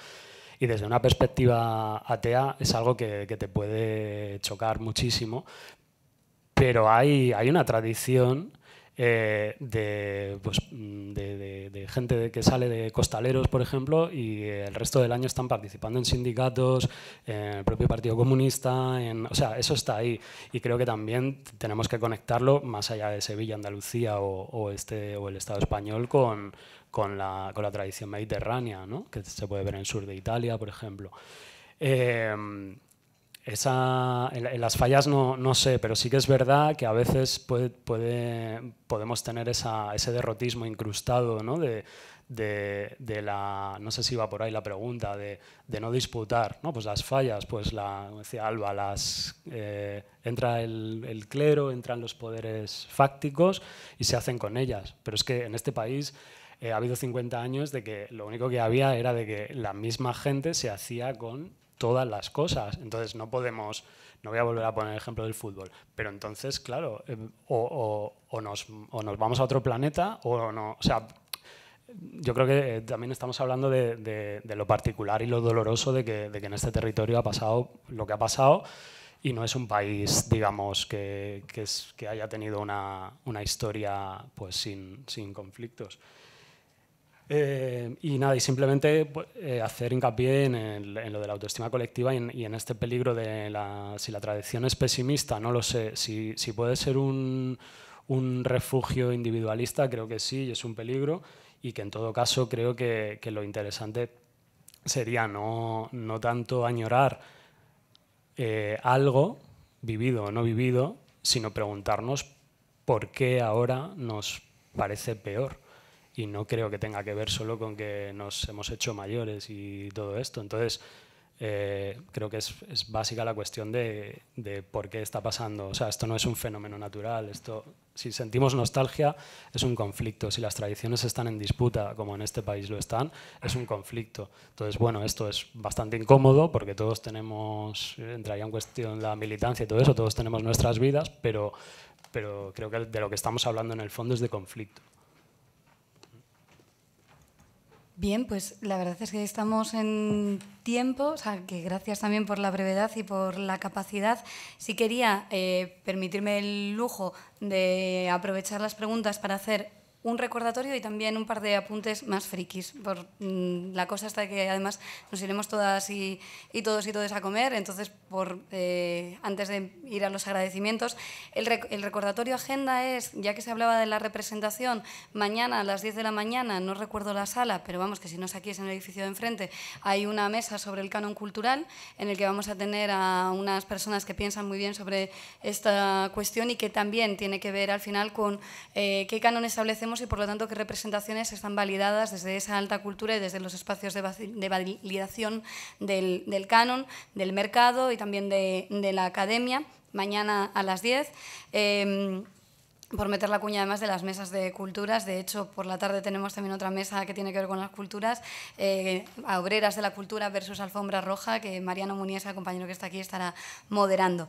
Speaker 5: y desde una perspectiva atea es algo que, que te puede chocar muchísimo, pero hay, hay una tradición eh, de, pues, mm, de, de, gente que sale de costaleros, por ejemplo, y el resto del año están participando en sindicatos, en el propio Partido Comunista, en, o sea, eso está ahí. Y creo que también tenemos que conectarlo más allá de Sevilla, Andalucía o, o este, o el Estado español con, con, la, con la tradición mediterránea, ¿no? que se puede ver en el sur de Italia, por ejemplo. Eh, esa, en, las fallas no, sé, pero sí que es verdad que a veces puede, podemos tener ese derrotismo incrustado de, la, no sé si va por ahí la pregunta, de, no disputar, Pues las fallas, pues la, como decía Alba, las, eh, entra el, clero, entran los poderes fácticos y se hacen con ellas. Pero es que en este país eh, ha habido 50 años de que lo único que había era de que la misma gente se hacía con todas las cosas. Entonces no podemos, no voy a volver a poner el ejemplo del fútbol, pero entonces, claro, eh, o, o, nos, vamos a otro planeta o no. O sea, yo creo que eh, también estamos hablando de, lo particular y lo doloroso de que, en este territorio ha pasado lo que ha pasado y no es un país, digamos, que, haya tenido una, historia pues, sin conflictos. Eh, y nada, y simplemente pues, eh, hacer hincapié en, lo de la autoestima colectiva y en, este peligro de si la tradición es pesimista, no lo sé, si, puede ser un, refugio individualista, creo que sí, y es un peligro, y que en todo caso creo que, lo interesante sería no, tanto añorar eh, algo, vivido o no vivido, sino preguntarnos por qué ahora nos parece peor y no creo que tenga que ver solo con que nos hemos hecho mayores y todo esto. Entonces, eh, creo que es, es, básica la cuestión de, de, por qué está pasando. O sea, esto no es un fenómeno natural. Esto, si sentimos nostalgia, es un conflicto. Si las tradiciones están en disputa, como en este país lo están, es un conflicto. Entonces, bueno, esto es bastante incómodo porque todos tenemos, entraría en cuestión la militancia y todo eso, todos tenemos nuestras vidas, pero, pero creo que de lo que estamos hablando en el fondo es de conflicto.
Speaker 1: Bien, pues la verdad es que estamos en tiempo, o sea, que gracias también por la brevedad y por la capacidad. Si quería eh, permitirme el lujo de aprovechar las preguntas para hacer un recordatorio y también un par de apuntes más frikis. Por, mm, la cosa está que además nos iremos todas y, y todos y todas a comer, entonces por, eh, antes de ir a los agradecimientos, el, el, recordatorio agenda es, ya que se hablaba de la representación, mañana a las 10 de la mañana, no recuerdo la sala, pero vamos, que si no es aquí es en el edificio de enfrente, hay una mesa sobre el canon cultural en el que vamos a tener a unas personas que piensan muy bien sobre esta cuestión y que también tiene que ver al final con eh, qué canon establecemos y por lo tanto qué representaciones están validadas desde esa alta cultura y desde los espacios de validación del, canon, del mercado y también de, la academia, mañana a las 10. Em, por meter la cuña además de las mesas de culturas. De hecho, por la tarde tenemos también otra mesa que tiene que ver con las culturas, eh, obreras de la cultura versus alfombra roja, que Mariano Muniesa, compañero que está aquí, estará moderando.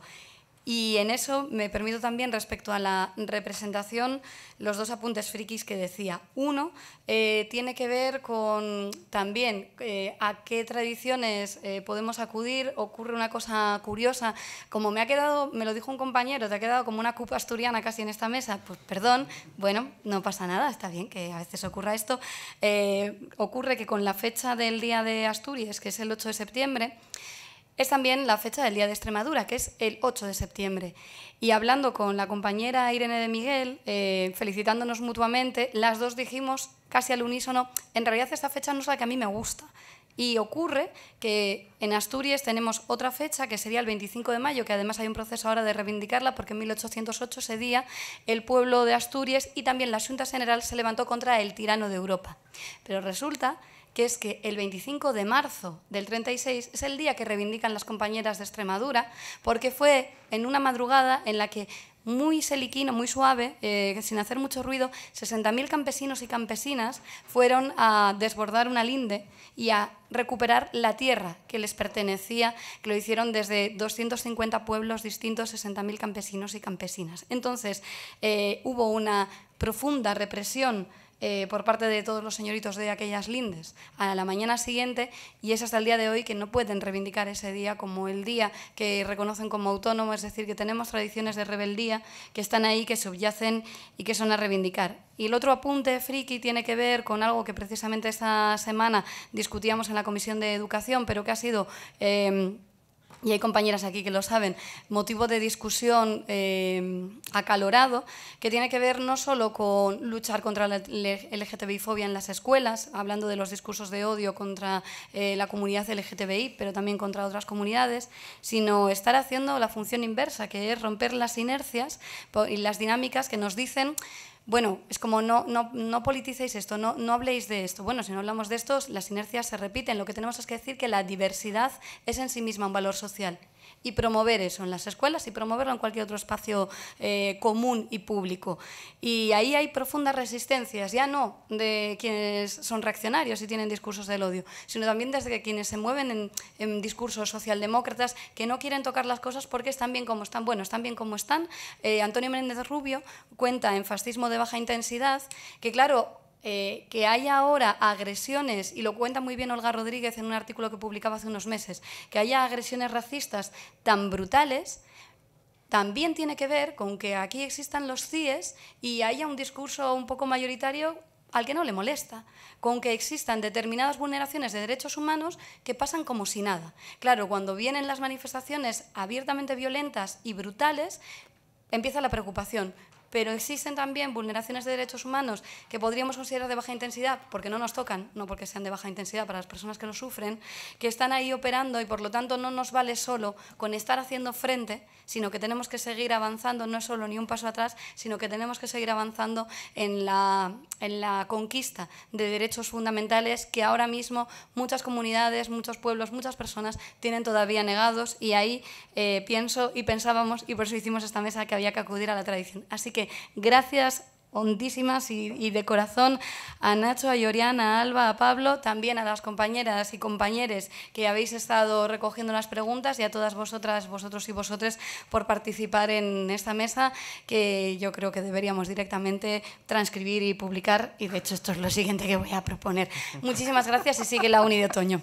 Speaker 1: Y en eso me permito también, respecto a la representación, los dos apuntes frikis que decía. Uno eh, tiene que ver con también eh, a qué tradiciones eh, podemos acudir. Ocurre una cosa curiosa, como me ha quedado, me lo dijo un compañero, te ha quedado como una cupa asturiana casi en esta mesa. Pues perdón, bueno, no pasa nada, está bien que a veces ocurra esto. ocurre que con la fecha del Día de Asturias, que es el 8 de septiembre, es también la fecha del Día de Extremadura, que es el 8 de septiembre. Y hablando con la compañera Irene de Miguel, eh, felicitándonos mutuamente, las dos dijimos casi al unísono, en realidad esta fecha no es la que a mí me gusta. Y ocurre que en Asturias tenemos otra fecha, que sería el 25 de mayo, que además hay un proceso ahora de reivindicarla, porque en 1808 ese día el pueblo de Asturias y también la Junta General se levantó contra el tirano de Europa. Pero resulta que es que el 25 de marzo del 36 es el día que reivindican las compañeras de Extremadura, porque fue en una madrugada en la que muy seliquino, muy suave, eh, sin hacer mucho ruido, 60.000 campesinos y campesinas fueron a desbordar una linde y a recuperar la tierra que les pertenecía, que lo hicieron desde 250 pueblos distintos, 60.000 campesinos y campesinas. Entonces, eh, hubo una profunda represión eh, por parte de todos los señoritos de aquellas lindes a la mañana siguiente y es hasta el día de hoy que no pueden reivindicar ese día como el día que reconocen como autónomo, es decir, que tenemos tradiciones de rebeldía que están ahí, que subyacen y que son a reivindicar. Y el otro apunte, Friki, tiene que ver con algo que precisamente esta semana discutíamos en la Comisión de Educación, pero que ha sido... Eh, y hay compañeras aquí que lo saben, motivo de discusión eh, acalorado, que tiene que ver no solo con luchar contra la LGTBI-fobia en las escuelas, hablando de los discursos de odio contra eh, la comunidad LGTBI, pero también contra otras comunidades, sino estar haciendo la función inversa, que es romper las inercias y las dinámicas que nos dicen bueno, es como no, no, no politicéis esto, no, no habléis de esto. Bueno, si no hablamos de esto, las inercias se repiten. Lo que tenemos es que decir que la diversidad es en sí misma un valor social y promover eso en las escuelas y promoverlo en cualquier otro espacio eh, común y público. Y ahí hay profundas resistencias, ya no de quienes son reaccionarios y tienen discursos del odio, sino también desde quienes se mueven en, discursos socialdemócratas que no quieren tocar las cosas porque están bien como están. Bueno, están bien como están. Eh, Antonio Menéndez Rubio cuenta en Fascismo de Baja Intensidad que, claro, eh, que haya ahora agresiones, y lo cuenta muy bien Olga Rodríguez en un artículo que publicaba hace unos meses, que haya agresiones racistas tan brutales, también tiene que ver con que aquí existan los CIES y haya un discurso un poco mayoritario al que no le molesta, con que existan determinadas vulneraciones de derechos humanos que pasan como si nada. Claro, cuando vienen las manifestaciones abiertamente violentas y brutales, empieza la preocupación pero existen también vulneraciones de derechos humanos que podríamos considerar de baja intensidad, porque no nos tocan, no porque sean de baja intensidad para las personas que nos sufren, que están ahí operando y por lo tanto no nos vale solo con estar haciendo frente, sino que tenemos que seguir avanzando, no es solo ni un paso atrás, sino que tenemos que seguir avanzando en la, conquista de derechos fundamentales que ahora mismo muchas comunidades, muchos pueblos, muchas personas tienen todavía negados y ahí eh, pienso y pensábamos y por eso hicimos esta mesa que había que acudir a la tradición. Así que gracias hondísimas y, de corazón a Nacho, a Yoriana, a Alba, a Pablo, también a las compañeras y compañeros que habéis estado recogiendo las preguntas y a todas vosotras, vosotros y vosotres por participar en esta mesa que yo creo que deberíamos directamente transcribir y publicar y de hecho esto es lo siguiente que voy a proponer. Muchísimas gracias y sigue la uni de otoño.